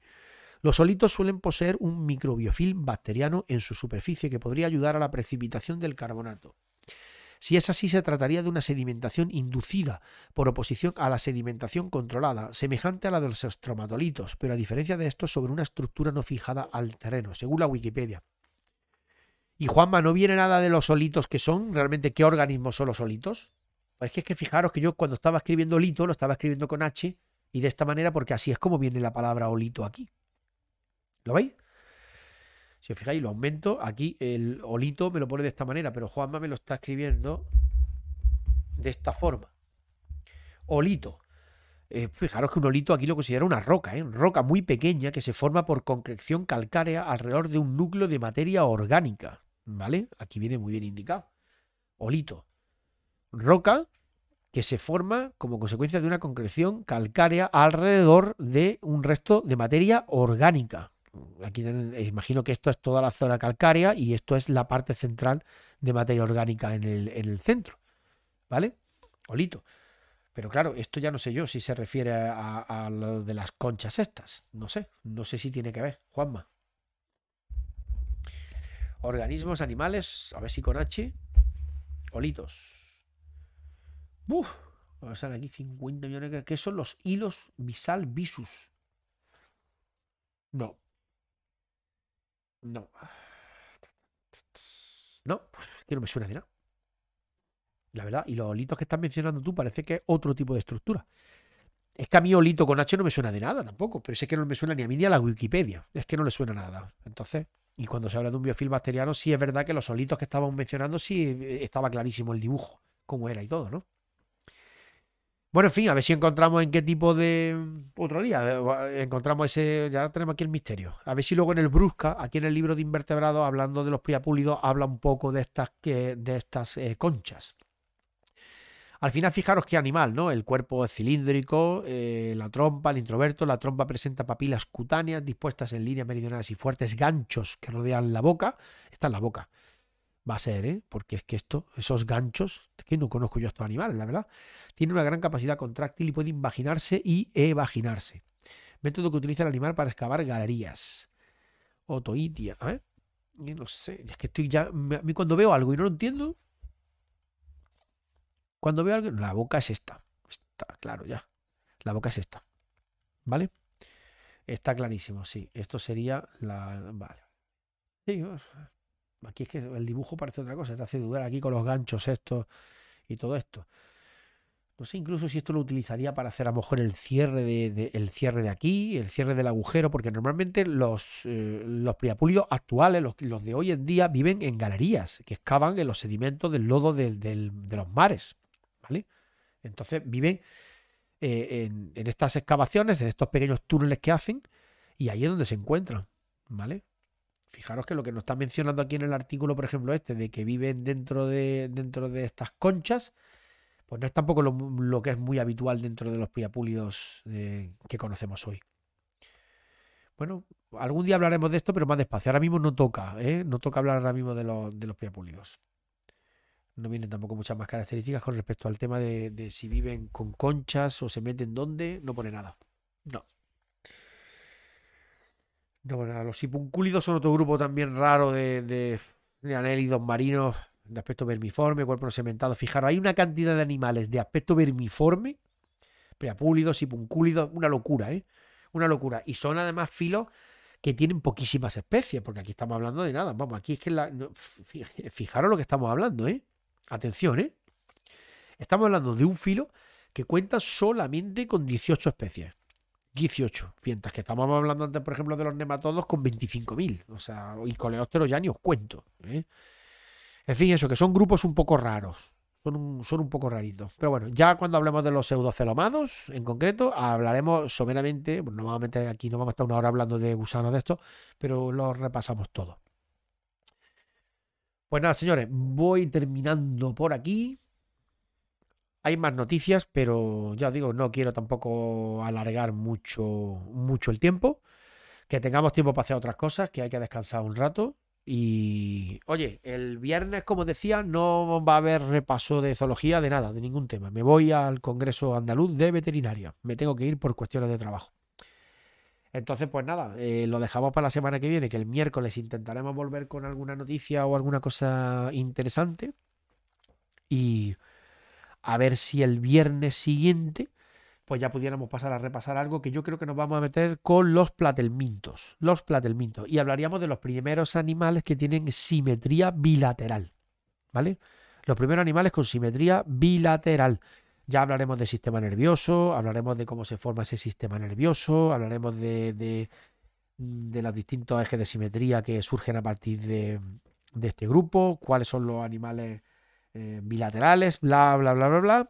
Speaker 1: los olitos suelen poseer un microbiofilm bacteriano en su superficie que podría ayudar a la precipitación del carbonato. Si es así, se trataría de una sedimentación inducida por oposición a la sedimentación controlada, semejante a la de los estromatolitos, pero a diferencia de estos sobre una estructura no fijada al terreno, según la Wikipedia. Y Juanma, no viene nada de los olitos que son, realmente qué organismos son los olitos? Pues es que, fijaros que yo cuando estaba escribiendo olito lo estaba escribiendo con H, y de esta manera, porque así es como viene la palabra olito aquí. ¿Lo veis? Si os fijáis, lo aumento. Aquí el olito me lo pone de esta manera, pero Juanma me lo está escribiendo de esta forma. Olito. Eh, fijaros que un olito aquí lo considera una roca, ¿eh? roca muy pequeña que se forma por concreción calcárea alrededor de un núcleo de materia orgánica. ¿Vale? Aquí viene muy bien indicado. Olito. Roca que se forma como consecuencia de una concreción calcárea alrededor de un resto de materia orgánica. Aquí eh, imagino que esto es toda la zona calcárea y esto es la parte central de materia orgánica en el, centro. ¿Vale? Olito. Pero claro, esto ya no sé yo si se refiere a, a, lo de las conchas estas. No sé, no sé si tiene que ver. Juanma. Organismos animales, a ver si con H. Olitos. Vamos a salir aquí 50 millones. De... ¿Qué son los hilos visal visus? No. No. No, que no me suena de nada. La verdad, y los olitos que estás mencionando tú parece que es otro tipo de estructura. Es que a mí olito con H no me suena de nada tampoco, pero sé que no me suena ni a mí ni a la Wikipedia. Es que no le suena nada. Entonces, y cuando se habla de un biofilm bacteriano, sí es verdad que los solitos que estábamos mencionando, sí eh, estaba clarísimo el dibujo, cómo era y todo, ¿no? Bueno, en fin, a ver si encontramos en qué tipo de. Mm, otro día, eh, encontramos ese. Ya tenemos aquí el misterio. A ver si luego en el Brusca, aquí en el libro de invertebrados, hablando de los priapúlidos, habla un poco de estas, de estas eh, conchas. Al final, fijaros qué animal, ¿no? El cuerpo es cilíndrico, eh, la trompa, el introverto, la trompa presenta papilas cutáneas dispuestas en líneas meridionales y fuertes ganchos que rodean la boca. Está en la boca. Va a ser, ¿eh? Porque es que esto, esos ganchos, es que no conozco yo a estos animales, la verdad. Tiene una gran capacidad contráctil y puede invaginarse y evaginarse. Método que utiliza el animal para excavar galerías. Otoitia, ¿eh? no sé, es que estoy ya. A mí cuando veo algo y no lo entiendo, cuando veo algo, la boca es esta. Está claro ya. La boca es esta. ¿Vale? Está clarísimo, sí. Esto sería la... Vale. Sí, aquí es que el dibujo parece otra cosa. Te hace dudar aquí con los ganchos estos y todo esto. No sé incluso si esto lo utilizaría para hacer a lo mejor el cierre de, el cierre de aquí, el cierre del agujero, porque normalmente los, priapulios eh, los Priapulios actuales, los, los, de hoy en día, viven en galerías que excavan en los sedimentos del lodo de los mares. ¿vale? Entonces viven eh, en, estas excavaciones, en estos pequeños túneles que hacen, y ahí es donde se encuentran, ¿vale? Fijaros que lo que nos está mencionando aquí en el artículo, por ejemplo, este, de que viven dentro de, dentro de estas conchas, pues no es tampoco lo, que es muy habitual dentro de los priapúlidos eh, que conocemos hoy. Bueno, algún día hablaremos de esto, pero más despacio. Ahora mismo no toca, ¿eh? No toca hablar ahora mismo de los, de los priapúlidos no vienen tampoco muchas más características con respecto al tema de, si viven con conchas o se meten dónde no pone nada. No. No Los hipuncúlidos son otro grupo también raro de, de, anélidos marinos de aspecto vermiforme, cuerpo no segmentado. Fijaros, hay una cantidad de animales de aspecto vermiforme, preapúlidos, hipuncúlidos, una locura, ¿eh? Una locura. Y son además filos que tienen poquísimas especies, porque aquí estamos hablando de nada. Vamos, aquí es que la... Fijaros lo que estamos hablando, ¿eh? Atención, ¿eh? Estamos hablando de un filo que cuenta solamente con 18 especies. 18. Mientras que estamos hablando antes, por ejemplo, de los nematodos con 25.000. O sea, y coleósteros ya ni os cuento. ¿eh? En fin, eso, que son grupos un poco raros. Son un, poco raritos. Pero bueno, ya cuando hablemos de los pseudocelomados, en concreto, hablaremos someramente. normalmente aquí no vamos a estar una hora hablando de gusanos de estos, pero los repasamos todos. Pues nada, señores, voy terminando por aquí. Hay más noticias, pero ya digo, no quiero tampoco alargar mucho, mucho el tiempo. Que tengamos tiempo para hacer otras cosas, que hay que descansar un rato. Y oye, el viernes, como decía, no va a haber repaso de zoología, de nada, de ningún tema. Me voy al Congreso Andaluz de Veterinaria. Me tengo que ir por cuestiones de trabajo. Entonces, pues nada, eh, lo dejamos para la semana que viene, que el miércoles intentaremos volver con alguna noticia o alguna cosa interesante. Y a ver si el viernes siguiente, pues ya pudiéramos pasar a repasar algo que yo creo que nos vamos a meter con los platelmintos. Los platelmintos. Y hablaríamos de los primeros animales que tienen simetría bilateral. ¿Vale? Los primeros animales con simetría bilateral. Ya hablaremos del sistema nervioso, hablaremos de cómo se forma ese sistema nervioso, hablaremos de, los distintos ejes de simetría que surgen a partir de, este grupo, cuáles son los animales eh, bilaterales, bla, bla, bla, bla, bla.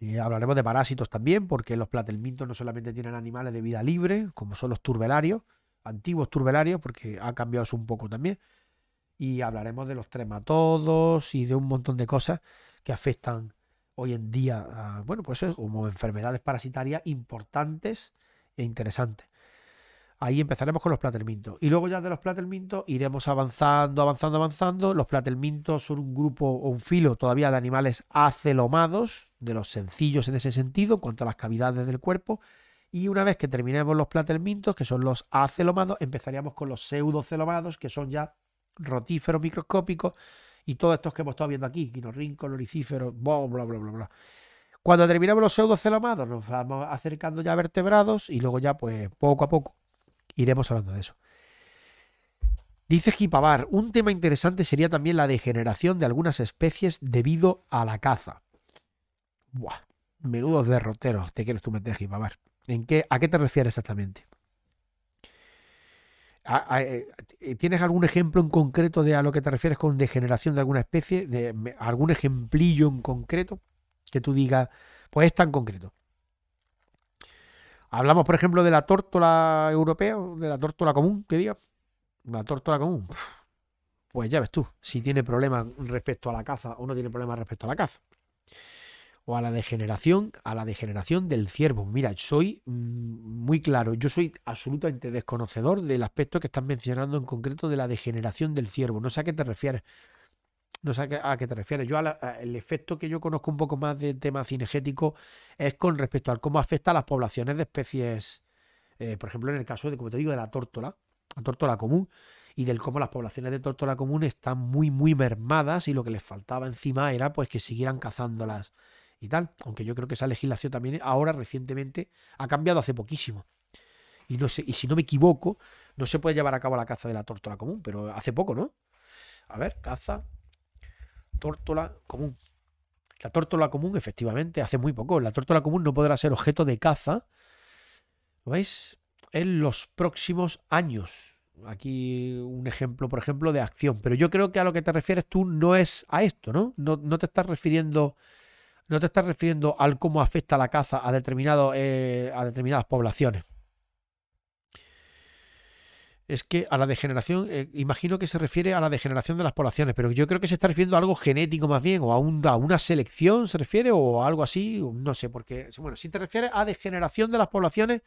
Speaker 1: Y hablaremos de parásitos también, porque los platelmintos no solamente tienen animales de vida libre, como son los turbelarios, antiguos turbelarios, porque ha cambiado eso un poco también. Y hablaremos de los trematodos y de un montón de cosas que afectan hoy en día, ah, bueno, pues es como enfermedades parasitarias importantes e interesantes. Ahí empezaremos con los platelmintos. Y luego ya de los platelmintos iremos avanzando, avanzando, avanzando. Los platelmintos son un grupo o un filo todavía de animales acelomados, de los sencillos en ese sentido, en cuanto a las cavidades del cuerpo. Y una vez que terminemos los platelmintos, que son los acelomados, empezaríamos con los pseudocelomados, que son ya rotíferos microscópicos, y todos estos que hemos estado viendo aquí, Quinorrinco, Loricífero, bla, bla, bla, bla, bla. Cuando terminamos los pseudocelamados nos vamos acercando ya a vertebrados y luego ya pues poco a poco iremos hablando de eso. Dice Gipavar, un tema interesante sería también la degeneración de algunas especies debido a la caza. Buah, menudos derroteros te quieres tú meter, Gipabar. ¿En qué, ¿A qué te refieres exactamente? Eh, eh, ¿Tienes algún ejemplo en concreto de a lo que te refieres con degeneración de alguna especie? De, ¿Algún ejemplillo en concreto que tú digas, pues es tan concreto? Hablamos, por ejemplo, de la tórtola europea, de la tórtola común, que diga. La tórtola común. Pues ya ves tú, si tiene problemas respecto a la caza o no tiene problemas respecto a la caza o a la degeneración, a la degeneración del ciervo. Mira, soy mm, muy claro, yo soy absolutamente desconocedor del aspecto que estás mencionando en concreto de la degeneración del ciervo. No sé a qué te refieres. No sé a qué, te refieres. Yo el efecto que yo conozco un poco más de tema cinegético es con respecto al cómo afecta a las poblaciones de especies, eh, por ejemplo, en el caso de, como te digo, de la tórtola, la tórtola común, y del cómo las poblaciones de tórtola común están muy, muy mermadas y lo que les faltaba encima era pues que siguieran cazándolas y tal. Aunque yo creo que esa legislación también ahora recientemente ha cambiado hace poquísimo. Y, no sé, y si no me equivoco, no se puede llevar a cabo la caza de la tórtola común, pero hace poco, ¿no? A ver, caza, tórtola común. La tórtola común, efectivamente, hace muy poco. La tórtola común no podrá ser objeto de caza. veis? En los próximos años. Aquí un ejemplo, por ejemplo, de acción. Pero yo creo que a lo que te refieres tú no es a esto, ¿no? No, no te estás refiriendo no te estás refiriendo al cómo afecta la caza a, determinado, eh, a determinadas poblaciones. Es que a la degeneración, eh, imagino que se refiere a la degeneración de las poblaciones, pero yo creo que se está refiriendo a algo genético más bien, o a, una selección se refiere, o algo así, no sé, porque, bueno, si te refieres a degeneración de las poblaciones,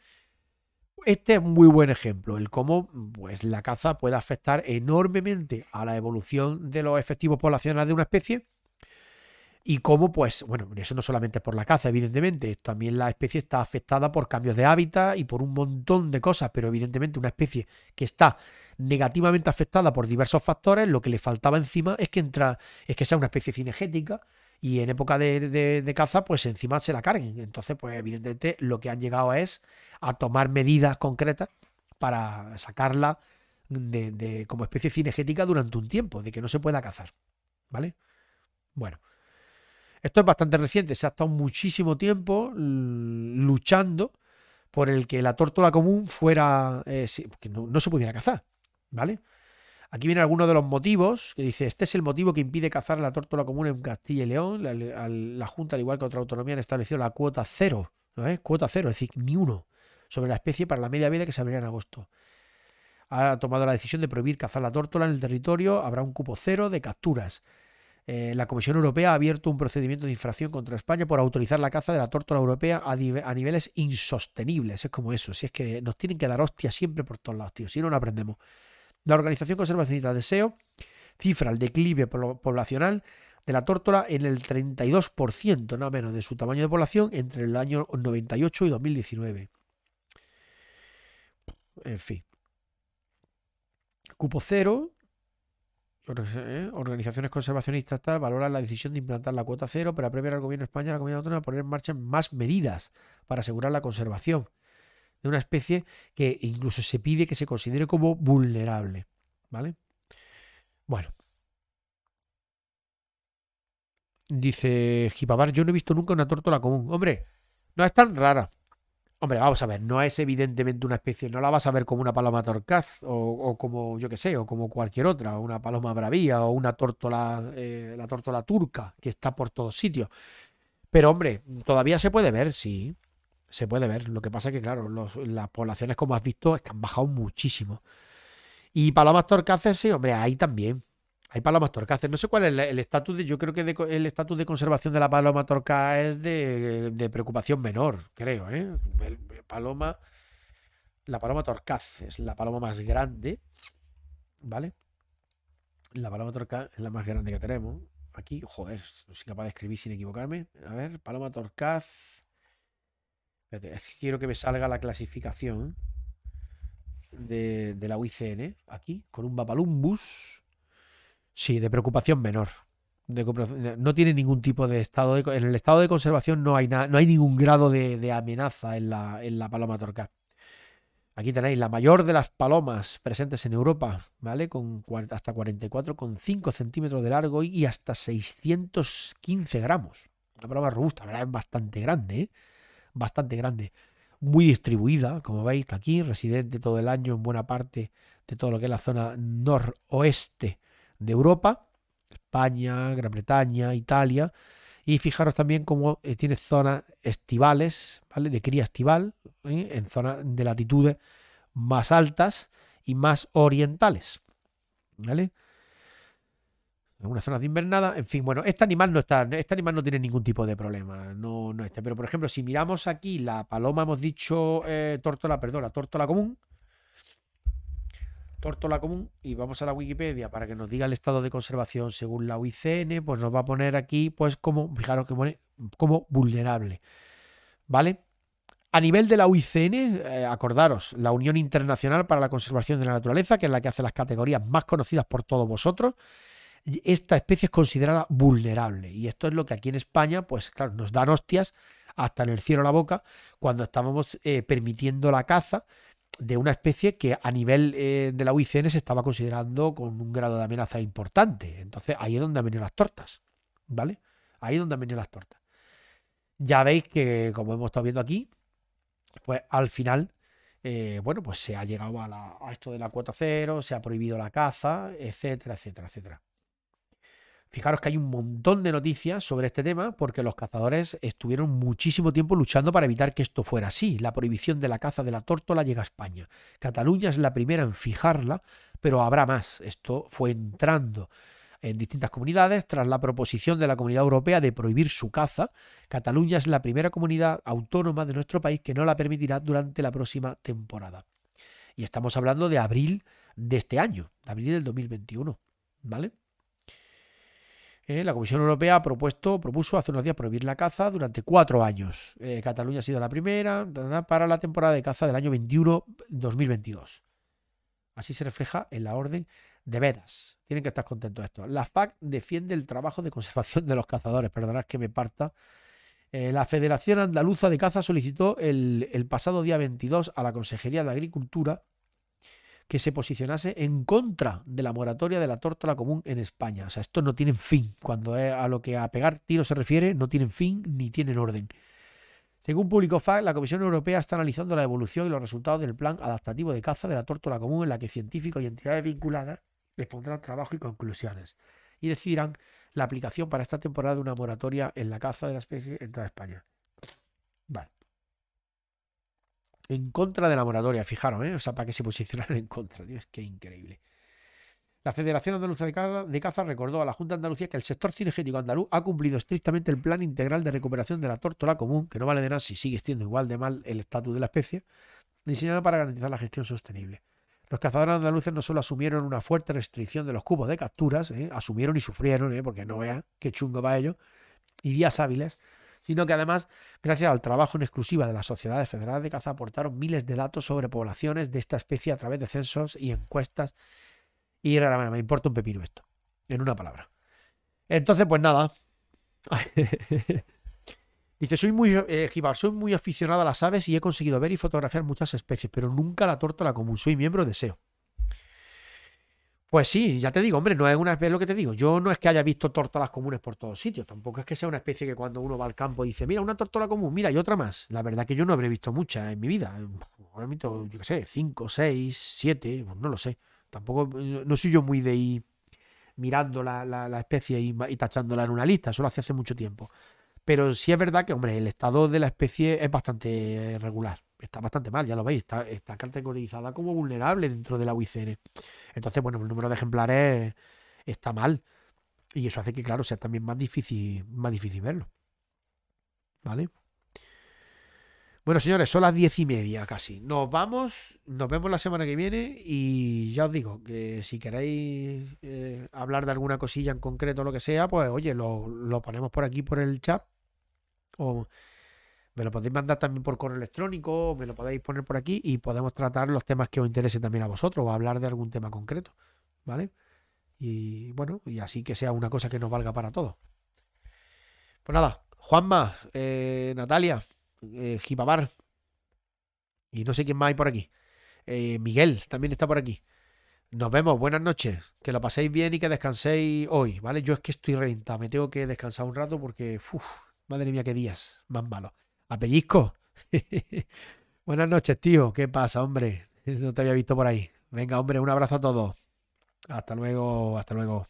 Speaker 1: este es un muy buen ejemplo, el cómo pues, la caza puede afectar enormemente a la evolución de los efectivos poblacionales de una especie y cómo, pues, bueno, eso no solamente es por la caza, evidentemente, también la especie está afectada por cambios de hábitat y por un montón de cosas, pero evidentemente una especie que está negativamente afectada por diversos factores, lo que le faltaba encima es que entra, es que sea una especie cinegética y en época de, caza, pues encima se la carguen. Entonces, pues evidentemente lo que han llegado es a tomar medidas concretas para sacarla como especie cinegética durante un tiempo, de que no se pueda cazar. ¿Vale? Bueno. Esto es bastante reciente, se ha estado muchísimo tiempo luchando por el que la tórtola común fuera, eh, que no, se pudiera cazar, ¿vale? Aquí viene alguno de los motivos que dice, este es el motivo que impide cazar la tórtola común en Castilla y León. La, Junta, al igual que otra autonomía, han establecido la cuota cero, ¿no es? Cuota cero, es decir, ni uno, sobre la especie para la media vida que se abrirá en agosto. Ha tomado la decisión de prohibir cazar la tórtola en el territorio, habrá un cupo cero de capturas. Eh, la Comisión Europea ha abierto un procedimiento de infracción contra España por autorizar la caza de la tórtola europea a, niveles insostenibles. Es como eso. Si es que nos tienen que dar hostia siempre por todos lados, tío. Si no, no aprendemos. La Organización Conservacionista de Deseo cifra el declive poblacional de la tórtola en el 32%, nada menos, de su tamaño de población entre el año 98 y 2019. En fin. Cupo cero, eh, organizaciones conservacionistas tal valoran la decisión de implantar la cuota cero, para premiar al gobierno español España la comunidad autónoma a poner en marcha más medidas para asegurar la conservación de una especie que incluso se pide que se considere como vulnerable. ¿Vale? Bueno. Dice Gipabar, yo no he visto nunca una tórtola común. Hombre, no es tan rara. Hombre, vamos a ver, no es evidentemente una especie, no la vas a ver como una paloma torcaz o, como, yo qué sé, o como cualquier otra, o una paloma bravía o una tórtola, eh, la tórtola turca que está por todos sitios. Pero hombre, todavía se puede ver, sí, se puede ver. Lo que pasa es que, claro, las poblaciones, como has visto, es que han bajado muchísimo. Y palomas torcaces, sí, hombre, ahí también. Hay palomas torcaces. No sé cuál es el estatus de. Yo creo que el estatus de conservación de la paloma torca es de, preocupación menor, creo. ¿eh? Paloma. La paloma torcaz es la paloma más grande. ¿Vale? La paloma torcaz es la más grande que tenemos. Aquí, joder, no soy capaz de escribir sin equivocarme. A ver, paloma torcaz. es quiero que me salga la clasificación de, la UICN. Aquí, con un Bapalumbus. Sí, de preocupación menor. no tiene ningún tipo de estado en el estado de conservación no hay nada, no hay ningún grado de, amenaza en la, en la paloma torca. Aquí tenéis la mayor de las palomas presentes en Europa, ¿vale? Con hasta 44,5 centímetros de largo y hasta 615 gramos. Una paloma robusta, ¿verdad? Es bastante grande, ¿eh? Bastante grande. Muy distribuida, como veis aquí, residente todo el año en buena parte de todo lo que es la zona noroeste de Europa, España, Gran Bretaña, Italia, y fijaros también cómo eh, tiene zonas estivales, ¿vale? De cría estival, ¿eh? en zonas de latitudes más altas y más orientales, ¿vale? En una de invernada, en fin, bueno, este animal no está, este animal no tiene ningún tipo de problema, no, no este. pero por ejemplo, si miramos aquí la paloma, hemos dicho eh, perdón, la tórtola común, Tórtola común y vamos a la Wikipedia para que nos diga el estado de conservación según la UICN, pues nos va a poner aquí, pues como, fijaros que pone, como vulnerable. ¿Vale? A nivel de la UICN, eh, acordaros, la Unión Internacional para la Conservación de la Naturaleza, que es la que hace las categorías más conocidas por todos vosotros, esta especie es considerada vulnerable. Y esto es lo que aquí en España, pues claro, nos dan hostias hasta en el cielo la boca cuando estábamos eh, permitiendo la caza de una especie que a nivel eh, de la UICN se estaba considerando con un grado de amenaza importante. Entonces ahí es donde han venido las tortas, ¿vale? Ahí es donde han venido las tortas. Ya veis que, como hemos estado viendo aquí, pues al final, eh, bueno, pues se ha llegado a, esto de la cuota cero, se ha prohibido la caza, etcétera, etcétera, etcétera. Fijaros que hay un montón de noticias sobre este tema porque los cazadores estuvieron muchísimo tiempo luchando para evitar que esto fuera así. La prohibición de la caza de la tórtola llega a España. Cataluña es la primera en fijarla, pero habrá más. Esto fue entrando en distintas comunidades tras la proposición de la Comunidad Europea de prohibir su caza. Cataluña es la primera comunidad autónoma de nuestro país que no la permitirá durante la próxima temporada. Y estamos hablando de abril de este año, de abril del 2021. ¿Vale? Eh, la Comisión Europea ha propuesto, propuso hace unos días prohibir la caza durante cuatro años. Eh, Cataluña ha sido la primera para la temporada de caza del año 21-2022. Así se refleja en la orden de Vedas. Tienen que estar contentos de esto. La FAC defiende el trabajo de conservación de los cazadores. Perdonad que me parta. Eh, la Federación Andaluza de Caza solicitó el, el pasado día 22 a la Consejería de Agricultura que se posicionase en contra de la moratoria de la tórtola común en España. O sea, esto no tienen fin. Cuando a lo que a pegar tiro se refiere, no tienen fin ni tienen orden. Según Público FA, la Comisión Europea está analizando la evolución y los resultados del plan adaptativo de caza de la tórtola común en la que científicos y entidades vinculadas les pondrán trabajo y conclusiones y decidirán la aplicación para esta temporada de una moratoria en la caza de la especie en toda España. Vale. En contra de la moratoria, fijaron, ¿eh? O sea, para que se posicionaron en contra, Dios, qué increíble. La Federación Andaluza de Caza recordó a la Junta de Andalucía que el sector cinegético andaluz ha cumplido estrictamente el plan integral de recuperación de la tórtola común, que no vale de nada si sigue siendo igual de mal el estatus de la especie, diseñado para garantizar la gestión sostenible. Los cazadores andaluces no solo asumieron una fuerte restricción de los cubos de capturas, ¿eh? asumieron y sufrieron, ¿eh? porque no vean qué chungo va ello y días hábiles sino que además, gracias al trabajo en exclusiva de las sociedades Federal de caza, aportaron miles de datos sobre poblaciones de esta especie a través de censos y encuestas. Y rara, me importa un pepino esto, en una palabra. Entonces, pues nada. Dice, soy muy, eh, soy muy aficionado a las aves y he conseguido ver y fotografiar muchas especies, pero nunca la tórtola común. Soy miembro de SEO. Pues sí, ya te digo, hombre, no es una especie, lo que te digo, yo no es que haya visto tortolas comunes por todos sitios, tampoco es que sea una especie que cuando uno va al campo dice, mira, una tortola común, mira, y otra más. La verdad es que yo no habré visto muchas en mi vida, yo qué sé, cinco, seis, siete, pues no lo sé. Tampoco, no soy yo muy de ir mirando la, especie y, tachándola en una lista, eso lo hace hace mucho tiempo. Pero sí es verdad que, hombre, el estado de la especie es bastante regular, está bastante mal, ya lo veis, está, está categorizada como vulnerable dentro de la UICN. Entonces, bueno, el número de ejemplares está mal. Y eso hace que, claro, sea también más difícil, más difícil verlo. ¿Vale? Bueno, señores, son las diez y media casi. Nos vamos, nos vemos la semana que viene y ya os digo que si queréis eh, hablar de alguna cosilla en concreto o lo que sea, pues oye, lo, lo ponemos por aquí por el chat o me lo podéis mandar también por correo electrónico, me lo podéis poner por aquí y podemos tratar los temas que os interesen también a vosotros o hablar de algún tema concreto, ¿vale? Y bueno, y así que sea una cosa que nos valga para todos. Pues nada, Juanma, eh, Natalia, eh, Jipabar y no sé quién más hay por aquí. Eh, Miguel también está por aquí. Nos vemos, buenas noches, que lo paséis bien y que descanséis hoy, ¿vale? Yo es que estoy renta, me tengo que descansar un rato porque, uff, madre mía, qué días más malos. A Buenas noches, tío. ¿Qué pasa, hombre? No te había visto por ahí. Venga, hombre, un abrazo a todos. Hasta luego, hasta luego.